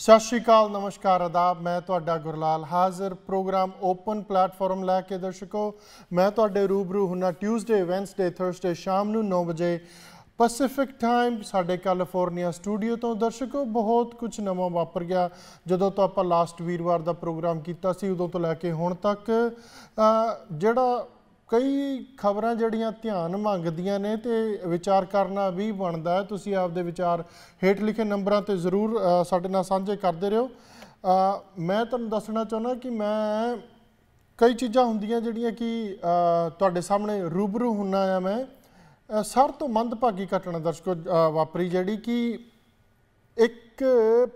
ਸਤਿ ਸ਼੍ਰੀ ਅਕਾਲ ਨਮਸਕਾਰ ਆਦਾਬ ਮੈਂ ਤੁਹਾਡਾ ਗੁਰਲਾਲ ਹਾਜ਼ਰ ਪ੍ਰੋਗਰਾਮ ਓਪਨ ਪਲੇਟਫਾਰਮ ਲੈ ਕੇ ਦਰਸ਼ਕੋ ਮੈਂ ਤੁਹਾਡੇ ਰੂਬਰੂ ਹੁਣਾ ਟਿਊਜ਼ਡੇ ਵੈਂਸਡੇ ਥਰਸਡੇ ਸ਼ਾਮ ਨੂੰ 9 ਵਜੇ ਪੈਸੀਫਿਕ ਟਾਈਮ ਸਾਡੇ ਕੈਲੀਫੋਰਨੀਆ ਸਟੂਡੀਓ ਤੋਂ ਦਰਸ਼ਕੋ ਬਹੁਤ ਕੁਝ ਨਵਾਂ ਵਾਪਰ ਗਿਆ ਜਦੋਂ ਤੋਂ ਆਪਾਂ ਲਾਸਟ ਵੀਰਵਾਰ ਦਾ ਪ੍ਰੋਗਰਾਮ ਕੀਤਾ ਸੀ ਉਦੋਂ ਤੋਂ ਲੈ ਕੇ ਹੁਣ ਤੱਕ ਜਿਹੜਾ ਕਈ ਖਬਰਾਂ ਜਿਹੜੀਆਂ ਧਿਆਨ ਮੰਗਦੀਆਂ ਨੇ ਤੇ ਵਿਚਾਰ ਕਰਨਾ ਵੀ ਬਣਦਾ ਹੈ ਤੁਸੀਂ ਆਪਦੇ ਵਿਚਾਰ ਹੇਠ ਲਿਖੇ ਨੰਬਰਾਂ ਤੇ ਜ਼ਰੂਰ ਸਾਡੇ ਨਾਲ ਸਾਂਝੇ ਕਰਦੇ ਰਹੋ ਮੈਂ ਤੁਹਾਨੂੰ ਦੱਸਣਾ ਚਾਹੁੰਦਾ ਕਿ ਮੈਂ ਕਈ ਚੀਜ਼ਾਂ ਹੁੰਦੀਆਂ ਜਿਹੜੀਆਂ ਕਿ ਤੁਹਾਡੇ ਸਾਹਮਣੇ ਰੂਬਰੂ ਹੁੰਨਾ ਆ ਮੈਂ ਸਰ ਤੋਂ ਮੰਦਭਾਗੀ ਘਟਨਾ ਦਰਸ਼ਕੋ ਵਾਪਰੀ ਜਿਹੜੀ ਕਿ ਇੱਕ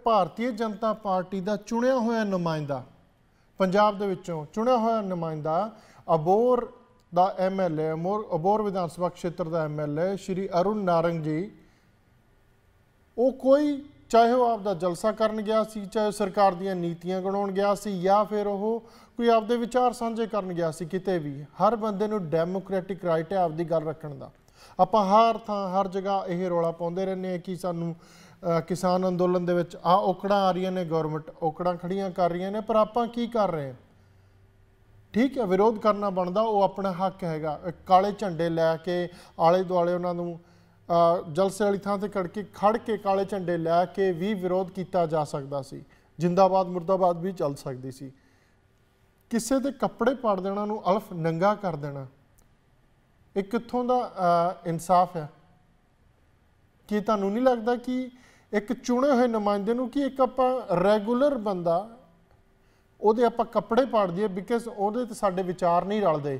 ਭਾਰਤੀ ਜਨਤਾ ਪਾਰਟੀ ਦਾ ਚੁਣਿਆ ਹੋਇਆ ਨੁਮਾਇੰਦਾ ਪੰਜਾਬ ਦੇ ਵਿੱਚੋਂ ਚੁਣਿਆ ਹੋਇਆ ਨੁਮਾਇੰਦਾ ਅਬੋਰ ਦਾ ਐਮਐਲਏ ਅਬੋਰ ਵਿਧਾਨ ਸਭਾ ਖੇਤਰ ਦਾ ਐਮਐਲਏ ਸ਼੍ਰੀ ਅਰੁਣ ਨਾਰੰਗ ਜੀ ਉਹ ਕੋਈ ਚਾਹੇ ਉਹ ਆਪ ਦਾ ਜਲਸਾ ਕਰਨ ਗਿਆ ਸੀ ਚਾਹੇ ਸਰਕਾਰ ਦੀਆਂ ਨੀਤੀਆਂ ਗਣਾਉਣ ਗਿਆ ਸੀ ਜਾਂ ਫਿਰ ਉਹ ਕੋਈ ਆਪਦੇ ਵਿਚਾਰ ਸਾਂਝੇ ਕਰਨ ਗਿਆ ਸੀ ਕਿਤੇ ਵੀ ਹਰ ਬੰਦੇ ਨੂੰ ਡੈਮੋਕ੍ਰੈਟਿਕ ਰਾਈਟ ਹੈ ਆਪਦੀ ਗੱਲ ਰੱਖਣ ਦਾ ਆਪਾਂ ਹਰ ਥਾਂ ਹਰ ਜਗ੍ਹਾ ਇਹ ਰੋਲਾ ਪਾਉਂਦੇ ਰਹਿੰਦੇ ਆ ਕਿ ਸਾਨੂੰ ਕਿਸਾਨ ਅੰਦੋਲਨ ਦੇ ਵਿੱਚ ਆ ਔਕੜਾਂ ਆ ਰਹੀਆਂ ਨੇ ਗਵਰਨਮੈਂਟ ਔਕੜਾਂ ਖੜੀਆਂ ਕਰ ਰਹੀਆਂ ਨੇ ਪਰ ਆਪਾਂ ਕੀ ਕਰ ਰਹੇ ਹਾਂ ਠੀਕ ਹੈ ਵਿਰੋਧ ਕਰਨਾ ਬਣਦਾ ਉਹ ਆਪਣਾ ਹੱਕ ਹੈਗਾ ਕਾਲੇ ਝੰਡੇ ਲੈ ਕੇ ਆਲੇ ਦੁਆਲੇ ਉਹਨਾਂ ਨੂੰ ਜਲਸੇ ਵਾਲੀ ਥਾਂ ਤੇ ਕੇ ਖੜ ਕੇ ਕਾਲੇ ਝੰਡੇ ਲੈ ਕੇ ਵੀ ਵਿਰੋਧ ਕੀਤਾ ਜਾ ਸਕਦਾ ਸੀ ਜਿੰਦਾਬਾਦ ਮਰਦਾਬਾਦ ਵੀ ਚੱਲ ਸਕਦੀ ਸੀ ਕਿਸੇ ਦੇ ਕੱਪੜੇ ਪਾੜ ਦੇਣਾ ਨੂੰ ਅਲਫ ਨੰਗਾ ਕਰ ਦੇਣਾ ਇਹ ਕਿੱਥੋਂ ਦਾ ਇਨਸਾਫ ਹੈ ਕੀ ਤੁਹਾਨੂੰ ਨਹੀਂ ਲੱਗਦਾ ਕਿ ਇੱਕ ਚੁਣੇ ਹੋਏ ਨੁਮਾਇੰਦੇ ਨੂੰ ਕਿ ਇੱਕ ਆਪਾਂ ਰੈਗੂਲਰ ਬੰਦਾ ਉਹਦੇ ਆਪਾਂ ਕੱਪੜੇ ਪਾੜ ਦਈਏ ਬਿਕਾਜ਼ ਉਹਦੇ ਤੇ ਸਾਡੇ ਵਿਚਾਰ ਨਹੀਂ ਰਲਦੇ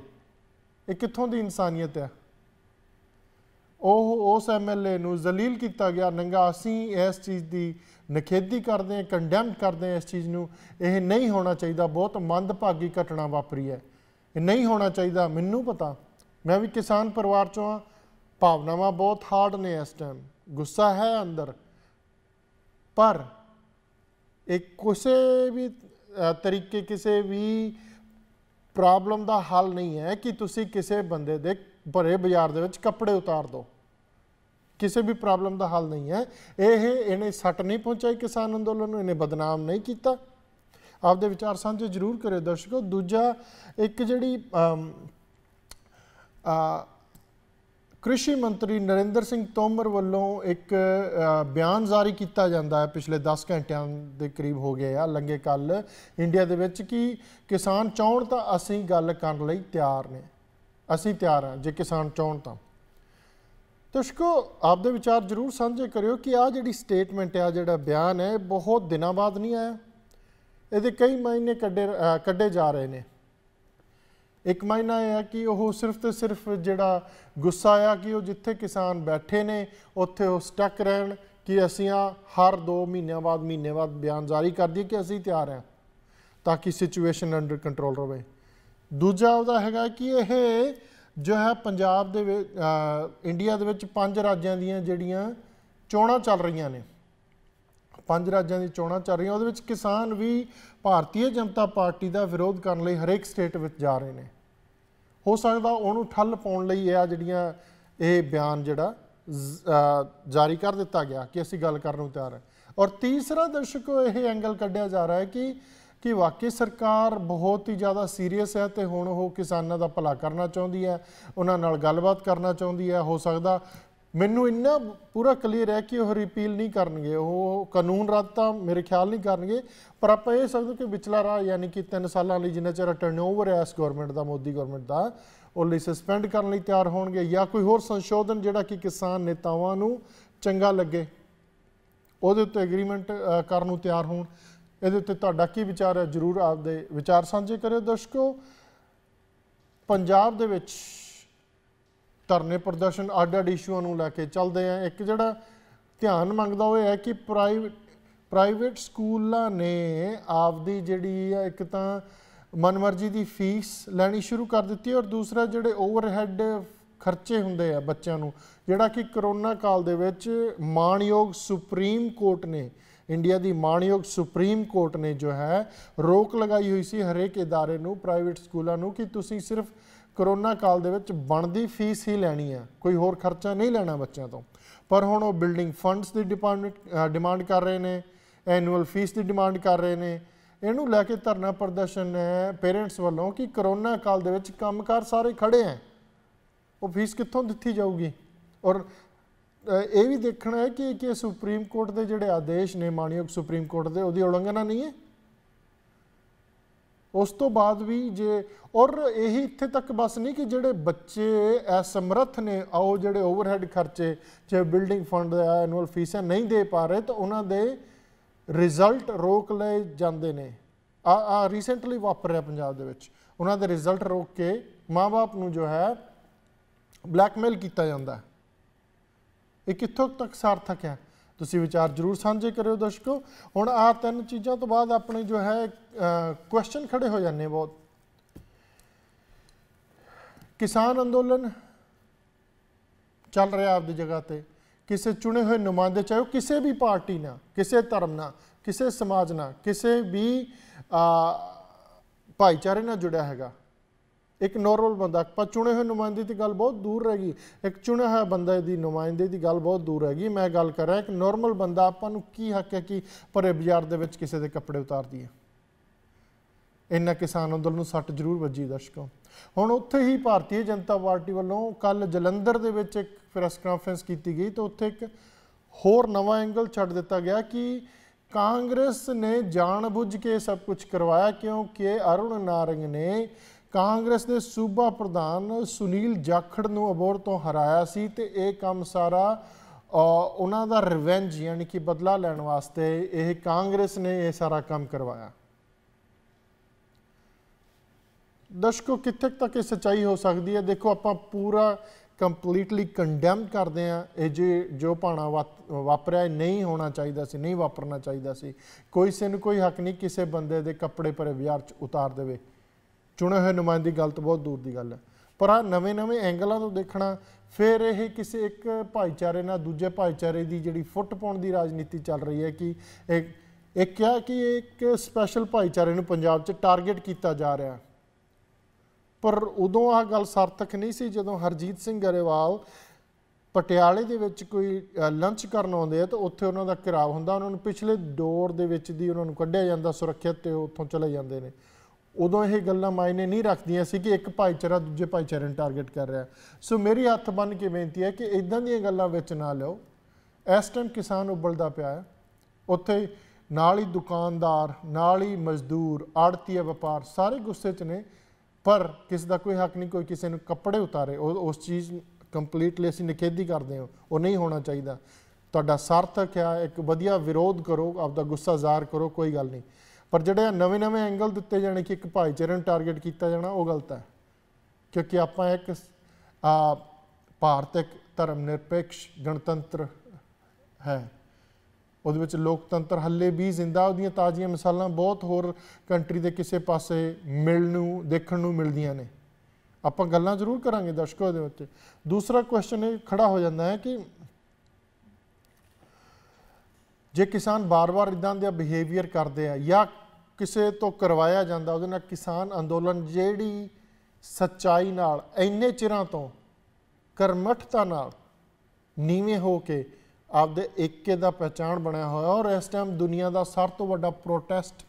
ਇਹ ਕਿੱਥੋਂ ਦੀ ਇਨਸਾਨੀਅਤ ਹੈ ਉਹ ਉਸ ਐਮਐਲਏ ਨੂੰ ਜ਼ਲੀਲ ਕੀਤਾ ਗਿਆ ਨੰਗਾ ਅਸੀਂ ਇਸ ਚੀਜ਼ ਦੀ ਨਖੇਦੀ ਕਰਦੇ ਹਾਂ ਕੰਡੈਮ ਕਰਦੇ ਹਾਂ ਇਸ ਚੀਜ਼ ਨੂੰ ਇਹ ਨਹੀਂ ਹੋਣਾ ਚਾਹੀਦਾ ਬਹੁਤ ਮੰਦਭਾਗੀ ਘਟਨਾ ਵਾਪਰੀ ਹੈ ਇਹ ਨਹੀਂ ਹੋਣਾ ਚਾਹੀਦਾ ਮੈਨੂੰ ਪਤਾ ਮੈਂ ਵੀ ਕਿਸਾਨ ਪਰਿਵਾਰ ਚੋਂ ਹਾਂ ਭਾਵਨਾਵਾਂ ਬਹੁਤ ਹਾਰਡ ਨੇ ਇਸ ਟਾਈਮ ਗੁੱਸਾ ਹੈ ਅੰਦਰ ਪਰ ਇੱਕ ਕਿਸੇ ਵੀ ਤਰੀਕੇ ਕਿਸੇ ਵੀ ਪ੍ਰੋਬਲਮ ਦਾ ਹੱਲ ਨਹੀਂ ਹੈ ਕਿ ਤੁਸੀਂ ਕਿਸੇ ਬੰਦੇ ਦੇ ਭਰੇ ਬਾਜ਼ਾਰ ਦੇ ਵਿੱਚ ਕੱਪੜੇ ਉਤਾਰ ਦਿਓ ਕਿਸੇ ਵੀ ਪ੍ਰੋਬਲਮ ਦਾ ਹੱਲ ਨਹੀਂ ਹੈ ਇਹ ਇਹਨੇ ਸੱਟ ਨਹੀਂ ਪਹੁੰਚਾਈ ਕਿਸਾਨ ਅੰਦੋਲਨ ਨੂੰ ਇਹਨੇ ਬਦਨਾਮ ਨਹੀਂ ਕੀਤਾ ਆਪਦੇ ਵਿਚਾਰ ਸਾਂਝੇ ਜ਼ਰੂਰ ਕਰੇ ਦਰਸ਼ਕੋ ਦੂਜਾ ਇੱਕ ਜਿਹੜੀ ਆ ਕ੍ਰਿਸ਼ੀ ਮੰਤਰੀ ਨਰਿੰਦਰ ਸਿੰਘ ਤੋਮਰ ਵੱਲੋਂ ਇੱਕ ਬਿਆਨ ਜਾਰੀ ਕੀਤਾ ਜਾਂਦਾ ਹੈ ਪਿਛਲੇ 10 ਘੰਟਿਆਂ ਦੇ ਕਰੀਬ ਹੋ ਗਏ ਆ ਲੰਗੇ ਕੱਲ ਇੰਡੀਆ ਦੇ ਵਿੱਚ ਕਿ ਕਿਸਾਨ ਚਾਹਣ ਤਾਂ ਅਸੀਂ ਗੱਲ ਕਰਨ ਲਈ ਤਿਆਰ ਨੇ ਅਸੀਂ ਤਿਆਰ ਹਾਂ ਜੇ ਕਿਸਾਨ ਚਾਹਣ ਤਾਂ ਤੁਸ਼ਕੋ ਆਪਦੇ ਵਿਚਾਰ ਜ਼ਰੂਰ ਸਾਂਝੇ ਕਰਿਓ ਕਿ ਆ ਜਿਹੜੀ ਸਟੇਟਮੈਂਟ ਆ ਜਿਹੜਾ ਬਿਆਨ ਹੈ ਬਹੁਤ ਦਿਨਾਂ ਬਾਅਦ ਨਹੀਂ ਆਇਆ ਇਹਦੇ ਕਈ ਮਾਇਨੇ ਕੱਢੇ ਕੱਢੇ ਜਾ ਰਹੇ ਨੇ ਇੱਕ ਮਾਇਨਾ ਹੈ ਕਿ ਉਹ ਸਿਰਫ ਤੇ ਸਿਰਫ ਜਿਹੜਾ ਗੁੱਸਾ ਆ ਕਿ ਉਹ ਜਿੱਥੇ ਕਿਸਾਨ ਬੈਠੇ ਨੇ ਉੱਥੇ ਉਹ ਸਟਕ ਰਹਿਣ ਕਿ ਅਸੀਂ ਆ ਹਰ 2 ਮਹੀਨਿਆਂ ਬਾਅਦ ਮਹੀਨੇ ਬਾਅਦ ਬਿਆਨ ਜਾਰੀ ਕਰ ਦਈਏ ਕਿ ਅਸੀਂ ਤਿਆਰ ਹਾਂ ਤਾਂ ਕਿ ਸਿਚੁਏਸ਼ਨ ਅੰਡਰ ਕੰਟਰੋਲ ਰਹੇ ਦੂਜਾ ਉਹਦਾ ਹੈਗਾ ਕਿ ਇਹ ਜੋ ਹੈ ਪੰਜਾਬ ਦੇ ਵਿੱਚ ਇੰਡੀਆ ਦੇ ਵਿੱਚ ਪੰਜ ਰਾਜਾਂ ਦੀਆਂ ਜਿਹੜੀਆਂ ਚੋਣਾਂ ਚੱਲ ਰਹੀਆਂ ਨੇ ਪੰਜ ਰਾਜਾਂ ਦੀ ਚੋਣਾਂ ਚੱਲ ਰਹੀਆਂ ਉਹਦੇ ਵਿੱਚ ਕਿਸਾਨ ਵੀ ਭਾਰਤੀ ਜਨਤਾ ਪਾਰਟੀ ਦਾ ਵਿਰੋਧ ਕਰਨ ਲਈ ਹਰੇਕ ਸਟੇਟ ਵਿੱਚ ਜਾ ਰਹੇ ਨੇ ਹੋ ਸਕਦਾ ਉਹਨੂੰ ਠੱਲ ਪਾਉਣ ਲਈ ਇਹ ਆ ਜਿਹੜੀਆਂ ਇਹ ਬਿਆਨ ਜਿਹੜਾ ਜਾਰੀ ਕਰ ਦਿੱਤਾ ਗਿਆ ਕਿ ਅਸੀਂ ਗੱਲ ਕਰਨ ਨੂੰ ਤਿਆਰ ਹਾਂ ਔਰ ਤੀਸਰਾ ਦਰਸ਼ਕੋ ਇਹ ਐਂਗਲ ਕੱਢਿਆ ਜਾ ਰਿਹਾ ਹੈ ਕਿ ਕਿ ਵਾਕਈ ਸਰਕਾਰ ਬਹੁਤ ਹੀ ਜ਼ਿਆਦਾ ਸੀਰੀਅਸ ਹੈ ਤੇ ਹੁਣ ਉਹ ਕਿਸਾਨਾਂ ਦਾ ਭਲਾ ਕਰਨਾ ਚਾਹੁੰਦੀ ਹੈ ਉਹਨਾਂ ਨਾਲ ਗੱਲਬਾਤ ਕਰਨਾ ਚਾਹੁੰਦੀ ਹੈ ਹੋ ਸਕਦਾ ਮੈਨੂੰ ਇੰਨਾ ਪੂਰਾ ਕਲੀਅਰ ਹੈ ਕਿ ਉਹ ਰਿਪੀਲ ਨਹੀਂ ਕਰਨਗੇ ਉਹ ਕਾਨੂੰਨ ਰੱਦ ਤਾਂ ਮੇਰੇ ਖਿਆਲ ਨਹੀਂ ਕਰਨਗੇ ਪਰ ਆਪਾਂ ਇਹ ਸਮਝੋ ਕਿ ਵਿਚਲਾ ਰਾਹ ਯਾਨੀ ਕਿ 3 ਸਾਲਾਂ ਲਈ ਜਿੰਨਾ ਚਿਰ ਟਰਨਓਵਰ ਹੈ ਇਸ ਗਵਰਨਮੈਂਟ ਦਾ ਮੋਦੀ ਗਵਰਨਮੈਂਟ ਦਾ ਉਹ ਲਈ ਸਸਪੈਂਡ ਕਰਨ ਲਈ ਤਿਆਰ ਹੋਣਗੇ ਜਾਂ ਕੋਈ ਹੋਰ ਸੰਸ਼ੋਧਨ ਜਿਹੜਾ ਕਿ ਕਿਸਾਨ ਨੇਤਾਵਾਂ ਨੂੰ ਚੰਗਾ ਲੱਗੇ ਉਹਦੇ ਉੱਤੇ ਐਗਰੀਮੈਂਟ ਕਰਨ ਨੂੰ ਤਿਆਰ ਹੋਣ ਇਹਦੇ ਉੱਤੇ ਤੁਹਾਡਾ ਕੀ ਵਿਚਾਰ ਹੈ ਜਰੂਰ ਆਪਦੇ ਵਿਚਾਰ ਸਾਂਝੇ ਕਰਿਓ ਦਰਸ਼ਕੋ ਪੰਜਾਬ ਦੇ ਵਿੱਚ ਧਰਨੇ ਪ੍ਰਦਰਸ਼ਨ ਅੱਡ-ਅੱਡ ਇਸ਼ੂਆਂ ਨੂੰ ਲੈ ਕੇ ਚੱਲਦੇ ਆ ਇੱਕ ਜਿਹੜਾ ਧਿਆਨ ਮੰਗਦਾ ਉਹ ਹੈ ਕਿ ਪ੍ਰਾਈਵੇਟ ਪ੍ਰਾਈਵੇਟ ਸਕੂਲਾਂ ਨੇ ਆਪਦੀ ਜਿਹੜੀ ਆ ਇੱਕ ਤਾਂ ਮਨਮਰਜ਼ੀ ਦੀ ਫੀਸ ਲੈਣੀ ਸ਼ੁਰੂ ਕਰ ਦਿੱਤੀ ਔਰ ਦੂਸਰਾ ਜਿਹੜੇ ਓਵਰਹੈਡ ਖਰਚੇ ਹੁੰਦੇ ਆ ਬੱਚਿਆਂ ਨੂੰ ਜਿਹੜਾ ਕਿ ਕਰੋਨਾ ਕਾਲ ਦੇ ਵਿੱਚ ਮਾਣਯੋਗ ਸੁਪਰੀਮ ਕੋਰਟ ਨੇ ਇੰਡੀਆ ਦੀ ਮਾਣਯੋਗ ਸੁਪਰੀਮ ਕੋਰਟ ਨੇ ਜੋ ਹੈ ਰੋਕ ਲਗਾਈ ਹੋਈ ਸੀ ਹਰੇਕ ادارے ਨੂੰ ਪ੍ਰਾਈਵੇਟ ਸਕੂਲਾਂ ਨੂੰ ਕਿ ਤੁਸੀਂ ਸਿਰਫ ਕਰੋਨਾ ਕਾਲ ਦੇ ਵਿੱਚ ਬਣਦੀ ਫੀਸ ਹੀ ਲੈਣੀ ਆ ਕੋਈ ਹੋਰ ਖਰਚਾ ਨਹੀਂ ਲੈਣਾ ਬੱਚਿਆਂ ਤੋਂ ਪਰ ਹੁਣ ਉਹ ਬਿਲਡਿੰਗ ਫੰਡਸ ਦੀ ਡਿਪਾਰਟਮੈਂਟ ਡਿਮਾਂਡ ਕਰ ਰਹੇ ਨੇ ਐਨੂਅਲ ਫੀਸ ਦੀ ਡਿਮਾਂਡ ਕਰ ਰਹੇ ਨੇ ਇਹਨੂੰ ਲੈ ਕੇ ਧਰਨਾ ਪ੍ਰਦਰਸ਼ਨ ਹੈ ਪੇਰੈਂਟਸ ਵੱਲੋਂ ਕਿ ਕਰੋਨਾ ਕਾਲ ਦੇ ਵਿੱਚ ਕੰਮਕਾਰ ਸਾਰੇ ਖੜੇ ਆ ਉਹ ਫੀਸ ਕਿੱਥੋਂ ਦਿੱਤੀ ਜਾਊਗੀ ਔਰ ਇਹ ਵੀ ਦੇਖਣਾ ਹੈ ਕਿ ਕਿ ਸੁਪਰੀਮ ਕੋਰਟ ਦੇ ਜਿਹੜੇ ਆਦੇਸ਼ ਨੇ ਮਾਨਯੋਗ ਸੁਪਰੀਮ ਕੋਰਟ ਦੇ ਉਹਦੀ ਉਲੰਘਣਾ ਨਹੀਂ ਹੈ ਉਸ ਤੋਂ ਬਾਅਦ ਵੀ ਜੇ ਔਰ ਇਹੀ ਇੱਥੇ ਤੱਕ ਬਸ ਨਹੀਂ ਕਿ ਜਿਹੜੇ ਬੱਚੇ ਅਸਮਰਥ ਨੇ ਆਓ ਜਿਹੜੇ ਓਵਰਹੈਡ ਖਰਚੇ ਜੇ ਬਿਲਡਿੰਗ ਫੰਡ ਦਾ ਐਨੂਅਲ ਫੀਸਾਂ ਨਹੀਂ ਦੇ ਪਾ ਰਹੇ ਤਾਂ ਉਹਨਾਂ ਦੇ ਰਿਜ਼ਲਟ ਰੋਕ ਲਏ ਜਾਂਦੇ ਨੇ ਆ ਆ ਰੀਸੈਂਟਲੀ ਵਾਪਰ ਰਿਹਾ ਪੰਜਾਬ ਦੇ ਵਿੱਚ ਉਹਨਾਂ ਦੇ ਰਿਜ਼ਲਟ ਰੋਕ ਕੇ ਮਾਪੇ ਨੂੰ ਜੋ ਹੈ ਬਲੈਕਮੇਲ ਕੀਤਾ ਜਾਂਦਾ ਇਹ ਕਿੱਥੋਂ ਤੱਕ ਸਾਰਥਕ ਹੈ ਤੁਸੀਂ ਵਿਚਾਰ ਜਰੂਰ ਸਾਂਝੇ ਕਰਿਓ ਦਰਸ਼ਕੋ ਹੁਣ ਆ ਤਿੰਨ ਚੀਜ਼ਾਂ ਤੋਂ ਬਾਅਦ ਆਪਣੇ ਜੋ ਹੈ ਕੁਐਸਚਨ ਖੜੇ ਹੋ ਜਾਂਦੇ ਬਹੁਤ ਕਿਸਾਨ ਅੰਦੋਲਨ ਚੱਲ ਰਿਹਾ ਆਪਦੀ ਜਗ੍ਹਾ ਤੇ ਕਿਸੇ ਚੁਣੇ ਹੋਏ ਨੁਮਾਇੰਦੇ ਚਾਹੇ ਕਿਸੇ ਵੀ ਪਾਰਟੀ ਨਾਲ ਕਿਸੇ ਧਰਮ ਨਾਲ ਕਿਸੇ ਸਮਾਜ ਨਾਲ ਕਿਸੇ ਵੀ ਭਾਈਚਾਰੇ ਨਾਲ ਜੁੜਿਆ ਹੈਗਾ ਇੱਕ ਨੋਰਮਲ ਬੰਦਾ ਪਰ ਚੁਣੇ ਹੋਏ ਨੁਮਾਇੰਦੇ ਦੀ ਗੱਲ ਬਹੁਤ ਦੂਰ ਰਹਿ ਗਈ ਇੱਕ ਚੁਣਿਆ ਹੋਇਆ ਬੰਦਾ ਦੀ ਨੁਮਾਇੰਦੇ ਦੀ ਗੱਲ ਬਹੁਤ ਦੂਰ ਰਹਿ ਗਈ ਮੈਂ ਗੱਲ ਕਰ ਰਿਹਾ ਇੱਕ ਨੋਰਮਲ ਬੰਦਾ ਆਪਾਂ ਨੂੰ ਕੀ ਹੱਕ ਹੈ ਕਿ ਪਰੇ ਬਾਜ਼ਾਰ ਦੇ ਵਿੱਚ ਕਿਸੇ ਦੇ ਕੱਪੜੇ ਉਤਾਰ ਦਈਏ ਇੰਨਾ ਕਿਸਾਨ ਅੰਦੋਲਨ ਨੂੰ ਸੱਟ ਜ਼ਰੂਰ ਵੱਜੀ ਦਰਸ਼ਕੋ ਹੁਣ ਉੱਥੇ ਹੀ ਭਾਰਤੀ ਜਨਤਾ ਪਾਰਟੀ ਵੱਲੋਂ ਕੱਲ ਜਲੰਧਰ ਦੇ ਵਿੱਚ ਇੱਕ ਪ੍ਰੈਸ ਕਾਨਫਰੰਸ ਕੀਤੀ ਗਈ ਤਾਂ ਉੱਥੇ ਇੱਕ ਹੋਰ ਨਵਾਂ ਐਂਗਲ ਛੱਡ ਦਿੱਤਾ ਗਿਆ ਕਿ ਕਾਂਗਰਸ ਨੇ ਜਾਣਬੁੱਝ ਕੇ ਸਭ ਕੁਝ ਕਰਵਾਇਆ ਕਿਉਂਕਿ ਅਰੁਣ ਨਾਰੰਗ ਨੇ ਕਾਂਗਰਸ ਦੇ ਸੂਬਾ ਪ੍ਰਧਾਨ ਸੁਨੀਲ ਜਾਖੜ ਨੂੰ ਅਬੋਰ ਤੋਂ ਹਰਾਇਆ ਸੀ ਤੇ ਇਹ ਕੰਮ ਸਾਰਾ ਉਹਨਾਂ ਦਾ ਰਿਵੈਂਜ ਯਾਨੀ ਕਿ ਬਦਲਾ ਲੈਣ ਵਾਸਤੇ ਇਹ ਕਾਂਗਰਸ ਨੇ ਇਹ ਸਾਰਾ ਕੰਮ ਕਰਵਾਇਆ ਦਸ਼ਕੋ ਕਿੱਥੇ ਤੱਕ ਇਹ ਸਚਾਈ ਹੋ ਸਕਦੀ ਹੈ ਦੇਖੋ ਆਪਾਂ ਪੂਰਾ ਕੰਪਲੀਟਲੀ ਕੰਡੈਮ ਕਰਦੇ ਆ ਇਹ ਜੇ ਜੋ ਪਾਣਾ ਵਾਪਰਿਆ ਨਹੀਂ ਹੋਣਾ ਚਾਹੀਦਾ ਸੀ ਨਹੀਂ ਵਾਪਰਨਾ ਚਾਹੀਦਾ ਸੀ ਕੋਈ ਸੇ ਕੋਈ ਹੱਕ ਨਹੀਂ ਕਿਸੇ ਬੰਦੇ ਦੇ ਕੱਪੜੇ ਪਰ ਵਿਆਰ ਚ ਉਤਾਰ ਦੇਵੇ ਚੁਣੇ ਹੋਏ ਨੁਮਾਇੰਦੇ ਗੱਲ ਤੋਂ ਬਹੁਤ ਦੂਰ ਦੀ ਗੱਲ ਹੈ ਪਰ ਆ ਨਵੇਂ-ਨਵੇਂ ਐਂਗਲਾਂ ਤੋਂ ਦੇਖਣਾ ਫਿਰ ਇਹ ਕਿਸੇ ਇੱਕ ਭਾਈਚਾਰੇ ਨਾਲ ਦੂਜੇ ਭਾਈਚਾਰੇ ਦੀ ਜਿਹੜੀ ਫੁੱਟ ਪਾਉਣ ਦੀ ਰਾਜਨੀਤੀ ਚੱਲ ਰਹੀ ਹੈ ਕਿ ਇੱਕ ਇਹ ਕਿਹਾ ਕਿ ਇੱਕ ਸਪੈਸ਼ਲ ਭਾਈਚਾਰੇ ਨੂੰ ਪੰਜਾਬ 'ਚ ਟਾਰਗੇਟ ਕੀਤਾ ਜਾ ਰਿਹਾ ਪਰ ਉਦੋਂ ਆਹ ਗੱਲ ਸਾਰਥਕ ਨਹੀਂ ਸੀ ਜਦੋਂ ਹਰਜੀਤ ਸਿੰਘ ਗਰੇਵਾਲ ਪਟਿਆਲੇ ਦੇ ਵਿੱਚ ਕੋਈ ਲੰਚ ਕਰਨ ਆਉਂਦੇ ਆ ਤਾਂ ਉੱਥੇ ਉਹਨਾਂ ਦਾ ਘਰਾਵ ਹੁੰਦਾ ਉਹਨਾਂ ਨੂੰ ਪਿਛਲੇ ਡੋਰ ਦੇ ਵਿੱਚ ਦੀ ਉਹਨਾਂ ਨੂੰ ਕੱਢਿਆ ਜਾਂਦਾ ਸੁਰੱਖਿਅਤ ਤੇ ਉੱਥੋਂ ਚਲੇ ਜਾਂਦੇ ਨੇ ਉਦੋਂ ਇਹ ਗੱਲਾਂ ਮਾਇਨੇ ਨਹੀਂ ਰੱਖਦੀਆਂ ਸੀ ਕਿ ਇੱਕ ਭਾਈਚਾਰਾ ਦੂਜੇ ਭਾਈਚਾਰੇ ਨੂੰ ਟਾਰਗੇਟ ਕਰ ਰਿਹਾ ਸੋ ਮੇਰੀ ਹੱਥ ਬੰਨ ਕੇ ਬੇਨਤੀ ਹੈ ਕਿ ਇਦਾਂ ਦੀਆਂ ਗੱਲਾਂ ਵਿੱਚ ਨਾ ਲਿਓ ਇਸ ਟਾਈਮ ਕਿਸਾਨ ਉਬਲਦਾ ਪਿਆ ਹੈ ਉੱਥੇ ਨਾਲ ਹੀ ਦੁਕਾਨਦਾਰ ਨਾਲ ਹੀ ਮਜ਼ਦੂਰ ਆੜਤੀਆ ਵਪਾਰ ਸਾਰੇ ਗੁੱਸੇ 'ਚ ਨੇ ਪਰ ਕਿਸ ਦਾ ਕੋਈ ਹੱਕ ਨਹੀਂ ਕੋਈ ਕਿਸੇ ਨੂੰ ਕੱਪੜੇ ਉਤਾਰੇ ਉਸ ਚੀਜ਼ ਕੰਪਲੀਟਲੀ ਅਸੀਂ ਨਿਖੇਧੀ ਕਰਦੇ ਹਾਂ ਉਹ ਨਹੀਂ ਹੋਣਾ ਚਾਹੀਦਾ ਤੁਹਾਡਾ ਸਾਰਥਕ ਕਿਹਾ ਇੱਕ ਵਧੀਆ ਵਿਰੋਧ ਕਰੋ ਆਪਦਾ ਗੁੱਸਾ ਜ਼ਾਹਰ ਕਰੋ ਕੋਈ ਗੱਲ ਨਹੀਂ ਪਰ ਜਿਹੜੇ ਨਵੇਂ-ਨਵੇਂ ਐਂਗਲ ਦਿੱਤੇ ਜਾਣੇ ਕਿ ਇੱਕ ਭਾਈਚਾਰਨ ਨੂੰ ਟਾਰਗੇਟ ਕੀਤਾ ਜਾਣਾ ਉਹ ਗਲਤ ਹੈ ਕਿਉਂਕਿ ਆਪਾਂ ਇੱਕ ਆ ਭਾਰਤ ਇੱਕ ਧਰਮ ਨਿਰਪੇਖ ਗਣਤੰਤਰ ਹੈ ਉਹਦੇ ਵਿੱਚ ਲੋਕਤੰਤਰ ਹੱਲੇ ਵੀ ਜ਼ਿੰਦਾ ਉਹਦੀਆਂ ਤਾਜ਼ੀਆਂ ਮਿਸਾਲਾਂ ਬਹੁਤ ਹੋਰ ਕੰਟਰੀ ਦੇ ਕਿਸੇ ਪਾਸੇ ਮਿਲਣ ਨੂੰ ਦੇਖਣ ਨੂੰ ਮਿਲਦੀਆਂ ਨੇ ਆਪਾਂ ਗੱਲਾਂ ਜ਼ਰੂਰ ਕਰਾਂਗੇ ਦਰਸ਼ਕੋ ਦੇ ਵਿੱਚ ਦੂਸਰਾ ਕੁਐਸਚਨ ਇਹ ਖੜਾ ਹੋ ਜਾਂਦਾ ਹੈ ਕਿ ਜੇ ਕਿਸਾਨ ਬਾਰ-ਬਾਰ ਇਦਾਂ ਦਾ ਬਿਹੇਵੀਅਰ ਕਰਦੇ ਆ ਜਾਂ ਕਿਸੇ ਤੋਂ ਕਰਵਾਇਆ ਜਾਂਦਾ ਉਹਦੇ ਨਾਲ ਕਿਸਾਨ ਅੰਦੋਲਨ ਜਿਹੜੀ ਸੱਚਾਈ ਨਾਲ ਇੰਨੇ ਚਿਰਾਂ ਤੋਂ ਕਰਮਠਤਾ ਨਾਲ ਨੀਵੇਂ ਹੋ ਕੇ ਆਪਦੇ ਏਕੇ ਦਾ ਪਛਾਣ ਬਣਿਆ ਹੋਇਆ ਔਰ ਇਸ ਟਾਈਮ ਦੁਨੀਆ ਦਾ ਸਭ ਤੋਂ ਵੱਡਾ ਪ੍ਰੋਟੈਸਟ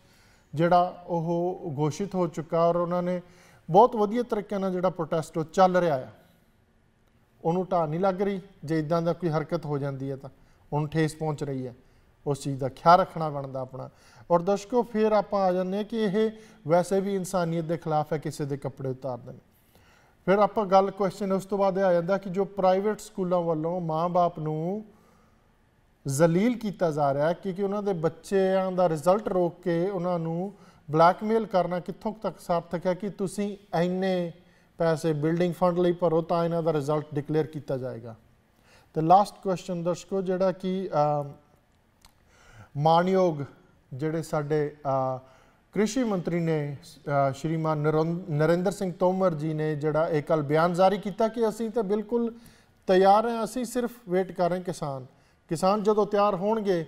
ਜਿਹੜਾ ਉਹ ਘੋਸ਼ਿਤ ਹੋ ਚੁੱਕਾ ਔਰ ਉਹਨਾਂ ਨੇ ਬਹੁਤ ਵਧੀਆ ਤਰੀਕੇ ਨਾਲ ਜਿਹੜਾ ਪ੍ਰੋਟੈਸਟ ਉਹ ਚੱਲ ਰਿਹਾ ਆ ਉਹਨੂੰ ਢਾ ਨਹੀਂ ਲੱਗ ਰਹੀ ਜੇ ਇਦਾਂ ਦਾ ਕੋਈ ਹਰਕਤ ਹੋ ਜਾਂਦੀ ਹੈ ਤਾਂ ਉਹਨੂੰ ਠੇਸ ਪਹੁੰਚ ਰਹੀ ਹੈ ਉਸ ਚੀਜ਼ ਦਾ ਖਿਆਲ ਰੱਖਣਾ ਬਣਦਾ ਆਪਣਾ ਔਰ ਦਰਸ਼ਕੋ ਫਿਰ ਆਪਾਂ ਆ ਜਾਂਦੇ ਕਿ ਇਹ ਵੈਸੇ ਵੀ ਇਨਸਾਨੀਅਤ ਦੇ ਖਿਲਾਫ ਹੈ ਕਿਸੇ ਦੇ ਕੱਪੜੇ ਉਤਾਰ ਦੇਣ ਫਿਰ ਆਪਾਂ ਗੱਲ ਕੁਐਸਚਨ ਉਸ ਤੋਂ ਬਾਅਦ ਆ ਜਾਂਦਾ ਕਿ ਜੋ ਪ੍ਰਾਈਵੇਟ ਸਕੂਲਾਂ ਵੱਲੋਂ ਮਾਂ-ਬਾਪ ਨੂੰ ਜ਼ਲੀਲ ਕੀਤਾ ਜਾ ਰਿਹਾ ਹੈ ਕਿਉਂਕਿ ਉਹਨਾਂ ਦੇ ਬੱਚਿਆਂ ਦਾ ਰਿਜ਼ਲਟ ਰੋਕ ਕੇ ਉਹਨਾਂ ਨੂੰ ਬਲੈਕਮੇਲ ਕਰਨਾ ਕਿੱਥੋਂ ਤੱਕ ਸਾਰਥਕ ਹੈ ਕਿ ਤੁਸੀਂ ਐਨੇ ਪੈਸੇ ਬਿਲਡਿੰਗ ਫੰਡ ਲਈ ਭਰੋ ਤਾਂ ਇਹਨਾਂ ਦਾ ਰਿਜ਼ਲਟ ਡਿਕਲੇਅਰ ਕੀਤਾ ਜਾਏਗਾ ਤੇ ਲਾਸਟ ਕੁਐਸਚਨ ਦਰਸ਼ਕੋ ਜਿਹੜਾ ਕਿ ਮਾਨਯੋਗ ਜਿਹੜੇ ਸਾਡੇ ਕ੍ਰਿਸ਼ੀ ਮੰਤਰੀ ਨੇ ਸ਼੍ਰੀਮਾਨ ਨਰਿੰਦਰ ਸਿੰਘ ਤੋਮਰ ਜੀ ਨੇ ਜਿਹੜਾ ਇਹ ਕੱਲ ਬਿਆਨ ਜਾਰੀ ਕੀਤਾ ਕਿ ਅਸੀਂ ਤਾਂ ਬਿਲਕੁਲ ਤਿਆਰ ਹਾਂ ਅਸੀਂ ਸਿਰਫ ਵੇਟ ਕਰ ਰਹੇ ਕਿਸਾਨ ਕਿਸਾਨ ਜਦੋਂ ਤਿਆਰ ਹੋਣਗੇ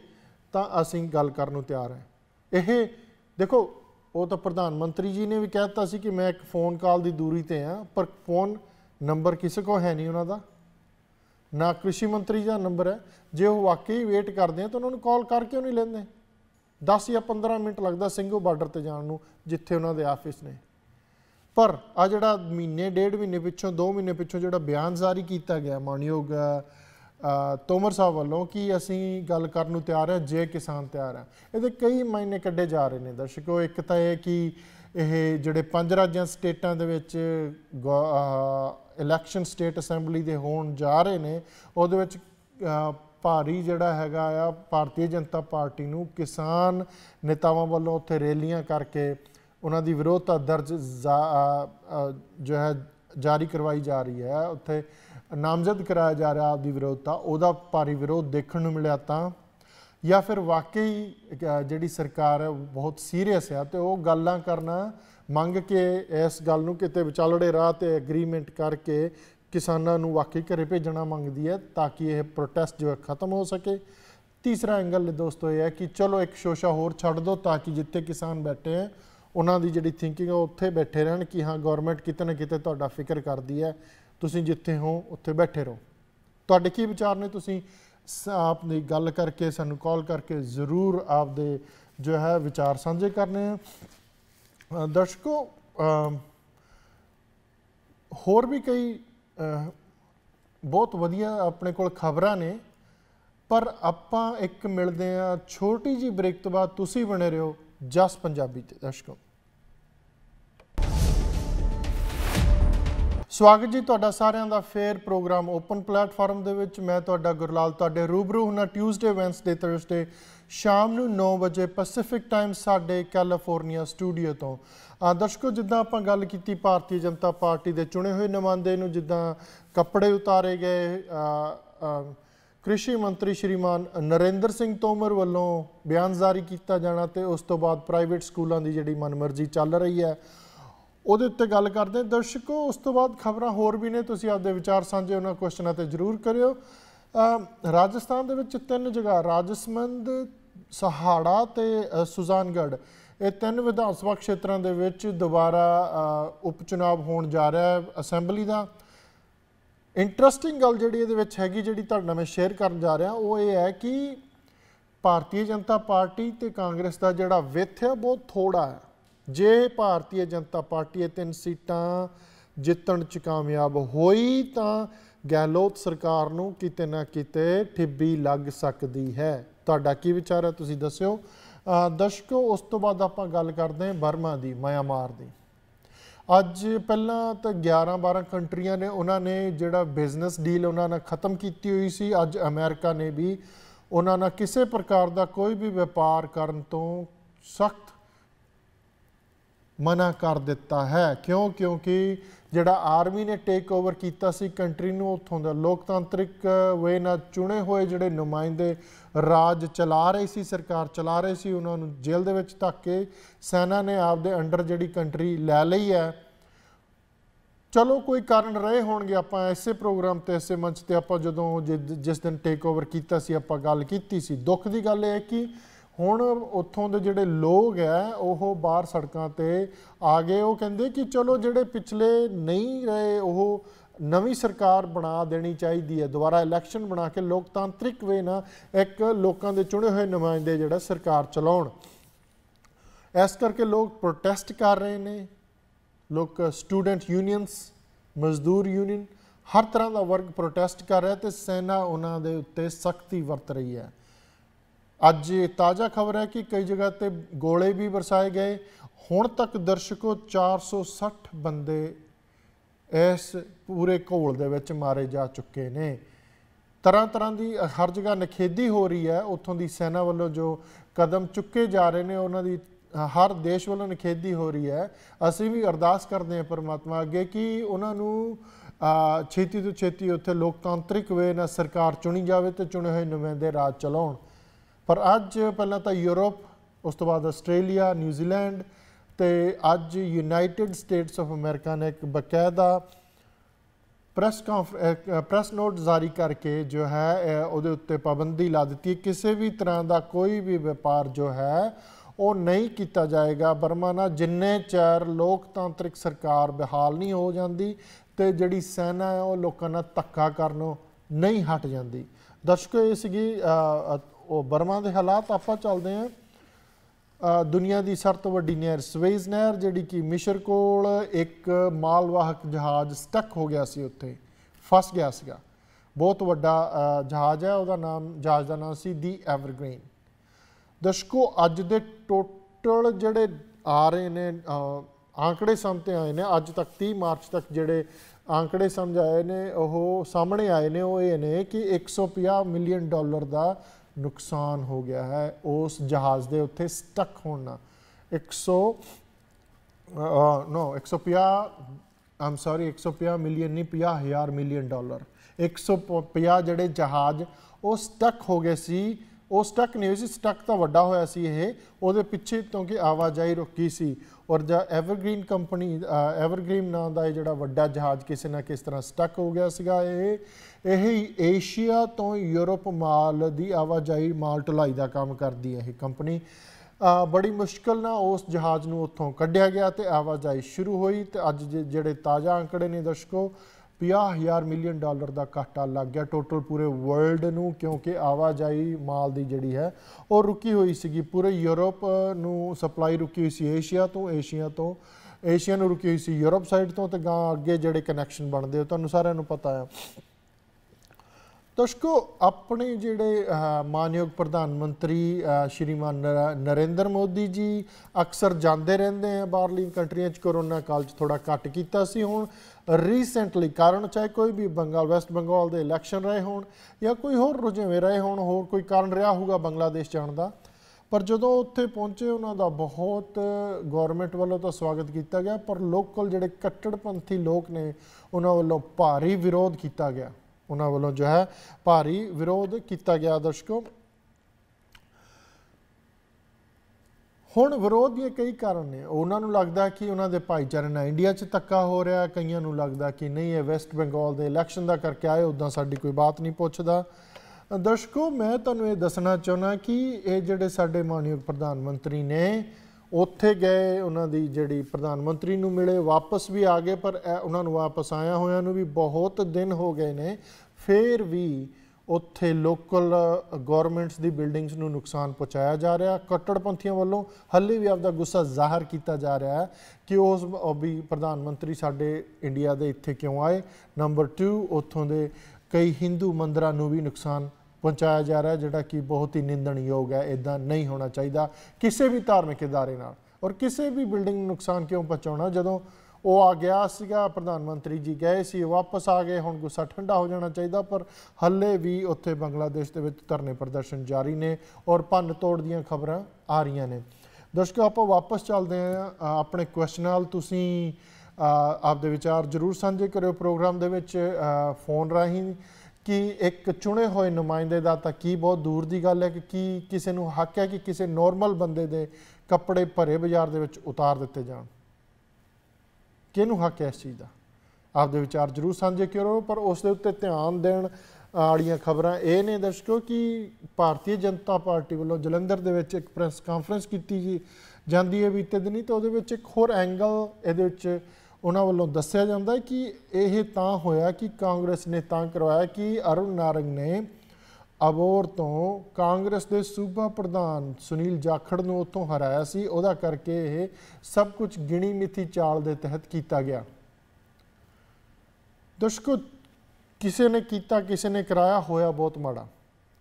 ਤਾਂ ਅਸੀਂ ਗੱਲ ਕਰਨ ਨੂੰ ਤਿਆਰ ਹਾਂ ਇਹ ਦੇਖੋ ਉਹ ਤਾਂ ਪ੍ਰਧਾਨ ਮੰਤਰੀ ਜੀ ਨੇ ਵੀ ਕਹਿਤਾ ਸੀ ਕਿ ਮੈਂ ਇੱਕ ਫੋਨ ਕਾਲ ਦੀ ਦੂਰੀ ਤੇ ਆ ਪਰ ਫੋਨ ਨੰਬਰ ਕਿਸੇ ਕੋ ਹੈ ਨਹੀਂ ਉਹਨਾਂ ਦਾ ਨਾ ਕ੍ਰਿਸ਼ੀ ਮੰਤਰੀ ਦਾ ਨੰਬਰ ਹੈ ਜੇ ਉਹ ਵਾਕਈ ਵੇਟ ਕਰਦੇ ਆ ਤਾਂ ਉਹਨਾਂ ਨੂੰ ਕਾਲ ਕਰਕੇ ਉਹ ਨਹੀਂ ਲੈਂਦੇ 10 ਜਾਂ 15 ਮਿੰਟ ਲੱਗਦਾ ਸਿੰਘੋ ਬਾਰਡਰ ਤੇ ਜਾਣ ਨੂੰ ਜਿੱਥੇ ਉਹਨਾਂ ਦੇ ਆਫਿਸ ਨੇ ਪਰ ਆ ਜਿਹੜਾ ਮਹੀਨੇ ਡੇਢ ਮਹੀਨੇ ਪਿੱਛੋਂ 2 ਮਹੀਨੇ ਪਿੱਛੋਂ ਜਿਹੜਾ ਬਿਆਨ ਜਾਰੀ ਕੀਤਾ ਗਿਆ ਮਾਨਯੋਗ ਤੋਮਰ ਸਾਹਿਬ ਵੱਲੋਂ ਕਿ ਅਸੀਂ ਗੱਲ ਕਰਨ ਨੂੰ ਤਿਆਰ ਹਾਂ ਜੇ ਕਿਸਾਨ ਤਿਆਰ ਹੈ ਇਹਦੇ ਕਈ ਮਾਇਨੇ ਕੱਢੇ ਜਾ ਰਹੇ ਨੇ ਦਰਸ਼ਕੋ ਇੱਕ ਤਾਂ ਇਹ ਕਿ ਇਹ ਜਿਹੜੇ ਪੰਜ ਰਾਜਾਂ ਸਟੇਟਾਂ ਦੇ ਵਿੱਚ ਇਲੈਕਸ਼ਨ ਸਟੇਟ ਅਸੈਂਬਲੀ ਦੇ ਹੋਣ ਜਾ ਰਹੇ ਨੇ ਉਹਦੇ ਵਿੱਚ ਭਾਰੀ ਜਿਹੜਾ ਹੈਗਾ ਆ ਭਾਰਤੀ ਜਨਤਾ ਪਾਰਟੀ ਨੂੰ ਕਿਸਾਨ ਨੇਤਾਵਾਂ ਵੱਲੋਂ ਉੱਥੇ ਰੈਲੀਆਂ ਕਰਕੇ ਉਹਨਾਂ ਦੀ ਵਿਰੋਧਤਾ ਦਰਜ ਜੋ ਹੈ ਜਾਰੀ ਕਰਵਾਈ ਜਾ ਰਹੀ ਹੈ ਉੱਥੇ ਨਾਮਜ਼ਦ ਕਰਾਇਆ ਜਾ ਰਿਹਾ ਆਪਦੀ ਵਿਰੋਧਤਾ ਉਹਦਾ ਭਾਰੀ ਵਿਰੋਧ ਦੇਖਣ ਨੂੰ ਮਿਲਿਆ ਤਾਂ ਜਾਂ ਫਿਰ ਵਾਕਈ ਜਿਹੜੀ ਸਰਕਾਰ ਹੈ ਬਹੁਤ ਸੀਰੀਅਸ ਹੈ ਤੇ ਉਹ ਗੱਲਾਂ ਕਰਨਾ ਮੰਗ ਕੇ ਇਸ ਗੱਲ ਨੂੰ ਕਿਤੇ ਵਿਚਾਲੜੇ ਰਾਹ ਤੇ ਐਗਰੀਮੈਂਟ ਕਰਕੇ ਕਿਸਾਨਾਂ ਨੂੰ ਵਾਕਈ ਘਰੇ ਭੇਜਣਾ ਮੰਗਦੀ ਹੈ ਤਾਂ ਕਿ ਇਹ ਪ੍ਰੋਟੈਸਟ ਜੋ ਹੈ ਖਤਮ ਹੋ ਸਕੇ ਤੀਸਰਾ ਐਂਗਲ ਦੋਸਤੋ ਇਹ ਹੈ ਕਿ ਚਲੋ ਇੱਕ ਸ਼ੋਸ਼ਾ ਹੋਰ ਛੱਡ ਦਿਓ ਤਾਂ ਕਿ ਜਿੱਥੇ ਕਿਸਾਨ ਬੈਠੇ ਹਨ ਉਹਨਾਂ ਦੀ ਜਿਹੜੀ ਥਿੰਕਿੰਗ ਹੈ ਉੱਥੇ ਬੈਠੇ ਰਹਿਣ ਕਿ ਹਾਂ ਗਵਰਨਮੈਂਟ ਕਿਤੇ ਨਾ ਕਿਤੇ ਤੁਹਾਡਾ ਫਿਕਰ ਕਰਦੀ ਹੈ ਤੁਸੀਂ ਜਿੱਥੇ ਹੋ ਉੱਥੇ ਬੈਠੇ ਰਹੋ ਤੁਹਾਡੇ ਕੀ ਵਿਚਾਰ ਨੇ ਤੁਸੀਂ ਆਪਣੀ ਗੱਲ ਕਰਕੇ ਸਾਨੂੰ ਕਾਲ ਕਰਕੇ ਜ਼ਰੂਰ ਆਪਦੇ ਜੋ ਹੈ ਵਿਚਾਰ ਸਾਂਝੇ ਕਰਨੇ ਦਰਸ਼ਕੋ ਹੋਰ ਵੀ ਕਈ ਬਹੁਤ ਵਧੀਆ ਆਪਣੇ ਕੋਲ ਖਬਰਾਂ ਨੇ ਪਰ ਆਪਾਂ ਇੱਕ ਮਿਲਦੇ ਆ ਛੋਟੀ ਜੀ ਬ੍ਰੇਕ ਤੋਂ ਬਾਅਦ ਤੁਸੀਂ ਬਣੇ ਰਹੋ ਜਸ ਪੰਜਾਬੀ ਤੇ ਦਰਸ਼ਕੋ ਸਵਾਗਤ ਜੀ ਤੁਹਾਡਾ ਸਾਰਿਆਂ ਦਾ ਫੇਰ ਪ੍ਰੋਗਰਾਮ ਓਪਨ ਪਲੇਟਫਾਰਮ ਦੇ ਵਿੱਚ ਮੈਂ ਤੁਹਾਡਾ ਗੁਰਲਾਲ ਤੁਹਾਡੇ ਰੂਬਰੂ ਹੁਣਾ ਟਿਊਜ਼ਡੇ ਵੈਂਸਡੇ ਥਰਸਡੇ ਸ਼ਾਮ ਨੂੰ 9 ਵਜੇ ਪੈਸੀਫਿਕ ਟਾਈਮ ਸਾਡੇ ਕੈਲੀਫੋਰਨੀਆ ਸਟੂਡੀਓ ਤੋਂ ਦਰਸ਼ਕੋ ਜਿੱਦਾਂ ਆਪਾਂ ਗੱਲ ਕੀਤੀ ਭਾਰਤੀ ਜਨਤਾ ਪਾਰਟੀ ਦੇ ਚੁਣੇ ਹੋਏ ਨੁਮਾਇੰਦੇ ਨੂੰ ਜਿੱਦਾਂ ਕੱਪੜੇ ਉਤਾਰੇ ਗਏ ਕ੍ਰਿਸ਼ੀ ਮੰਤਰੀ ਸ਼੍ਰੀਮਾਨ ਨਰਿੰਦਰ ਸਿੰਘ ਤੋਮਰ ਵੱਲੋਂ ਬਿਆਨ ਜਾਰੀ ਕੀਤਾ ਜਾਣਾ ਤੇ ਉਸ ਤੋਂ ਬਾਅਦ ਪ੍ਰਾਈਵੇਟ ਸਕੂਲਾਂ ਦੀ ਜਿਹੜੀ ਮਨਮਰਜ਼ੀ ਚੱਲ ਰਹੀ ਹੈ ਉਹਦੇ ਉੱਤੇ ਗੱਲ ਕਰਦੇ ਹਾਂ ਦਰਸ਼ਕੋ ਉਸ ਤੋਂ ਬਾਅਦ ਖਬਰਾਂ ਹੋਰ ਵੀ ਨੇ ਤੁਸੀਂ ਆਪਦੇ ਵਿਚਾਰ ਸਾਂਝੇ ਉਹਨਾਂ ਕੁਐਸਚਨਾਂ ਤੇ ਜ਼ਰੂਰ ਕਰਿਓ ਰਾਜਸਥਾਨ ਦੇ ਵਿੱਚ ਤਿੰਨ ਜਗ੍ਹਾ ਰਾਜਸਮੰਦ ਸਹਾੜਾ ਤੇ ਸੁਜ਼ਾਨਗੜ ਇਹ ਤਿੰਨ ਵਿਧਾਨ ਸਭਾ ਖੇਤਰਾਂ ਦੇ ਵਿੱਚ ਦੁਬਾਰਾ ਉਪਚੁਣਾਵ ਹੋਣ ਜਾ ਰਿਹਾ ਹੈ ਅਸੈਂਬਲੀ ਦਾ ਇੰਟਰਸਟਿੰਗ ਗੱਲ ਜਿਹੜੀ ਇਹਦੇ ਵਿੱਚ ਹੈਗੀ ਜਿਹੜੀ ਤੁਹਾਡੇ ਨਾਲ ਮੈਂ ਸ਼ੇਅਰ ਕਰਨ ਜਾ ਰਿਹਾ ਉਹ ਇਹ ਹੈ ਕਿ ਭਾਰਤੀ ਜਨਤਾ ਪਾਰਟੀ ਤੇ ਕਾਂਗਰਸ ਦਾ ਜਿਹੜਾ ਵਿਥਿਆ ਹੈ ਬਹੁਤ ਥੋੜਾ ਹੈ ਜੇ ਭਾਰਤੀ ਜਨਤਾ ਪਾਰਟੀ ਇਹ ਤਿੰਨ ਸੀਟਾਂ ਜਿੱਤਣ ਚ ਕਾਮਯਾਬ ਹੋਈ ਤਾਂ ਗੈਲੋਤ ਸਰਕਾਰ ਨੂੰ ਕਿਤੇ ਨਾ ਕਿਤੇ ਠਿੱਬੀ ਲੱਗ ਸਕਦੀ ਹੈ ਤੁਹਾਡਾ ਕੀ ਵਿਚਾਰ ਹੈ ਤੁਸੀਂ ਦੱਸਿਓ ਦਰਸ਼ਕੋ ਉਸ ਤੋਂ ਬਾਅਦ ਆਪਾਂ ਗੱਲ ਕਰਦੇ ਹਾਂ ਬਰਮਾ ਦੀ ਮਿਆਂਮਾਰ ਦੀ ਅੱਜ ਪਹਿਲਾਂ ਤਾਂ 11-12 ਕੰਟਰੀਆਂ ਨੇ ਉਹਨਾਂ ਨੇ ਜਿਹੜਾ ਬਿਜ਼ਨਸ ਡੀਲ ਉਹਨਾਂ ਨਾਲ ਖਤਮ ਕੀਤੀ ਹੋਈ ਸੀ ਅੱਜ ਅਮਰੀਕਾ ਨੇ ਵੀ ਉਹਨਾਂ ਨਾਲ ਕਿਸੇ ਪ੍ਰਕਾਰ ਦਾ ਕੋਈ ਵੀ ਵਪਾਰ ਕਰਨ ਤੋਂ ਸਖਤ ਮਨਾ ਕਰ ਦਿੱਤਾ ਹੈ ਕਿਉਂ ਕਿਉਂਕਿ ਜਿਹੜਾ ਆਰਮੀ ਨੇ ਟੇਕ ਓਵਰ ਕੀਤਾ ਸੀ ਕੰਟਰੀ ਨੂੰ ਉੱਥੋਂ ਦਾ ਲੋਕਤੰਤਰਿਕ ਵੇ ਨਾਲ ਚੁਣੇ ਹੋਏ ਜਿਹੜੇ ਨੁਮਾਇੰਦੇ ਰਾਜ ਚਲਾ ਰਹੀ ਸੀ ਸਰਕਾਰ ਚਲਾ ਰਹੀ ਸੀ ਉਹਨਾਂ ਨੂੰ ਜੇਲ੍ਹ ਦੇ ਵਿੱਚ ਧੱਕ ਕੇ ਸੈਨਾ ਨੇ ਆਪਦੇ ਅੰਡਰ ਜਿਹੜੀ ਕੰਟਰੀ ਲੈ ਲਈ ਹੈ ਚਲੋ ਕੋਈ ਕਾਰਨ ਰਹੇ ਹੋਣਗੇ ਆਪਾਂ ਐਸੇ ਪ੍ਰੋਗਰਾਮ ਤੇ ਐਸੇ ਮੰਚ ਤੇ ਆਪਾਂ ਜਦੋਂ ਜਿਸ ਦਿਨ ਟੇਕ ਓਵਰ ਕੀਤਾ ਸੀ ਆਪਾਂ ਗੱਲ ਕੀਤੀ ਸੀ ਦੁੱਖ ਦੀ ਗੱਲ ਇਹ ਹੈ ਕਿ ਹੁਣ ਉੱਥੋਂ ਦੇ ਜਿਹੜੇ ਲੋਕ ਐ ਉਹ ਬਾਹਰ ਸੜਕਾਂ ਤੇ ਆ ਗਏ ਉਹ ਕਹਿੰਦੇ ਕਿ ਚਲੋ ਜਿਹੜੇ ਪਿਛਲੇ ਨਹੀਂ ਰਹੇ ਉਹ ਨਵੀਂ ਸਰਕਾਰ ਬਣਾ ਦੇਣੀ ਚਾਹੀਦੀ ਹੈ ਦੁਬਾਰਾ ਇਲੈਕਸ਼ਨ ਬਣਾ ਕੇ ਲੋਕਤੰਤਰਿਕ ਵੇ ਨਾ ਇੱਕ ਲੋਕਾਂ ਦੇ ਚੁਣੇ ਹੋਏ ਨੁਮਾਇੰਦੇ ਜਿਹੜਾ ਸਰਕਾਰ ਚਲਾਉਣ ਇਸ ਕਰਕੇ ਲੋਕ ਪ੍ਰੋਟੈਸਟ ਕਰ ਰਹੇ ਨੇ ਲੋਕ ਸਟੂਡੈਂਟ ਯੂਨੀਅਨਸ ਮਜ਼ਦੂਰ ਯੂਨੀਅਨ ਹਰ ਤਰ੍ਹਾਂ ਦਾ ਵਰਗ ਪ੍ਰੋਟੈਸਟ ਕਰ ਰਿਹਾ ਤੇ ਸੈਨਾ ਉਹਨਾਂ ਦੇ ਉੱਤੇ ਸਖਤੀ ਵਰਤ ਰਹੀ ਹੈ ਅੱਜ ਤਾਜ਼ਾ ਖਬਰ ਹੈ ਕਿ ਕਈ ਜਗ੍ਹਾ ਤੇ ਗੋਲੇ ਵੀ ਵਰਸਾਏ ਗਏ ਹੁਣ ਤੱਕ ਦਰਸ਼ਕੋ 460 ਬੰਦੇ ਇਸ ਪੂਰੇ ਘੋਲ ਦੇ ਵਿੱਚ ਮਾਰੇ ਜਾ ਚੁੱਕੇ ਨੇ ਤਰ੍ਹਾਂ ਤਰ੍ਹਾਂ ਦੀ ਹਰ ਜਗ੍ਹਾ ਨਖੇਦੀ ਹੋ ਰਹੀ ਹੈ ਉੱਥੋਂ ਦੀ ਸੈਨਾ ਵੱਲੋਂ ਜੋ ਕਦਮ ਚੁੱਕੇ ਜਾ ਰਹੇ ਨੇ ਉਹਨਾਂ ਦੀ ਹਰ ਦੇਸ਼ ਵੱਲੋਂ ਨਖੇਦੀ ਹੋ ਰਹੀ ਹੈ ਅਸੀਂ ਵੀ ਅਰਦਾਸ ਕਰਦੇ ਹਾਂ ਪਰਮਾਤਮਾ ਅੱਗੇ ਕਿ ਉਹਨਾਂ ਨੂੰ ਛੇਤੀ ਤੋਂ ਛੇਤੀ ਉੱਥੇ ਲੋਕਤੰਤਰਿਕ ਵੇ ਨਾਲ ਸਰਕਾਰ ਚੁਣੀ ਜਾਵੇ ਤੇ ਚੁਣੇ ਹੋਏ ਨੁਮਾਇੰਦੇ ਰਾਜ ਚਲਾਉਣ ਪਰ ਅੱਜ ਪਹਿਲਾਂ ਤਾਂ ਯੂਰਪ ਉਸ ਤੋਂ ਬਾਅਦ ਆਸਟ੍ਰੇਲੀਆ ਨਿਊਜ਼ੀਲੈਂਡ ਤੇ ਅੱਜ ਯੂਨਾਈਟਿਡ ਸਟੇਟਸ ਆਫ ਅਮਰੀਕਾ ਨੇ ਇੱਕ ਬਕਾਇਦਾ ਪ੍ਰੈਸ ਕਾਨਫਰੈਂਸ ਪ੍ਰੈਸ ਨੋਟ ਜਾਰੀ ਕਰਕੇ ਜੋ ਹੈ ਉਹਦੇ ਉੱਤੇ ਪਾਬੰਦੀ ਲਾ ਦਿੱਤੀ ਹੈ ਕਿਸੇ ਵੀ ਤਰ੍ਹਾਂ ਦਾ ਕੋਈ ਵੀ ਵਪਾਰ ਜੋ ਹੈ ਉਹ ਨਹੀਂ ਕੀਤਾ ਜਾਏਗਾ ਬਰਮਾ ਨਾਲ ਜਿੰਨੇ ਚਿਰ ਲੋਕਤੰਤਰਿਕ ਸਰਕਾਰ ਬਹਾਲ ਨਹੀਂ ਹੋ ਜਾਂਦੀ ਤੇ ਜਿਹੜੀ ਸੈਨਾ ਹੈ ਉਹ ਲੋਕਾਂ ਨਾਲ ਧੱਕਾ ਕਰਨੋਂ ਨਹੀਂ ਹਟ ਜਾਂਦੀ ਦਰਸ਼ਕੋ ਇਹ ਸੀਗੀ ਉਹ ਬਰਮਾ ਦੇ ਹਾਲਾਤ ਆਪਾਂ ਚੱਲਦੇ ਆ ਦੁਨੀਆ ਦੀ ਸਭ ਤੋਂ ਵੱਡੀ ਨਹਿਰ ਸਵੇਜ਼ ਨਹਿਰ ਜਿਹੜੀ ਕਿ ਮਿਸ਼ਰ ਕੋਲ ਇੱਕ ਮਾਲਵਾਹਕ ਜਹਾਜ਼ ਸਟਕ ਹੋ ਗਿਆ ਸੀ ਉੱਥੇ ਫਸ ਗਿਆ ਸੀਗਾ ਬਹੁਤ ਵੱਡਾ ਜਹਾਜ਼ ਹੈ ਉਹਦਾ ਨਾਮ ਜਹਾਜ਼ ਦਾ ਨਾਮ ਸੀ ਦੀ ਐਵਰਗ੍ਰੀਨ ਦਸ਼ਕੋ ਅੱਜ ਦੇ ਟੋਟਲ ਜਿਹੜੇ ਆ ਰਹੇ ਨੇ ਆਂਕੜੇ ਸਾਹਮਣੇ ਆਏ ਨੇ ਅੱਜ ਤੱਕ 30 ਮਾਰਚ ਤੱਕ ਜਿਹੜੇ ਸਮਝ ਸਮਝਾਏ ਨੇ ਉਹ ਸਾਹਮਣੇ ਆਏ ਨੇ ਉਹ ਇਹ ਨੇ ਕਿ 150 ਮਿਲੀਅਨ ਡਾਲਰ ਦਾ ਨੁਕਸਾਨ ਹੋ ਗਿਆ ਹੈ ਉਸ ਜਹਾਜ਼ ਦੇ ਉੱਤੇ ਸਟਕ ਹੋਣਾ 100 ਨੋ 150 ਆਮ ਸੌਰੀ 150 ਮਿਲੀਅਨ ਨਹੀਂ ਹਜ਼ਾਰ ਮਿਲੀਅਨ ਡਾਲਰ 150 ਜਿਹੜੇ ਜਹਾਜ਼ ਉਹ ਸਟਕ ਹੋ ਗਏ ਸੀ ਉਹ ਸਟਕ ਨਹੀਂ ਸੀ ਸਟਕ ਤਾਂ ਵੱਡਾ ਹੋਇਆ ਸੀ ਇਹ ਉਹਦੇ ਪਿੱਛੇ ਤੋਂ ਕਿ ਆਵਾਜਾਈ ਰੁਕੀ ਸੀ ਔਰ ਜਾ ਐਵਰਗ੍ਰੀਨ ਕੰਪਨੀ ਐਵਰਗ੍ਰੀਨ ਨਾਂ ਦਾ ਇਹ ਜਿਹੜਾ ਵੱਡਾ ਜਹਾਜ਼ ਕਿਸੇ ਨਾ ਕਿਸ ਤਰ੍ਹਾਂ ਸਟਕ ਹੋ ਗਿਆ ਸੀਗਾ ਇਹ ਇਹ ਏਸ਼ੀਆ ਤੋਂ ਯੂਰਪ ਮਾਲ ਦੀ ਆਵਾਜਾਈ ਮਾਲ ਟਲਾਈ ਦਾ ਕੰਮ ਕਰਦੀ ਹੈ ਇਹ ਕੰਪਨੀ ਬੜੀ ਮੁਸ਼ਕਲ ਨਾਲ ਉਸ ਜਹਾਜ਼ ਨੂੰ ਉੱਥੋਂ ਕੱਢਿਆ ਗਿਆ ਤੇ ਆਵਾਜਾਈ ਸ਼ੁਰੂ ਹੋਈ ਤੇ ਅੱਜ ਜਿਹੜੇ ਤਾਜ਼ਾ ਅੰਕੜੇ ਨੇ ਦਰਸ਼ਕੋ 50000 ਮਿਲੀਅਨ ਡਾਲਰ ਦਾ ਘਾਟਾ ਲੱਗ ਗਿਆ ਟੋਟਲ ਪੂਰੇ ਵਰਲਡ ਨੂੰ ਕਿਉਂਕਿ ਆਵਾਜਾਈ ਮਾਲ ਦੀ ਜਿਹੜੀ ਹੈ ਉਹ ਰੁਕੀ ਹੋਈ ਸੀਗੀ ਪੂਰੇ ਯੂਰਪ ਨੂੰ ਸਪਲਾਈ ਰੁਕੀ ਹੋਈ ਸੀ ਏਸ਼ੀਆ ਤੋਂ ਏਸ਼ੀਆ ਤੋਂ ਏਸ਼ੀਆ ਨੂੰ ਰੁਕੀ ਹੋਈ ਸੀ ਯੂਰਪ ਸਾਈਡ ਤੋਂ ਤੇ ਗਾਂ ਅੱਗੇ ਜਿਹੜੇ ਕਨੈਕਸ਼ਨ ਬਣਦੇ ਹੋ ਤੁਹਾਨੂੰ ਸਾਰਿਆਂ ਨੂੰ ਪਤਾ ਹੈ ਤਸ਼ਕੋ ਆਪਣੇ ਜਿਹੜੇ ਮਾਨਯੋਗ ਪ੍ਰਧਾਨ ਮੰਤਰੀ ਸ਼੍ਰੀਮਾਨ ਨਰਿੰਦਰ ਮੋਦੀ ਜੀ ਅਕਸਰ ਜਾਂਦੇ ਰਹਿੰਦੇ ਆ ਬਾਹਰਲੀ ਕੰਟਰੀਆਂ 'ਚ ਕੋਰੋਨਾ ਕਾਲ 'ਚ ਥੋੜਾ ਘੱਟ ਕੀਤਾ ਸੀ ਹੁਣ ਰੀਸੈਂਟਲੀ ਕਾਰਨ ਚਾਹੇ ਕੋਈ ਵੀ ਬੰਗਾਲ ਵੈਸਟ ਬੰਗਾਲ ਦੇ ਇਲੈਕਸ਼ਨ ਰਹੇ ਹੋਣ ਜਾਂ ਕੋਈ ਹੋਰ ਰੁਝੇਵੇਂ ਰਹੇ ਹੋਣ ਹੋਰ ਕੋਈ ਕਾਰਨ ਰਿਹਾ ਹੋਊਗਾ ਬੰਗਲਾਦੇਸ਼ ਜਾਣ ਦਾ ਪਰ ਜਦੋਂ ਉੱਥੇ ਪਹੁੰਚੇ ਉਹਨਾਂ ਦਾ ਬਹੁਤ ਗਵਰਨਮੈਂਟ ਵੱਲੋਂ ਤਾਂ ਸਵਾਗਤ ਕੀਤਾ ਗਿਆ ਪਰ ਲੋਕਲ ਜਿਹੜੇ ਕੱਟੜਪੰਥੀ ਲੋਕ ਨੇ ਉਹਨਾਂ ਵੱਲੋਂ ਭਾਰੀ ਵਿਰੋਧ ਕੀਤਾ ਗਿਆ ਉਹਨਾਂ ਵੱਲੋਂ ਜੋ ਹੈ ਭਾਰੀ ਵਿਰੋਧ ਕੀਤਾ ਗਿਆ ਦਰਸ਼ਕੋ ਹੁਣ ਵਿਰੋਧ ਦੇ ਕਈ ਕਾਰਨ ਨੇ ਉਹਨਾਂ ਨੂੰ ਲੱਗਦਾ ਕਿ ਉਹਨਾਂ ਦੇ ਭਾਈਚਾਰੇ ਨਾਲ ਇੰਡੀਆ 'ਚ ਤੱਕਾ ਹੋ ਰਿਹਾ ਕਈਆਂ ਨੂੰ ਲੱਗਦਾ ਕਿ ਨਹੀਂ ਇਹ ਵੈਸਟ ਬੰਗਾਲ ਦੇ ਇਲੈਕਸ਼ਨ ਦਾ ਕਰਕੇ ਆਏ ਉਦਾਂ ਸਾਡੀ ਕੋਈ ਬਾਤ ਨਹੀਂ ਪੁੱਛਦਾ ਦਰਸ਼ਕੋ ਮੈਂ ਤੁਹਾਨੂੰ ਇਹ ਦੱਸਣਾ ਚਾਹੁੰਦਾ ਕਿ ਇਹ ਜਿਹੜੇ ਸਾਡੇ ਮਾਨਯੋਗ ਪ੍ਰਧਾਨ ਮੰਤਰੀ ਨੇ ਉੱਥੇ ਗਏ ਉਹਨਾਂ ਦੀ ਜਿਹੜੀ ਪ੍ਰਧਾਨ ਮੰਤਰੀ ਨੂੰ ਮਿਲੇ ਵਾਪਸ ਵੀ ਆ ਗਏ ਪਰ ਉਹਨਾਂ ਨੂੰ ਵਾਪਸ ਆਇਆ ਹੋਇਆਂ ਨੂੰ ਵੀ ਬਹੁਤ ਦਿਨ ਹੋ ਗਏ ਨੇ ਫੇਰ ਵੀ ਉੱਥੇ ਲੋਕਲ ਗਵਰਨਮੈਂਟਸ ਦੀ ਬਿਲਡਿੰਗਸ ਨੂੰ ਨੁਕਸਾਨ ਪਹੁੰਚਾਇਆ ਜਾ ਰਿਹਾ ਕੱਟੜਪੰਥੀਆਂ ਵੱਲੋਂ ਹੱਲੇ ਵੀ ਆਪਦਾ ਗੁੱਸਾ ਜ਼ਾਹਰ ਕੀਤਾ ਜਾ ਰਿਹਾ ਹੈ ਕਿ ਉਸ ਵੀ ਪ੍ਰਧਾਨ ਮੰਤਰੀ ਸਾਡੇ ਇੰਡੀਆ ਦੇ ਇੱਥੇ ਕਿਉਂ ਆਏ ਨੰਬਰ 2 ਉੱਥੋਂ ਦੇ ਕਈ ਹਿੰਦੂ ਮੰਦਰਾਂ ਨੂੰ ਵੀ ਨੁਕਸਾਨ ਪਹੁੰਚਾਇਆ ਜਾ ਰਿਹਾ ਜਿਹੜਾ ਕਿ ਬਹੁਤ ਹੀ ਨਿੰਦਣਯੋਗ ਹੈ ਇਦਾਂ ਨਹੀਂ ਹੋਣਾ ਚਾਹੀਦਾ ਕਿਸੇ ਵੀ ਧਾਰਮਿਕ ادارے ਨਾਲ ਔਰ ਕਿਸੇ ਵੀ ਬਿਲਡਿੰਗ ਨੂੰ ਨੁਕਸਾਨ ਕਿਉਂ ਪਹੁੰਚਾਉਣਾ ਜਦੋਂ ਉਹ ਆ ਗਿਆ ਸੀਗਾ ਪ੍ਰਧਾਨ ਮੰਤਰੀ ਜੀ ਗਏ ਸੀ ਵਾਪਸ ਆ ਗਏ ਹੁਣ ਗੁੱਸਾ ਠੰਡਾ ਹੋ ਜਾਣਾ ਚਾਹੀਦਾ ਪਰ ਹੱਲੇ ਵੀ ਉੱਥੇ ਬੰਗਲਾਦੇਸ਼ ਦੇ ਵਿੱਚ ਧਰਨੇ ਪ੍ਰਦਰਸ਼ਨ ਜਾਰੀ ਨੇ ਔਰ ਪੰਨ ਤੋੜ ਦੀਆਂ ਖਬਰਾਂ ਆ ਰਹੀਆਂ ਨੇ ਦਰਸ਼ਕੋ ਆਪਾਂ ਵਾਪਸ ਚੱਲਦੇ ਆ ਆਪਣੇ ਕੁਐਸਚਨ ਨਾਲ ਤੁਸੀਂ ਆਪਦੇ ਵਿਚਾਰ ਜਰੂਰ ਸਾਂਝੇ ਕਰਿਓ ਪ੍ਰੋਗਰਾਮ ਦੇ ਵਿੱਚ ਫੋਨ ਰਾਹੀਂ ਕਿ ਇੱਕ ਚੁਣੇ ਹੋਏ ਨੁਮਾਇੰਦੇ ਦਾ ਤਾਂ ਕੀ ਬਹੁਤ ਦੂਰ ਦੀ ਗੱਲ ਹੈ ਕਿ ਕੀ ਕਿਸੇ ਨੂੰ ਹੱਕ ਹੈ ਕਿ ਕਿਸੇ ਨਾਰਮਲ ਬੰਦੇ ਦੇ ਕੱਪੜੇ ਭਰੇ ਬਾਜ਼ਾਰ ਦੇ ਵਿੱਚ ਉਤਾਰ ਦਿੱਤੇ ਜਾਣ ਕਿਹਨੂੰ ਹੱਕ ਹੈ ਇਸ ਚੀਜ਼ ਦਾ ਆਪਦੇ ਵਿਚਾਰ ਜਰੂਰ ਸਾਂਝੇ ਕਰੋ ਪਰ ਉਸ ਦੇ ਉੱਤੇ ਧਿਆਨ ਦੇਣ ਆੜੀਆਂ ਖਬਰਾਂ ਇਹ ਨੇ ਦਰਸ਼ਕੋ ਕਿ ਭਾਰਤੀ ਜਨਤਾ ਪਾਰਟੀ ਵੱਲੋਂ ਜਲੰਧਰ ਦੇ ਵਿੱਚ ਇੱਕ ਪ੍ਰੈਸ ਕਾਨਫਰੰਸ ਕੀਤੀ ਜਾਂਦੀ ਹੈ ਬੀਤੇ ਦਿਨੀ ਤਾਂ ਉਹਦੇ ਵਿੱਚ ਇੱਕ ਹੋਰ ਐਂਗਲ ਇਹਦੇ ਵਿੱਚ ਉਹਨਾਂ ਵੱਲੋਂ ਦੱਸਿਆ ਜਾਂਦਾ ਹੈ ਕਿ ਇਹ ਤਾਂ ਹੋਇਆ ਕਿ ਕਾਂਗਰਸ ਨੇ ਤਾਂ ਕਰਵਾਇਆ ਕਿ ਅਰੁਣ ਨਾਰੰਗ ਨੇ ਅਬੋਰ ਤੋਂ ਕਾਂਗਰਸ ਦੇ ਸੂਬਾ ਪ੍ਰਧਾਨ ਸੁਨੀਲ ਜਾਖੜ ਨੂੰ ਉੱਥੋਂ ਹਰਾਇਆ ਸੀ ਉਹਦਾ ਕਰਕੇ ਇਹ ਸਭ ਕੁਝ ਗਿਣੀ ਮਿੱਥੀ ਚਾਲ ਦੇ ਤਹਿਤ ਕੀਤਾ ਗਿਆ ਦੁਸ਼ਕੋ ਕਿਸੇ ਨੇ ਕੀਤਾ ਕਿਸੇ ਨੇ ਕਰਾਇਆ ਹੋਇਆ ਬਹੁਤ ਮਾੜਾ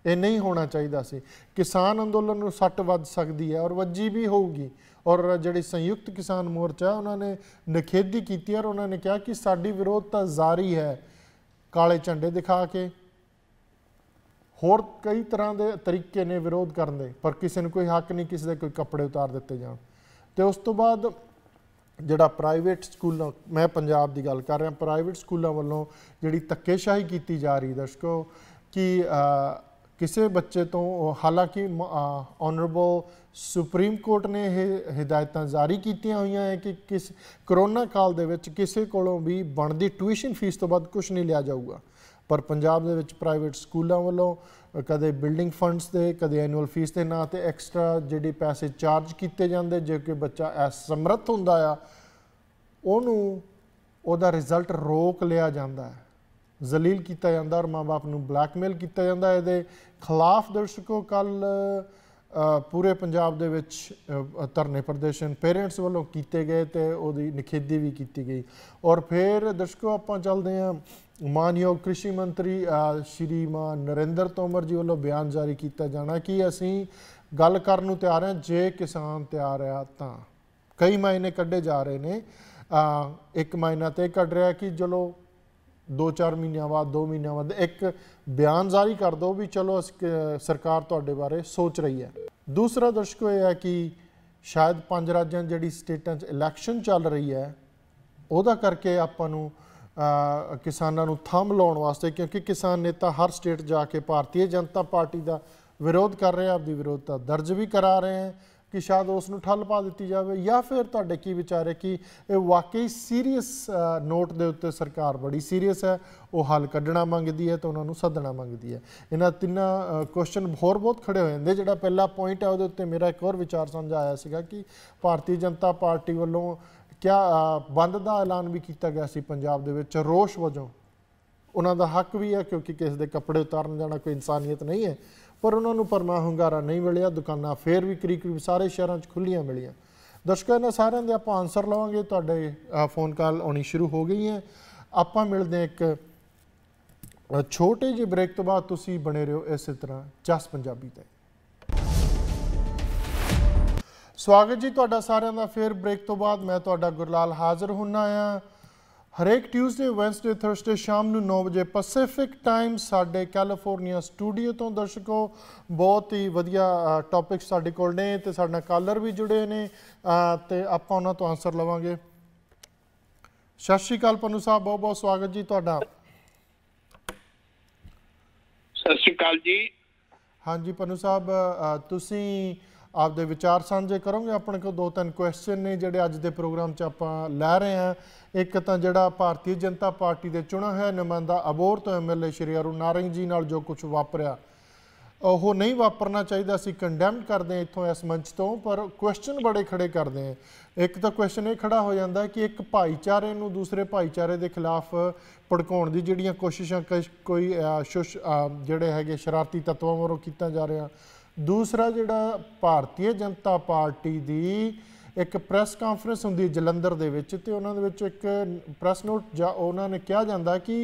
ਇਹ ਨਹੀਂ ਹੋਣਾ ਚਾਹੀਦਾ ਸੀ ਕਿਸਾਨ ਅੰਦੋਲਨ ਨੂੰ ਸੱਟ ਵੱਜ ਸਕਦੀ ਹੈ ਔਰ ਵੱਜੀ ਵੀ ਹੋਊਗੀ ਔਰ ਜਿਹੜੀ ਸੰਯੁਕਤ ਕਿਸਾਨ ਮੋਰਚਾ ਉਹਨਾਂ ਨੇ ਨਖੇਦੀ ਕੀਤੀ ਔਰ ਉਹਨਾਂ ਨੇ ਕਿਹਾ ਕਿ ਸਾਡੀ ਵਿਰੋਧਤਾ ਜਾਰੀ ਹੈ ਕਾਲੇ ਝੰਡੇ ਦਿਖਾ ਕੇ ਹੋਰ ਕਈ ਤਰ੍ਹਾਂ ਦੇ ਤਰੀਕੇ ਨੇ ਵਿਰੋਧ ਕਰਨ ਦੇ ਪਰ ਕਿਸੇ ਨੂੰ ਕੋਈ ਹੱਕ ਨਹੀਂ ਕਿਸੇ ਦੇ ਕੋਈ ਕੱਪੜੇ ਉਤਾਰ ਦਿੱਤੇ ਜਾਣ ਤੇ ਉਸ ਤੋਂ ਬਾਅਦ ਜਿਹੜਾ ਪ੍ਰਾਈਵੇਟ ਸਕੂਲਾਂ ਮੈਂ ਪੰਜਾਬ ਦੀ ਗੱਲ ਕਰ ਰਿਹਾ ਪ੍ਰਾਈਵੇਟ ਸਕੂਲਾਂ ਵੱਲੋਂ ਜਿਹੜੀ ਤੱਕੇਸ਼ਾਹੀ ਕੀਤੀ ਜਾ ਰਹੀ ਦਰਸ਼ਕੋ ਕਿ ਕਿਸੇ ਬੱਚੇ ਤੋਂ ਹਾਲਾਂਕਿ ਆਨਰੇਬਲ ਸੁਪਰੀਮ ਕੋਰਟ ਨੇ ਇਹ ਹਦਾਇਤਾਂ ਜਾਰੀ ਕੀਤੀਆਂ ਹੋਈਆਂ ਹੈ ਕਿ ਕਿਸ ਕਰੋਨਾ ਕਾਲ ਦੇ ਵਿੱਚ ਕਿਸੇ ਕੋਲੋਂ ਵੀ ਬਣਦੀ ਟਿਊਸ਼ਨ ਫੀਸ ਤੋਂ ਬਾਅਦ ਕੁਝ ਨਹੀਂ ਲਿਆ ਜਾਊਗਾ ਪਰ ਪੰਜਾਬ ਦੇ ਵਿੱਚ ਪ੍ਰਾਈਵੇਟ ਸਕੂਲਾਂ ਵੱਲੋਂ ਕਦੇ ਬਿਲਡਿੰਗ ਫੰਡਸ ਤੇ ਕਦੇ ਐਨੂਅਲ ਫੀਸ ਦੇ ਨਾਂ ਤੇ ਐਕਸਟਰਾ ਜਿਹੜੇ ਪੈਸੇ ਚਾਰਜ ਕੀਤੇ ਜਾਂਦੇ ਜੇ ਕਿ ਬੱਚਾ ਐਸ ਸਮਰੱਥ ਹੁੰਦਾ ਆ ਉਹਨੂੰ ਉਹਦਾ ਰਿਜ਼ਲਟ ਰੋਕ ਲਿਆ ਜਾਂਦਾ ਹੈ ਜ਼ਲੀਲ ਕੀਤਾ ਜਾਂਦਾ ਔਰ ਮਾਪੇ ਨੂੰ ਬਲੈਕਮੇਲ ਕੀਤਾ ਜਾਂਦਾ ਇਹਦੇ ਖਿਲਾਫ ਦਰਸ਼ਕੋ ਕੱਲ ਪੂਰੇ ਪੰਜਾਬ ਦੇ ਵਿੱਚ ਧਰਨੇ ਪ੍ਰਦਰਸ਼ਨ ਪੇਰੈਂਟਸ ਵੱਲੋਂ ਕੀਤੇ ਗਏ ਤੇ ਉਹਦੀ ਨਿਖੇਧੀ ਵੀ ਕੀਤੀ ਗਈ ਔਰ ਫਿਰ ਦਰਸ਼ਕੋ ਆਪਾਂ ਚੱਲਦੇ ਹਾਂ ਮਾਨਯੋਗ ਕ੍ਰਿਸ਼ੀ ਮੰਤਰੀ ਸ਼੍ਰੀਮਾਨ ਨਰਿੰਦਰ ਤੋਮਰ ਜੀ ਵੱਲੋਂ ਬਿਆਨ ਜਾਰੀ ਕੀਤਾ ਜਾਣਾ ਕਿ ਅਸੀਂ ਗੱਲ ਕਰਨ ਨੂੰ ਤਿਆਰ ਹਾਂ ਜੇ ਕਿਸਾਨ ਤਿਆਰ ਆ ਤਾਂ ਕਈ ਮਹੀਨੇ ਕੱਢੇ ਜਾ ਰਹੇ ਨੇ ਇੱਕ ਮਹੀਨਾ ਤੇ ਕੱਢ ਰਿਹਾ ਕਿ ਚਲੋ 2-4 ਮਹੀਨਿਆਂ ਬਾਅਦ 2 ਮਹੀਨਿਆਂ ਬਾਅਦ ਇੱਕ ਬਿਆਨ ਜਾਰੀ ਕਰ ਦੋ ਵੀ ਚਲੋ ਸਰਕਾਰ ਤੁਹਾਡੇ ਬਾਰੇ ਸੋਚ ਰਹੀ ਹੈ ਦੂਸਰਾ ਦਰਸ਼ਕੋ ਇਹ ਹੈ ਕਿ ਸ਼ਾਇਦ ਪੰਜ ਰਾਜਾਂ ਜਿਹੜੀ ਸਟੇਟਾਂ 'ਚ ਇਲੈਕਸ਼ਨ ਚੱਲ ਰਹੀ ਹੈ ਉਹਦਾ ਕਰਕੇ ਆਪਾਂ ਨੂੰ ਕਿਸਾਨਾਂ ਨੂੰ ਥੰਮ ਲਾਉਣ ਵਾਸਤੇ ਕਿਉਂਕਿ ਕਿਸਾਨ ਨੇਤਾ ਹਰ ਸਟੇਟ ਜਾ ਕੇ ਭਾਰਤੀ ਜਨਤਾ ਪਾਰਟੀ ਦਾ ਵਿਰੋਧ ਕਰ ਰਹੇ ਆਪਦੀ ਵਿਰੋਧਤਾ ਦਰਜ ਵੀ ਕਰਾ ਰਹੇ ਹਨ ਕਿ ਸ਼ਾਇਦ ਉਸ ਨੂੰ ਠੱਲ ਪਾ ਦਿੱਤੀ ਜਾਵੇ ਜਾਂ ਫਿਰ ਤੁਹਾਡੇ ਕੀ ਵਿਚਾਰ ਹੈ ਕਿ ਇਹ ਵਾਕਈ ਸੀਰੀਅਸ ਨੋਟ ਦੇ ਉੱਤੇ ਸਰਕਾਰ ਬੜੀ ਸੀਰੀਅਸ ਹੈ ਉਹ ਹੱਲ ਕੱਢਣਾ ਮੰਗਦੀ ਹੈ ਤਾਂ ਉਹਨਾਂ ਨੂੰ ਸੱਦਣਾ ਮੰਗਦੀ ਹੈ ਇਹਨਾਂ ਤਿੰਨਾਂ ਕੁਐਸਚਨ ਹੋਰ ਬਹੁਤ ਖੜੇ ਹੋ ਜਾਂਦੇ ਜਿਹੜਾ ਪਹਿਲਾ ਪੁਆਇੰਟ ਹੈ ਉਹਦੇ ਉੱਤੇ ਮੇਰਾ ਇੱਕ ਹੋਰ ਵਿਚਾਰ ਸਮਝ ਆਇਆ ਸੀਗਾ ਕਿ ਭਾਰਤੀ ਜਨਤਾ ਪਾਰਟੀ ਵੱਲੋਂ ਕਿਆ ਬੰਦ ਦਾ ਐਲਾਨ ਵੀ ਕੀਤਾ ਗਿਆ ਸੀ ਪੰਜਾਬ ਦੇ ਵਿੱਚ ਰੋਸ਼ ਵਜੋਂ ਉਹਨਾਂ ਦਾ ਹੱਕ ਵੀ ਹੈ ਕਿਉਂਕਿ ਕਿਸੇ ਦੇ ਕੱਪੜੇ ਉਤਾਰਨ ਜਾਣਾ ਕੋਈ ਇਨਸਾਨੀਅਤ ਨਹੀਂ ਹੈ ਪਰ ਉਹਨਾਂ ਨੂੰ ਪਰਮਾ ਹੰਗਾਰਾ ਨਹੀਂ ਮਿਲਿਆ ਦੁਕਾਨਾਂ ਫੇਰ ਵੀ ਕਰੀਬ ਵੀ ਸਾਰੇ ਸ਼ਹਿਰਾਂ 'ਚ ਖੁੱਲੀਆਂ ਮਿਲੀਆਂ ਦਰਸ਼ਕਾਂ ਨੇ ਸਾਰਿਆਂ ਦੇ ਆਪਾਂ ਆਨਸਰ ਲਵਾਂਗੇ ਤੁਹਾਡੇ ਫੋਨ ਕਾਲ ਆਉਣੀ ਸ਼ੁਰੂ ਹੋ ਗਈ ਹੈ ਆਪਾਂ ਮਿਲਦੇ ਇੱਕ ਛੋਟੇ ਜਿਹੇ ਬ੍ਰੇਕ ਤੋਂ ਬਾਅਦ ਤੁਸੀਂ ਬਣੇ ਰਹੋ ਇਸੇ ਤਰ੍ਹਾਂ ਚਸ ਪੰਜਾਬੀ ਤੇ ਸਵਾਗਤ ਜੀ ਤੁਹਾਡਾ ਸਾਰਿਆਂ ਦਾ ਫੇਰ ਬ੍ਰੇਕ ਤੋਂ ਬਾਅਦ ਮੈਂ ਤੁਹਾਡਾ ਗੁਰਲਾਲ ਹਾਜ਼ਰ ਹੁੰਨਾ ਆ ਹਰੇਕ ਟਿਊਜ਼ਡੇ ਵੈਂਸਡੇ ਥਰਸਡੇ ਸ਼ਾਮ ਨੂੰ 9 ਵਜੇ ਪੈਸੀਫਿਕ ਟਾਈਮ ਸਾਡੇ ਕੈਲੀਫੋਰਨੀਆ ਸਟੂਡੀਓ ਤੋਂ ਦਰਸ਼ਕੋ ਬਹੁਤ ਹੀ ਵਧੀਆ ਟੌਪਿਕਸ ਸਾਡੇ ਕੋਲ ਨੇ ਤੇ ਸਾਡੇ ਨਾਲ ਕਾਲਰ ਵੀ ਜੁੜੇ ਨੇ ਤੇ ਆਪਾਂ ਉਹਨਾਂ ਤੋਂ ਆਨਸਰ ਲਵਾਂਗੇ ਸਤਿ ਸ਼੍ਰੀ ਅਕਾਲ ਪਨੂ ਸਾਹਿਬ ਬਹੁਤ ਬਹੁਤ ਸਵਾਗਤ ਜੀ ਤੁਹਾਡਾ ਸਤਿ ਸ਼੍ਰੀ ਅਕਾਲ ਜੀ ਹਾਂਜੀ ਪਨੂ ਸਾਹਿਬ ਤੁਸੀਂ ਆਪਦੇ ਵਿਚਾਰ ਸਾਂਝੇ ਕਰੋਗੇ ਆਪਣੇ ਕੋਲ ਦੋ ਤਿੰਨ ਕੁਐਸਚਨ ਨੇ ਜਿਹੜੇ ਅੱਜ ਦੇ ਪ੍ਰੋਗਰਾਮ 'ਚ ਆਪਾਂ ਲੈ ਰਹੇ ਹਾਂ ਇੱਕ ਤਾਂ ਜਿਹੜਾ ਭਾਰਤੀ ਜਨਤਾ ਪਾਰਟੀ ਦੇ ਚੁਣਾ ਹੈ ਨਮੰਦਾ ਅਬੋਰ ਤੋਂ ਐਮਐਲਏ ਸ਼੍ਰੀ ਅਰੁਣ ਨਾਰੰਗ ਜੀ ਨਾਲ ਜੋ ਕੁਝ ਵਾਪਰਿਆ ਉਹ ਨਹੀਂ ਵਾਪਰਨਾ ਚਾਹੀਦਾ ਸੀ ਕੰਡੈਮਨ ਕਰਦੇ ਇੱਥੋਂ ਇਸ ਮੰਚ ਤੋਂ ਪਰ ਕੁਐਸਚਨ ਬੜੇ ਖੜੇ ਕਰਦੇ ਆ ਇੱਕ ਤਾਂ ਕੁਐਸਚਨ ਇਹ ਖੜਾ ਹੋ ਜਾਂਦਾ ਕਿ ਇੱਕ ਭਾਈਚਾਰੇ ਨੂੰ ਦੂਸਰੇ ਭਾਈਚਾਰੇ ਦੇ ਖਿਲਾਫ ਪੜਕਾਉਣ ਦੀ ਜਿਹੜੀਆਂ ਕੋਸ਼ਿਸ਼ਾਂ ਕੋਈ ਜਿਹੜੇ ਹੈਗੇ ਸ਼ਰਾਰਤੀ ਤੱਤਾਂ ਵੱਲੋਂ ਕੀਤਾ ਜਾ ਰਿਹਾ ਦੂਸਰਾ ਜਿਹੜਾ ਭਾਰਤੀ ਜਨਤਾ ਪਾਰਟੀ ਦੀ ਇੱਕ ਪ੍ਰੈਸ ਕਾਨਫਰੰਸ ਹੁੰਦੀ ਹੈ ਜਲੰਧਰ ਦੇ ਵਿੱਚ ਤੇ ਉਹਨਾਂ ਦੇ ਵਿੱਚ ਇੱਕ ਪ੍ਰੈਸ ਨੋਟ ਜਾਂ ਉਹਨਾਂ ਨੇ ਕਿਹਾ ਜਾਂਦਾ ਕਿ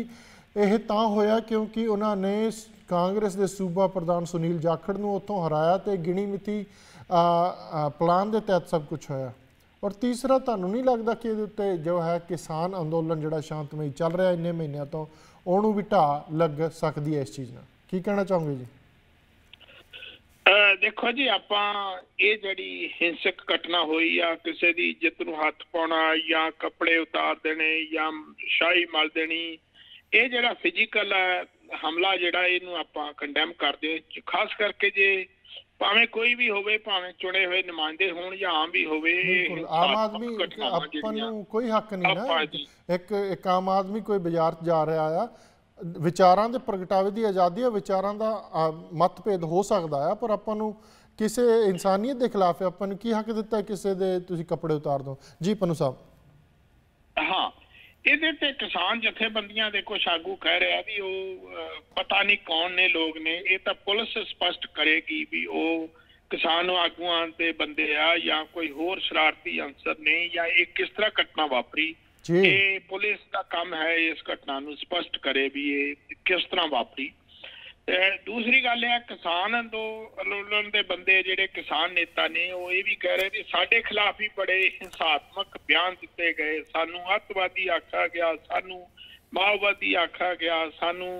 ਇਹ ਤਾਂ ਹੋਇਆ ਕਿਉਂਕਿ ਉਹਨਾਂ ਨੇ ਕਾਂਗਰਸ ਦੇ ਸੂਬਾ ਪ੍ਰਧਾਨ ਸੁਨੀਲ ਜਾਖੜ ਨੂੰ ਉੱਥੋਂ ਹਰਾਇਆ ਤੇ ਗਿਣੀ ਮਿਤੀ ਪਲਾਨ ਦੇ ਤਹਿਤ ਸਭ ਕੁਝ ਹੋਇਆ ਔਰ ਤੀਸਰਾ ਤੁਹਾਨੂੰ ਨਹੀਂ ਲੱਗਦਾ ਕਿ ਇਹਦੇ ਉੱਤੇ ਜੋ ਹੈ ਕਿਸਾਨ ਅੰਦੋਲਨ ਜਿਹੜਾ ਸ਼ਾਂਤਮਈ ਚੱਲ ਰਿਹਾ ਇੰਨੇ ਮਹੀਨਿਆਂ ਤੋਂ ਉਹਨੂੰ ਵੀ ਢਾ ਲੱਗ ਸਕਦੀ ਹੈ ਇਸ ਚੀਜ਼ ਨਾਲ ਕੀ ਕਹਿਣਾ ਚਾਹੋਗੇ ਜੀ ਦੇਖੋ ਜੀ ਆਪਾਂ ਇਹ ਜਿਹੜੀ ਹਿੰਸਕ ਘਟਨਾ ਹੋਈ ਆ ਕਿਸੇ ਦੀ ਇੱਜ਼ਤ ਨੂੰ ਹੱਥ ਪਾਉਣਾ ਜਾਂ ਕੱਪੜੇ ਉਤਾਰ ਦੇਣੇ ਜਾਂ ਸ਼ਾਹੀ ਮਲ ਦੇਣੀ ਇਹ ਜਿਹੜਾ ਫਿਜ਼ੀਕਲ ਹਮਲਾ ਜਿਹੜਾ ਇਹਨੂੰ ਆਪਾਂ ਕੰਡੈਮ ਕਰਦੇ ਖਾਸ ਕਰਕੇ ਜੇ ਭਾਵੇਂ ਕੋਈ ਵੀ ਹੋਵੇ ਭਾਵੇਂ ਚੁਣੇ ਹੋਏ ਨੁਮਾਇੰਦੇ ਹੋਣ ਜਾਂ ਆਮ ਵੀ ਹੋਵੇ ਆਮ ਆਦਮੀ ਆਪਾਂ ਨੂੰ ਕੋਈ ਹੱਕ ਨਹੀਂ ਨਾ ਇੱਕ ਇੱਕ ਆਮ ਆਦਮੀ ਕੋਈ ਬਾਜ਼ਾਰ ਚ ਜਾ ਰਿਹਾ ਆ ਵਿਚਾਰਾਂ ਦੇ ਪ੍ਰਗਟਾਵੇ ਦੀ ਆਜ਼ਾਦੀ ਹੈ ਵਿਚਾਰਾਂ ਦਾ ਮਤਭੇਦ ਹੋ ਸਕਦਾ ਹੈ ਪਰ ਆਪਾਂ ਨੂੰ ਕਿਸੇ ਇਨਸਾਨੀਅਤ ਦੇ ਖਿਲਾਫ ਆਪਾਂ ਨੂੰ ਕੀ ਹੱਕ ਦਿੱਤਾ ਕਿਸੇ ਦੇ ਤੁਸੀਂ ਕੱਪੜੇ ਉਤਾਰ ਦੋ ਜੀ ਪਨੂ ਸਾਹਿਬ ਹਾਂ ਇਹਦੇ ਤੇ ਕਿਸਾਨ ਜਥੇਬੰਦੀਆਂ ਦੇ ਕੁਝ ਆਗੂ ਕਹਿ ਰਿਹਾ ਵੀ ਉਹ ਪਤਾ ਨਹੀਂ ਕੌਣ ਨੇ ਲੋਕ ਨੇ ਇਹ ਤਾਂ ਪੁਲਿਸ ਸਪਸ਼ਟ ਕਰੇਗੀ ਵੀ ਉਹ ਕਿਸਾਨ ਆਗੂਆਂ ਤੇ ਬੰਦੇ ਆ ਜਾਂ ਕੋਈ ਹੋਰ ਸ਼ਰਾਰਤੀ ਅੰਸਰ ਨੇ ਜਾਂ ਇਹ ਕਿਸ ਤਰ੍ਹਾਂ ਘਟਨਾ ਵਾਪਰੀ ਜੀ ਇਹ ਪੁਲਿਸ ਦਾ ਕੰਮ ਹੈ ਇਸ ਘਟਨਾ ਨੂੰ ਸਪਸ਼ਟ ਕਰੇ ਵੀ ਇਹ ਕਿਸ ਤਰ੍ਹਾਂ ਵਾਪਰੀ ਤੇ ਦੂਸਰੀ ਗੱਲ ਹੈ ਕਿਸਾਨ ਦੋ ਅਲੋਲਨ ਦੇ ਬੰਦੇ ਜਿਹੜੇ ਕਿਸਾਨ ਨੇਤਾ ਨੇ ਉਹ ਇਹ ਵੀ ਕਹਿ ਰਹੇ ਵੀ ਸਾਡੇ ਖਿਲਾਫ ਹੀ ਬੜੇ ਹਿੰਸਾਤਮਕ ਬਿਆਨ ਦਿੱਤੇ ਗਏ ਸਾਨੂੰ ਅੱਤਵਾਦੀ ਆਖਿਆ ਗਿਆ ਸਾਨੂੰ ਮਾਓਵਾਦੀ ਆਖਿਆ ਗਿਆ ਸਾਨੂੰ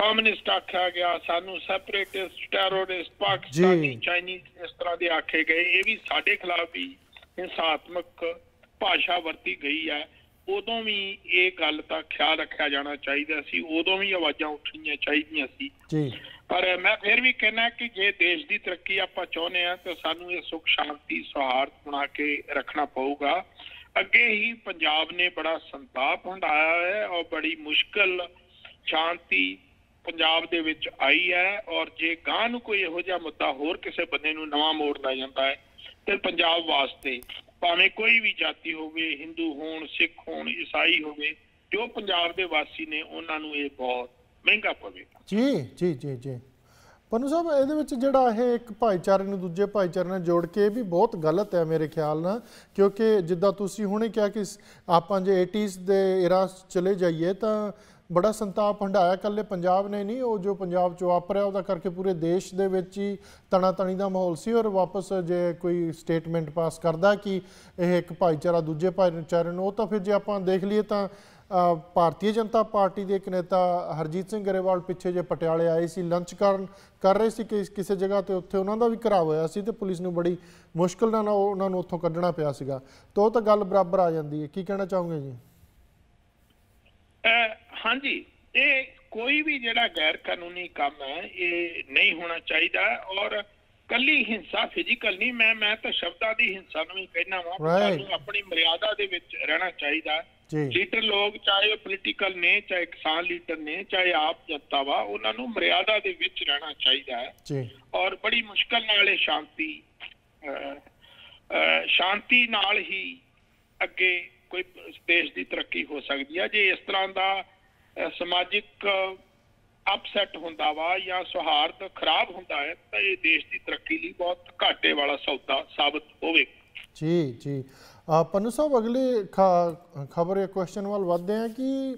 ਕਮਿਊਨਿਸਟ ਆਖਿਆ ਗਿਆ ਸਾਨੂੰ ਸੈਪਰੇਟਿਸਟ ਟੈਰੋਰਿਸਟ ਪਾਕਿਸਤਾਨੀ ਚਾਈਨੀਜ਼ ਇਸ ਤਰ੍ਹਾਂ ਦੇ ਆਖੇ ਗਏ ਇਹ ਵੀ ਸਾਡੇ ਖਿਲਾਫ ਵੀ ਹਿੰਸਾਤਮਕ ਭਾਸ਼ਾ ਵਰਤੀ ਗਈ ਹੈ ਉਦੋਂ ਵੀ ਇਹ ਗੱਲ ਦਾ ਖਿਆਲ ਰੱਖਿਆ ਜਾਣਾ ਚਾਹੀਦਾ ਸੀ ਉਦੋਂ ਵੀ ਆਵਾਜ਼ਾਂ ਉੱਠਣੀਆਂ ਚਾਹੀਦੀਆਂ ਸੀ ਜੀ ਪਰ ਮੈਂ ਫਿਰ ਵੀ ਕਹਿੰਦਾ ਕਿ ਜੇ ਦੇਸ਼ ਦੀ ਤਰੱਕੀ ਆਪਾਂ ਚਾਹੁੰਦੇ ਆ ਤਾਂ ਸਾਨੂੰ ਇਹ ਸੁਖ ਸ਼ਾਂਤੀ ਸੁਹਾਰਤ ਬਣਾ ਕੇ ਰੱਖਣਾ ਪਊਗਾ ਅੱਗੇ ਹੀ ਪੰਜਾਬ ਨੇ ਬੜਾ ਸੰਤਾਪ ਹੰਡਾਇਆ ਹੈ ਔਰ ਬੜੀ ਮੁਸ਼ਕਲ ਸ਼ਾਂਤੀ ਪੰਜਾਬ ਦੇ ਵਿੱਚ ਆਈ ਹੈ ਔਰ ਜੇ ਗਾਂ ਨੂੰ ਕੋਈ ਇਹੋ ਜਿਹਾ ਮੁੱਦਾ ਹੋਰ ਕਿਸੇ ਬੰਦੇ ਨੂੰ ਨਵਾਂ ਮੋੜ ਲਾ ਜਾਂਦਾ ਹੈ ਤੇ ਪੰਜਾਬ ਵਾਸਤੇ ਭਾਵੇਂ ਕੋਈ ਵੀ ਜਾਤੀ ਹੋਵੇ Hindu ਹੋਣ Sikh ਹੋਣ Isai ਹੋਵੇ ਜੋ ਪੰਜਾਬ ਦੇ ਵਾਸੀ ਨੇ ਉਹਨਾਂ ਨੂੰ ਇਹ ਬਹੁਤ ਮਹਿੰਗਾ ਪਵੇਗਾ ਜੀ ਜੀ ਜੀ ਜੀ ਪਨੂ ਸਾਹਿਬ ਇਹਦੇ ਵਿੱਚ ਜਿਹੜਾ ਇਹ ਇੱਕ ਭਾਈਚਾਰੇ ਨੂੰ ਦੂਜੇ ਭਾਈਚਾਰੇ ਨਾਲ ਜੋੜ ਕੇ ਵੀ ਬਹੁਤ ਗਲਤ ਹੈ ਮੇਰੇ ਖਿਆਲ ਨਾਲ ਕਿਉਂਕਿ ਜਿੱਦਾਂ ਤੁਸੀਂ ਹੁਣੇ ਕਿਹਾ ਕਿ ਆਪਾਂ ਜੇ 80s ਦੇ ਇਰਾਸ ਚਲੇ ਜਾਈਏ ਤਾਂ ਬੜਾ ਸੰਤਾਪ ਹੰਡਾਇਆ ਕੱਲੇ ਪੰਜਾਬ ਨੇ ਨਹੀਂ ਉਹ ਜੋ ਪੰਜਾਬ ਚ ਵਾਪਰਿਆ ਉਹਦਾ ਕਰਕੇ ਪੂਰੇ ਦੇਸ਼ ਦੇ ਵਿੱਚ ਹੀ ਤਣਾ ਤਣੀ ਦਾ ਮਾਹੌਲ ਸੀ ਔਰ ਵਾਪਸ ਜੇ ਕੋਈ ਸਟੇਟਮੈਂਟ ਪਾਸ ਕਰਦਾ ਕਿ ਇਹ ਇੱਕ ਭਾਈਚਾਰਾ ਦੂਜੇ ਭਾਈਚਾਰੇ ਨੂੰ ਉਹ ਤਾਂ ਫਿਰ ਜੇ ਆਪਾਂ ਦੇਖ ਲਈਏ ਤਾਂ ਭਾਰਤੀ ਜਨਤਾ ਪਾਰਟੀ ਦੇ ਇੱਕ ਨੇਤਾ ਹਰਜੀਤ ਸਿੰਘ ਗਰੇਵਾਲ ਪਿੱਛੇ ਜੇ ਪਟਿਆਲੇ ਆਏ ਸੀ ਲੰਚ ਕਰਨ ਕਰ ਰਹੇ ਸੀ ਕਿ ਕਿਸੇ ਜਗ੍ਹਾ ਤੇ ਉੱਥੇ ਉਹਨਾਂ ਦਾ ਵੀ ਘਰਾ ਹੋਇਆ ਸੀ ਤੇ ਪੁਲਿਸ ਨੂੰ ਬੜੀ ਮੁਸ਼ਕਲ ਨਾਲ ਉਹਨਾਂ ਨੂੰ ਉੱਥੋਂ ਕੱਢਣਾ ਪਿਆ ਸੀਗਾ ਤੋਂ ਉਹ ਤਾਂ ਗੱਲ ਬਰਾਬਰ ਆ ਜਾਂਦੀ ਹੈ ਕੀ ਕਹਿਣਾ ਚਾਹੋਗੇ ਜੀ ਹਾਂਜੀ ਇਹ ਕੋਈ ਵੀ ਜਿਹੜਾ ਗੈਰ ਕਾਨੂੰਨੀ ਕੰਮ ਹੈ ਇਹ ਨਹੀਂ ਹੋਣਾ ਚਾਹੀਦਾ ਔਰ ਕੱਲੀ ਹਿੰਸਾ ਫਿਜ਼ੀਕਲ ਨਹੀਂ ਮੈਂ ਮੈਂ ਤਾਂ ਸ਼ਬਦਾਂ ਦੀ ਹਿੰਸਾ ਨੂੰ ਵੀ ਕਹਿਣਾ ਵਾਂ ਸਾਨੂੰ ਆਪਣੀ ਮਰਿਆਦਾ ਦੇ ਵਿੱਚ ਰਹਿਣਾ ਚਾਹੀਦਾ ਲੀਡਰ ਲੋਕ ਚਾਹੇ ਉਹ ਪੋਲੀਟੀਕਲ ਨੇ ਚਾਹੇ ਕਿਸਾਨ ਲੀਡਰ ਨੇ ਚਾਹੇ ਆਪ ਜਨਤਾ ਵਾ ਉਹਨਾਂ ਨੂੰ ਮਰਿਆਦਾ ਦੇ ਵਿੱਚ ਰਹਿਣਾ ਚਾਹੀਦਾ ਹੈ ਔਰ ਬੜੀ ਮੁਸ਼ਕਲ ਨਾਲ ਇਹ ਸ਼ਾਂਤੀ ਸ਼ਾਂਤੀ ਨਾਲ ਹੀ ਅੱਗੇ ਕੋਈ ਦੇਸ਼ ਦੀ ਤਰੱਕੀ ਹੋ ਸਕਦੀ ਹੈ ਜੇ ਇਸ ਤਰ੍ਹਾਂ ਦਾ ਸਮਾਜਿਕ ਅਪਸੈਟ ਹੁੰਦਾ ਵਾ ਜਾਂ ਸੁਹਾਰਦ ਖਰਾਬ ਹੁੰਦਾ ਹੈ ਤਾਂ ਇਹ ਦੇਸ਼ ਦੀ ਤਰੱਕੀ ਲਈ ਬਹੁਤ ਘਾਟੇ ਵਾਲਾ ਸੌਦਾ ਸਾਬਤ ਹੋਵੇ ਜੀ ਜੀ ਪੰਨੂ ਸਾਹਿਬ ਅਗਲੇ ਖਬਰ ਇਹ ਕੁਐਸਚਨ ਵੱਲ ਵਧਦੇ ਆ ਕਿ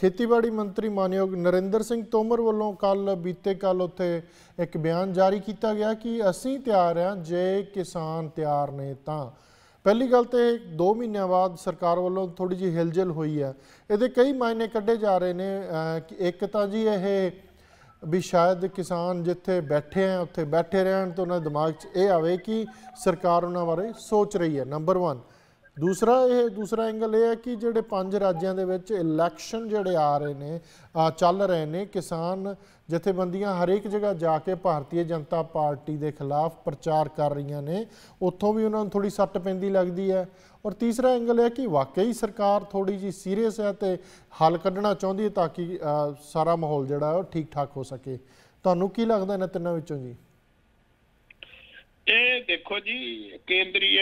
ਖੇਤੀਬਾੜੀ ਮੰਤਰੀ ਮਾਨਯੋਗ ਨਰਿੰਦਰ ਸਿੰਘ ਤੋਮਰ ਵੱਲੋਂ ਕੱਲ ਬੀਤੇ ਕੱਲ ਉੱਥੇ ਇੱਕ ਬਿਆਨ ਜਾਰੀ ਕੀਤਾ ਗਿਆ ਕਿ ਅਸੀਂ ਤਿਆਰ ਆ ਜੇ ਕਿਸਾਨ ਤਿਆਰ ਨੇ ਤਾਂ ਪਹਿਲੀ ਗੱਲ ਤੇ 2 ਮਹੀਨਿਆਂ ਬਾਅਦ ਸਰਕਾਰ ਵੱਲੋਂ ਥੋੜੀ ਜਿਹੀ ਹਿਲਜਲ ਹੋਈ ਹੈ ਇਹਦੇ ਕਈ ਮਾਇਨੇ ਕੱਢੇ ਜਾ ਰਹੇ ਨੇ ਇੱਕ ਤਾਂ ਜੀ ਇਹ ਵੀ ਸ਼ਾਇਦ ਕਿਸਾਨ ਜਿੱਥੇ ਬੈਠੇ ਆ ਉੱਥੇ ਬੈਠੇ ਰਹਿਣ ਤੋਂ ਉਹਨਾਂ ਦੇ ਦਿਮਾਗ 'ਚ ਇਹ ਆਵੇ ਕਿ ਸਰਕਾਰ ਉਹਨਾਂ ਬਾਰੇ ਸੋਚ ਰਹੀ ਹੈ ਨੰਬਰ 1 ਦੂਸਰਾ ਇਹ ਦੂਸਰਾ ਐਂਗਲ ਇਹ ਹੈ ਕਿ ਜਿਹੜੇ ਪੰਜ ਰਾਜਿਆਂ ਦੇ ਵਿੱਚ ਇਲੈਕਸ਼ਨ ਜਿਹੜੇ ਆ ਰਹੇ ਨੇ ਚੱਲ ਰਹੇ ਨੇ ਕਿਸਾਨ ਜਥੇਬੰਦੀਆਂ ਹਰੇਕ ਜਗ੍ਹਾ ਜਾ ਕੇ ਭਾਰਤੀ ਜਨਤਾ ਪਾਰਟੀ ਦੇ ਖਿਲਾਫ ਪ੍ਰਚਾਰ ਕਰ ਰਹੀਆਂ ਨੇ ਉੱਥੋਂ ਵੀ ਉਹਨਾਂ ਨੂੰ ਥੋੜੀ ਸੱਟ ਪੈਂਦੀ ਲੱਗਦੀ ਹੈ ਔਰ ਤੀਸਰਾ ਐਂਗਲ ਹੈ ਕਿ ਵਾਕਈ ਸਰਕਾਰ ਥੋੜੀ ਜੀ ਸੀਰੀਅਸ ਹੈ ਤੇ ਹੱਲ ਕੱਢਣਾ ਚਾਹੁੰਦੀ ਹੈ ਤਾਂ ਕਿ ਸਾਰਾ ਮਾਹੌਲ ਜਿਹੜਾ ਹੈ ਉਹ ਠੀਕ ਠਾਕ ਹੋ ਸਕੇ ਤੁਹਾਨੂੰ ਕੀ ਲੱਗਦਾ ਇਹਨਾਂ ਤਿੰਨਾਂ ਵਿੱਚੋਂ ਜੀ ਇਹ ਦੇਖੋ ਜੀ ਕੇਂਦਰੀ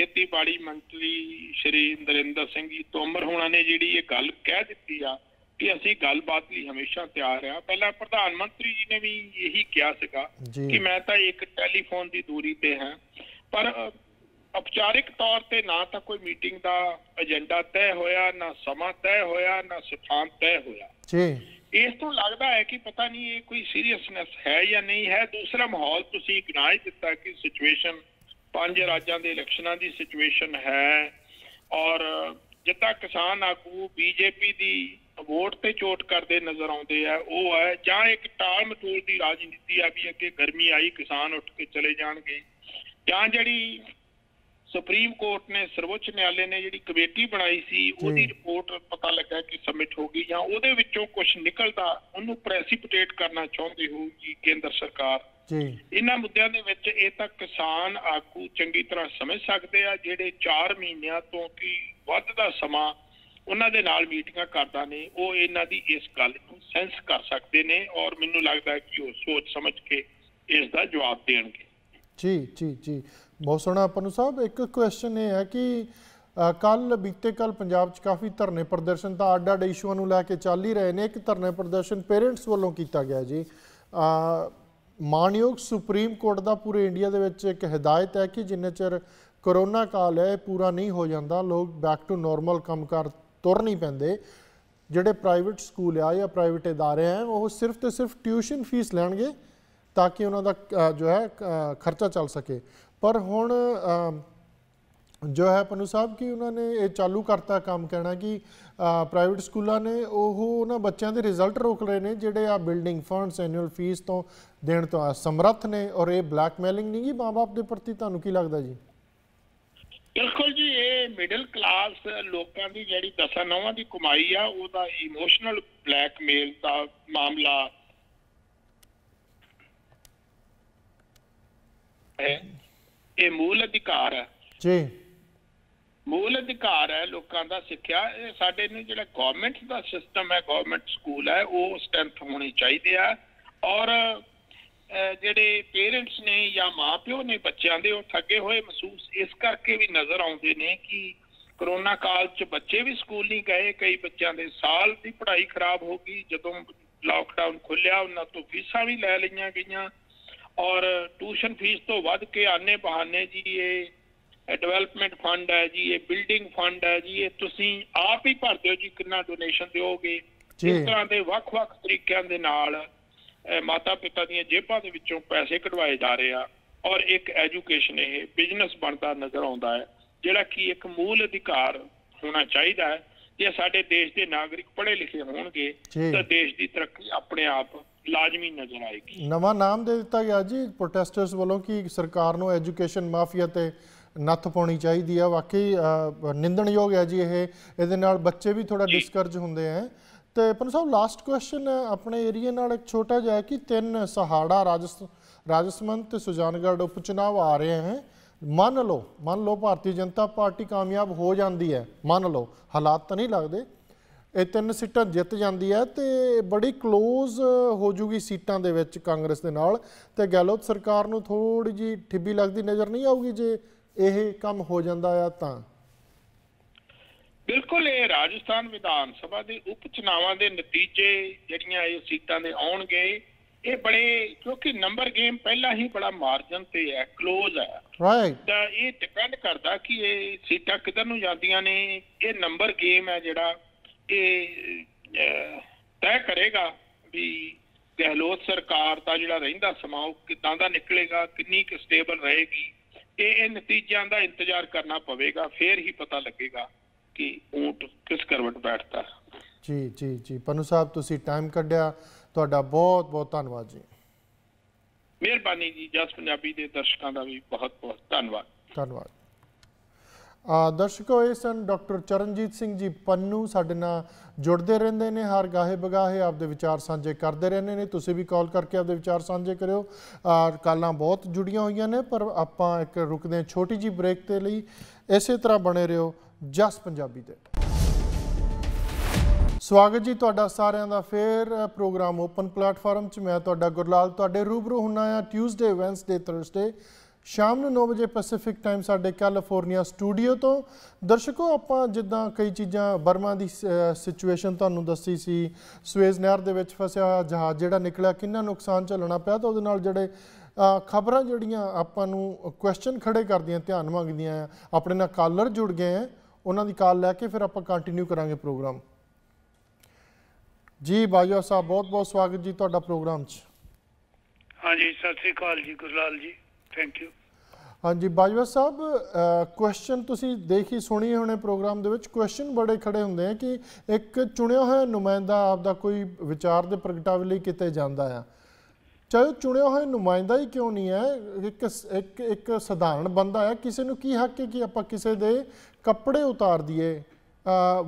ਖੇਤੀਬਾੜੀ ਮੰਤਰੀ ਸ਼੍ਰੀ ਨਰਿੰਦਰ ਸਿੰਘ ਜੀ ਤੋਮਰ ਹੋਣਾ ਨੇ ਜਿਹੜੀ ਇਹ ਗੱਲ ਕਹਿ ਦਿੱਤੀ ਆ ਕਿ ਅਸੀਂ ਗੱਲਬਾਤ ਲਈ ਹਮੇਸ਼ਾ ਤਿਆਰ ਆ ਪਹਿਲਾਂ ਪ੍ਰਧਾਨ ਮੰਤਰੀ ਜੀ ਨੇ ਵੀ ਇਹੀ ਕਿਹਾ ਸੀਗਾ ਕਿ ਮੈਂ ਤਾਂ ਇੱਕ ਟੈਲੀਫੋਨ ਦੀ ਦੂਰੀ ਤੇ ਹਾਂ ਪਰ ਅਪਚਾਰਿਕ ਤੌਰ ਤੇ ਨਾ ਤਾਂ ਕੋਈ ਮੀਟਿੰਗ ਦਾ ਏਜੰਡਾ ਤੈਅ ਹੋਇਆ ਨਾ ਸਮਾਂ ਤੈਅ ਹੋਇਆ ਨਾ ਸਥਾਨ ਤੈਅ ਹੋਇਆ ਜੀ ਇਸ ਤੋਂ ਲੱਗਦਾ ਹੈ ਕਿ ਪਤਾ ਨਹੀਂ ਇਹ ਕੋਈ ਸੀਰੀਅਸਨੈਸ ਹੈ ਜਾਂ ਨਹੀਂ ਹੈ ਦੂਸਰਾ ਮਾਹੌਲ ਤੁਸੀਂ ਇਗਨਾਈ ਦਿੱਤਾ ਕਿ ਸਿਚੁਏਸ਼ਨ ਪੰਜ ਰਾਜਾਂ ਦੇ ਇਲੈਕਸ਼ਨਾਂ ਦੀ ਸਿਚੁਏਸ਼ਨ ਹੈ ਔਰ ਜਿੱਦਾਂ ਕਿਸਾਨ ਆਗੂ ਬੀਜੇਪੀ ਦੀ ਵੋਟ ਤੇ ਚੋਟ ਕਰਦੇ ਨਜ਼ਰ ਆਉਂਦੇ ਆ ਉਹ ਹੈ ਜਾਂ ਇੱਕ ਟਾਲ ਮਟੋਲ ਦੀ ਰਾਜਨੀਤੀ ਆ ਵੀ ਅੱਗੇ ਗਰਮੀ ਆਈ ਕਿਸਾਨ ਉੱਠ ਕੇ ਚਲੇ ਜਾਣਗੇ ਜਾਂ ਜਿਹੜੀ ਸੁਪਰੀਮ ਕੋਰਟ ਨੇ ਸਰਵੋੱਚ ਨਿਆਲੇ ਨੇ ਜਿਹੜੀ ਕਮੇਟੀ ਬਣਾਈ ਸੀ ਉਹਦੀ ਰਿਪੋਰਟ ਪਤਾ ਲੱਗਾ ਕਿ ਸਬਮਿਟ ਹੋ ਗਈ ਜਾਂ ਉਹਦੇ ਵਿੱਚੋਂ ਕੁਝ ਨਿਕਲਦਾ ਉਹਨੂੰ ਪ੍ਰੈਸੀਪਿਟੇਟ ਕਰਨਾ ਚਾਹੁੰਦੇ ਹੋ ਜੀ ਕੇਂਦਰ ਸਰਕਾਰ ਜੀ ਇਹਨਾਂ ਮੁੱਦਿਆਂ ਦੇ ਵਿੱਚ ਇਹ ਤਾਂ ਕਿਸਾਨ ਆਗੂ ਚੰਗੀ ਤਰ੍ਹਾਂ ਸਮਝ ਸਕਦੇ ਆ ਜਿਹੜੇ 4 ਮਹੀਨਿਆਂ ਤੋਂ ਕੀ ਵੱਧ ਦਾ ਸਮਾਂ ਉਹਨਾਂ ਦੇ ਨਾਲ ਮੀਟਿੰਗਾਂ ਕਰਦਾ ਨੇ ਉਹ ਇਹਨਾਂ ਦੀ ਇਸ ਗੱਲ ਨੂੰ ਸੈਂਸ ਕਰ ਸਕਦੇ ਨੇ ਔਰ ਮੈਨੂੰ ਲੱਗਦਾ ਕਿ ਉਹ ਸੋਚ ਸਮਝ ਕੇ ਇਸ ਦਾ ਜਵਾਬ ਦੇਣਗੇ ਜੀ ਜੀ ਜੀ ਬਹੁਤ ਸੋਹਣਾ ਆਪਾਂ ਨੂੰ ਸਾਹਿਬ ਇੱਕ ਕੁਐਸਚਨ ਇਹ ਹੈ ਕਿ ਕੱਲ ਬੀਤੇ ਕੱਲ ਪੰਜਾਬ 'ਚ ਕਾਫੀ ਧਰਨੇ ਪ੍ਰਦਰਸ਼ਨ ਤਾਂ ਅੱਡ ਅੱਡ ਇਸ਼ੂਆਂ ਨੂੰ ਲੈ ਕੇ ਚੱਲ ਹੀ ਰਹੇ ਨੇ ਇੱਕ ਧਰਨੇ ਪ੍ਰਦਰਸ਼ਨ ਪੇਰੈਂਟਸ ਵੱਲੋਂ ਕੀਤਾ ਗਿਆ ਜੀ ਆ ਮਾਨਯੋਗ ਸੁਪਰੀਮ ਕੋਰਟ ਦਾ ਪੂਰੇ ਇੰਡੀਆ ਦੇ ਵਿੱਚ ਇੱਕ ਹਦਾਇਤ ਹੈ ਕਿ ਜਿੰਨੇ ਚਿਰ ਕਰੋਨਾ ਕਾਲ ਹੈ ਪੂਰਾ ਨਹੀਂ ਹੋ ਜਾਂਦਾ ਲੋਕ ਬੈਕ ਟੂ ਨਾਰਮਲ ਕੰਮਕਾਰ ਤੁਰ ਨਹੀਂ ਪੈਂਦੇ ਜਿਹੜੇ ਪ੍ਰਾਈਵੇਟ ਸਕੂਲ ਆ ਜਾਂ ਪ੍ਰਾਈਵੇਟ ادارے ਆ ਉਹ ਸਿਰਫ ਤੇ ਸਿਰਫ ਟਿਊਸ਼ਨ ਫੀਸ ਲੈਣਗੇ ਤਾਂ ਕਿ ਉਹਨਾਂ ਦਾ ਜੋ ਹੈ ਖਰਚਾ ਚੱਲ ਸਕੇ ਪਰ ਹੁਣ ਜੋ ਹੈ ਪਨੂ ਸਾਹਿਬ ਕੀ ਉਹਨਾਂ ਨੇ ਇਹ ਚਾਲੂ ਕਰਤਾ ਕੰਮ ਕਹਿਣਾ ਕਿ ਪ੍ਰਾਈਵੇਟ ਸਕੂਲਾਂ ਨੇ ਉਹ ਉਹਨਾਂ ਬੱਚਿਆਂ ਦੇ ਰਿਜ਼ਲਟ ਰੋਕ ਰਹੇ ਨੇ ਜਿਹੜੇ ਆ ਬਿਲਡਿੰਗ ਫੰਡਸ ਐਨੂਅਲ ਫੀਸ ਤੋਂ ਦੇਣ ਤੋਂ ਸਮਰੱਥ ਨੇ ਔਰ ਇਹ ਬਲੈਕਮੇਲਿੰਗ ਨਹੀਂ ਕਿ ਮਾਪੇ ਦੇ ਪ੍ਰਤੀ ਤੁਹਾਨੂੰ ਕੀ ਲੱਗਦਾ ਜੀ ਬਿਲਕੁਲ ਜੀ ਇਹ ਮਿਡਲ ਕਲਾਸ ਲੋਕਾਂ ਦੀ ਜਿਹੜੀ ਦਸਾਂ ਨੌਵਾਂ ਦੀ ਕਮਾਈ ਆ ਉਹਦਾ ਇਮੋਸ਼ਨਲ ਬਲੈਕਮੇਲ ਦਾ ਮਾਮਲਾ ਹੈ ਇਹ ਮੂਲ ਅਧਿਕਾਰ ਹੈ ਜੀ ਮੂਲ ਅਧਿਕਾਰ ਹੈ ਲੋਕਾਂ ਦਾ ਸਿੱਖਿਆ ਇਹ ਸਾਡੇ ਨੂੰ ਜਿਹੜਾ ਗਵਰਨਮੈਂਟ ਦਾ ਸਿਸਟਮ ਹੈ ਗਵਰਨਮੈਂਟ ਸਕੂਲ ਹੈ ਉਹ ਸਟਰੈਂਥ ਹੋਣੀ ਚਾਹੀਦੀ ਆ ਔਰ ਜਿਹੜੇ ਪੇਰੈਂਟਸ ਨੇ ਜਾਂ ਮਾਪਿਓ ਨੇ ਬੱਚਿਆਂ ਦੇ ਉਹ ਥੱਕੇ ਹੋਏ ਮਹਿਸੂਸ ਇਸ ਕਰਕੇ ਵੀ ਨਜ਼ਰ ਆਉਂਦੇ ਨੇ ਕਿ ਕਰੋਨਾ ਕਾਲ 'ਚ ਬੱਚੇ ਵੀ ਸਕੂਲ ਨਹੀਂ ਗਏ ਕਈ ਬੱਚਿਆਂ ਦੇ ਸਾਲ ਦੀ ਪੜ੍ਹਾਈ ਖਰਾਬ ਹੋ ਗਈ ਜਦੋਂ ਲਾਕਡਾਊਨ ਖੁੱਲਿਆ ਉਹਨਾਂ ਤੋਂ ਫੀਸਾਂ ਵੀ ਲੈ ਲਈਆਂ ਗਈਆਂ ਔਰ ਟਿਊਸ਼ਨ ਫੀਸ ਤੋਂ ਵੱਧ ਕੇ ਆਨੇ ਬਹਾਨੇ ਜੀ ਇਹ ਡਿਵੈਲਪਮੈਂਟ ਫੰਡ ਹੈ ਜੀ ਇਹ ਬਿਲਡਿੰਗ ਫੰਡ ਹੈ ਜੀ ਇਹ ਤੁਸੀਂ ਆਪ ਹੀ ਭਰ ਦਿਓ ਜੀ ਕਿੰਨਾ ਡੋਨੇਸ਼ਨ ਦਿਓਗੇ ਇਸ ਤਰ੍ਹਾਂ ਦੇ ਵੱਖ-ਵੱਖ ਤਰੀਕਿਆਂ ਦੇ ਨਾਲ ਮਾਤਾ ਪਿਤਾ ਦੀਆਂ ਜੇਬਾਂ ਦੇ ਵਿੱਚੋਂ ਪੈਸੇ ਕਢਵਾਏ ਜਾ ਰਹੇ ਆ ਔਰ ਇੱਕ ਐਜੂਕੇਸ਼ਨ ਇਹ ਬਿਜ਼ਨਸ ਬਣਦਾ ਨਜ਼ਰ ਆਉਂਦਾ ਹੈ ਜਿਹੜਾ ਕਿ ਇੱਕ ਮੂਲ ਅਧਿਕਾਰ ਹੋਣਾ ਚਾਹੀਦਾ ਹੈ ਜੇ ਸਾਡੇ ਦੇਸ਼ ਦੇ ਨਾਗਰਿਕ ਪੜ੍ਹੇ ਲਿਖੇ ਹੋਣਗੇ ਤਾਂ ਦੇਸ਼ ਦੀ ਤਰੱਕੀ ਆਪਣੇ ਆਪ ਲਾਜ਼ਮੀ ਨਜ਼ਰ ਆਏਗੀ ਨਵਾਂ ਨਾਮ ਦੇ ਦਿੱਤਾ ਗਿਆ ਜੀ ਪ੍ਰੋਟੈਸਟਰਸ ਵੱਲੋਂ ਕਿ ਸਰਕਾਰ ਨੂੰ ਐਜੂਕੇਸ਼ਨ ਮਾਫੀਆ ਤੇ ਨੱਥ ਪਾਉਣੀ ਚਾਹੀਦੀ ਆ ਵਾਕਈ ਨਿੰਦਣਯੋਗ ਹੈ ਜੀ ਇਹ ਇਹਦੇ ਨਾਲ ਬੱਚੇ ਵੀ ਥੋੜਾ ਡਿਸਕਰਜ ਹੁੰਦੇ ਆ ਤੇ ਪਨ ਸਾਹਿਬ ਲਾਸਟ ਕੁਐਸਚਨ ਆਪਣੇ ਏਰੀਆ ਨਾਲ ਇੱਕ ਛੋਟਾ ਜਿਹਾ ਕਿ ਤਿੰਨ ਸਹਾੜਾ ਰਾਜਸਥਾਨ ਤੇ ਸੁਜਾਨਗੜ੍ਹ ਉਪਚੁਣਾਵ ਆ ਰਹੇ ਹਨ ਮੰਨ ਲਓ ਮੰਨ ਲਓ ਭਾਰਤੀ ਜਨਤਾ ਪਾਰਟੀ ਕਾਮਯਾਬ ਹੋ ਜਾਂਦੀ ਹੈ ਮੰਨ ਲਓ ਹਾਲਾਤ ਤਾਂ ਨਹੀਂ ਲੱਗਦੇ ਇਹ ਤਿੰਨ ਸੀਟਾਂ ਜਿੱਤ ਜਾਂਦੀ ਹੈ ਤੇ ਬੜੀ ক্লোਜ਼ ਹੋ ਜੂਗੀ ਸੀਟਾਂ ਦੇ ਵਿੱਚ ਕਾਂਗਰਸ ਦੇ ਨਾਲ ਤੇ ਗੈਲੋਪ ਸਰਕਾਰ ਨੂੰ ਥੋੜੀ ਜੀ ਠਿੱਬੀ ਲੱਗਦੀ ਨਜ਼ਰ ਨਹੀਂ ਆਊਗੀ ਜੇ ਇਹ ਕੰਮ ਹੋ ਜਾਂਦਾ ਆ ਤਾਂ ਬਿਲਕੁਲ ਇਹ ਰਾਜਸਥਾਨ ਵਿਧਾਨ ਸਭਾ ਦੇ ਉਪ ਚੁਣਾਵਾਂ ਦੇ ਨਤੀਜੇ ਜਿਹੜੀਆਂ ਇਹ ਸੀਟਾਂ ਦੇ ਆਉਣਗੇ ਇਹ ਬੜੇ ਕਿਉਂਕਿ ਨੰਬਰ ਗੇਮ ਪਹਿਲਾਂ ਹੀ ਬੜਾ ਮਾਰਜਨ ਤੇ ਹੈ ক্লোਜ਼ ਹੈ ਰਾਈਟ ਤਾਂ ਇਹ ਡਿਪੈਂਡ ਕਰਦਾ ਕਿ ਇਹ ਸੀਟਾਂ ਕਿੱਧਰ ਨੂੰ ਜਾਂਦੀਆਂ ਨੇ ਇਹ ਨੰਬਰ ਗੇਮ ਹੈ ਜਿਹੜਾ ਇਹ ਤੈ ਕਰੇਗਾ ਵੀ ਗਹਿਲੋਤ ਸਰਕਾਰ ਦਾ ਜਿਹੜਾ ਰਹਿੰਦਾ ਸਮਾਂ ਉਹ ਕਿਦਾਂ ਦਾ ਨਿਕਲੇਗਾ ਕਿੰਨੀ ਕਿ ਸਟੇਬਲ ਰਹੇਗੀ ਇਹ ਇਹ ਨਤੀਜਿਆਂ ਦਾ ਇੰਤਜ਼ਾਰ ਕਰਨਾ ਪਵੇਗਾ ਫੇਰ ਹੀ ਪਤਾ ਲੱਗੇਗਾ ਕਿ ਊਂਟ ਕਿਸ ਕਰਵਟ ਬੈਠਦਾ ਜੀ ਜੀ ਜੀ ਪਨੂ ਸਾਹਿਬ ਤੁਸੀਂ ਟਾਈਮ ਕੱਢਿਆ ਤੁਹਾਡਾ ਬਹੁਤ ਬਹੁਤ ਧੰਨਵਾਦ ਜੀ ਮਿਹਰਬਾਨੀ ਜੀ ਜਸ ਪੰਜਾਬੀ ਦੇ ਦਰਸ਼ਕਾਂ ਦਾ ਵੀ ਬਹੁਤ ਬਹੁਤ ਧੰਨਵਾਦ ਧੰਨਵਾਦ ਦਰਸ਼ਕੋ ਇਹ ਸਨ ਡਾਕਟਰ ਚਰਨਜੀਤ ਸਿੰਘ ਜੀ ਪੰਨੂ ਸਾਡੇ ਨਾਲ ਜੁੜਦੇ ਰਹਿੰਦੇ ਨੇ ਹਰ ਗਾਹੇ ਬਗਾਹੇ ਆਪਦੇ ਵਿਚਾਰ ਸਾਂਝੇ ਕਰਦੇ ਰਹਿੰਦੇ ਨੇ ਤੁਸੀਂ ਵੀ ਕਾਲ ਕਰਕੇ ਆਪਦੇ ਵਿਚਾਰ ਸਾਂਝੇ ਕਰਿਓ ਕਾਲਾਂ ਬਹੁਤ ਜੁੜੀਆਂ ਹੋਈਆਂ ਨੇ ਪਰ ਆਪਾਂ ਇੱਕ ਰੁਕਦੇ ਹਾਂ ਛੋਟੀ ਜੀ ਬ੍ਰੇਕ ਤੇ ਲਈ ਇਸੇ ਤਰ੍ਹਾਂ ਬਣੇ ਰਹੋ ਜਸ ਪੰਜਾਬੀ ਤੇ ਸਵਾਗਤ ਜੀ ਤੁਹਾਡਾ ਸਾਰਿਆਂ ਦਾ ਫੇਰ ਪ੍ਰੋਗਰਾਮ ਓਪਨ ਪਲੇਟਫਾਰਮ 'ਚ ਮੈਂ ਤੁਹਾਡਾ ਗੁਰਲਾਲ ਤੁਹਾਡੇ ਰੂਬਰੂ ਹੁੰਨਾ ਆ ਟਿਊਜ਼ਡੇ ਵੈਂਸਡੇ ਥਰਸਡੇ ਸ਼ਾਮ ਨੂੰ 9 ਵਜੇ ਪੈਸੀਫਿਕ ਟਾਈਮ ਸਾਡੇ ਕੈਲੀਫੋਰਨੀਆ ਸਟੂਡੀਓ ਤੋਂ ਦਰਸ਼ਕੋ ਆਪਾਂ ਜਿੱਦਾਂ ਕਈ ਚੀਜ਼ਾਂ ਬਰਮਾ ਦੀ ਸਿਚੁਏਸ਼ਨ ਤੁਹਾਨੂੰ ਦੱਸੀ ਸੀ ਸਵੇਜ਼ ਨਹਿਰ ਦੇ ਵਿੱਚ ਫਸਿਆ ਹੋਇਆ ਜਹਾਜ਼ ਜਿਹੜਾ ਨਿਕਲਿਆ ਕਿੰਨਾ ਨੁਕਸਾਨ ਝੱਲਣਾ ਪਿਆ ਤਾਂ ਉਹਦੇ ਨਾਲ ਜਿਹੜੇ ਖਬਰਾਂ ਜਿਹੜੀਆਂ ਆਪਾਂ ਨੂੰ ਕੁਐਸਚਨ ਖੜੇ ਕਰਦੀਆਂ ਧਿਆਨ ਮੰਗਦੀਆਂ ਆ ਆਪਣੇ ਨਾਲ ਕਾਲਰ ਜੁੜ ਗਏ ਆ ਉਹਨਾਂ ਦੀ ਕਾਲ ਲੈ ਕੇ ਫਿਰ ਆਪਾਂ ਕੰਟੀਨਿਊ ਕਰਾਂਗੇ ਪ੍ਰੋਗਰਾਮ ਜੀ ਬਾਜਵਾ ਸਾਹਿਬ ਬਹੁਤ ਬਹੁਤ ਸਵਾਗਤ ਜੀ ਤੁਹਾਡਾ ਪ੍ਰੋਗਰਾਮ 'ਚ ਹਾਂਜੀ ਸਤਿ ਸ੍ਰੀ ਅਕਾਲ ਜੀ ਗੁਰਲਾਲ ਜੀ ਥੈਂਕ ਯੂ ਹਾਂਜੀ ਬਾਜਵਾ ਸਾਹਿਬ ਕੁਐਸਚਨ ਤੁਸੀਂ ਦੇਖੀ ਸੁਣੀ ਹੋਣੇ ਪ੍ਰੋਗਰਾਮ ਦੇ ਵਿੱਚ ਕੁਐਸਚਨ ਬੜੇ ਖੜੇ ਹੁੰਦੇ ਆ ਕਿ ਇੱਕ ਚੁਣਿਆ ਹੋਇਆ ਨੁਮਾਇੰਦਾ ਆਪ ਦਾ ਕੋਈ ਵਿਚਾਰ ਦੇ ਪ੍ਰਗਟਾਵੇ ਲਈ ਕਿਤੇ ਜਾਂਦਾ ਆ ਚਾਹੇ ਚੁਣਿਆ ਹੋਇਆ ਨੁਮਾਇੰਦਾ ਹੀ ਕਿਉਂ ਨਹੀਂ ਹੈ ਇੱਕ ਇੱਕ ਇੱਕ ਸਧਾਰਨ ਬੰਦਾ ਹੈ ਕਿਸੇ ਨੂੰ ਕੀ ਹੱਕ ਹੈ ਕਿ ਆਪਾਂ ਕਿਸੇ ਦੇ ਕੱਪੜੇ ਉਤਾਰ ਦਈਏ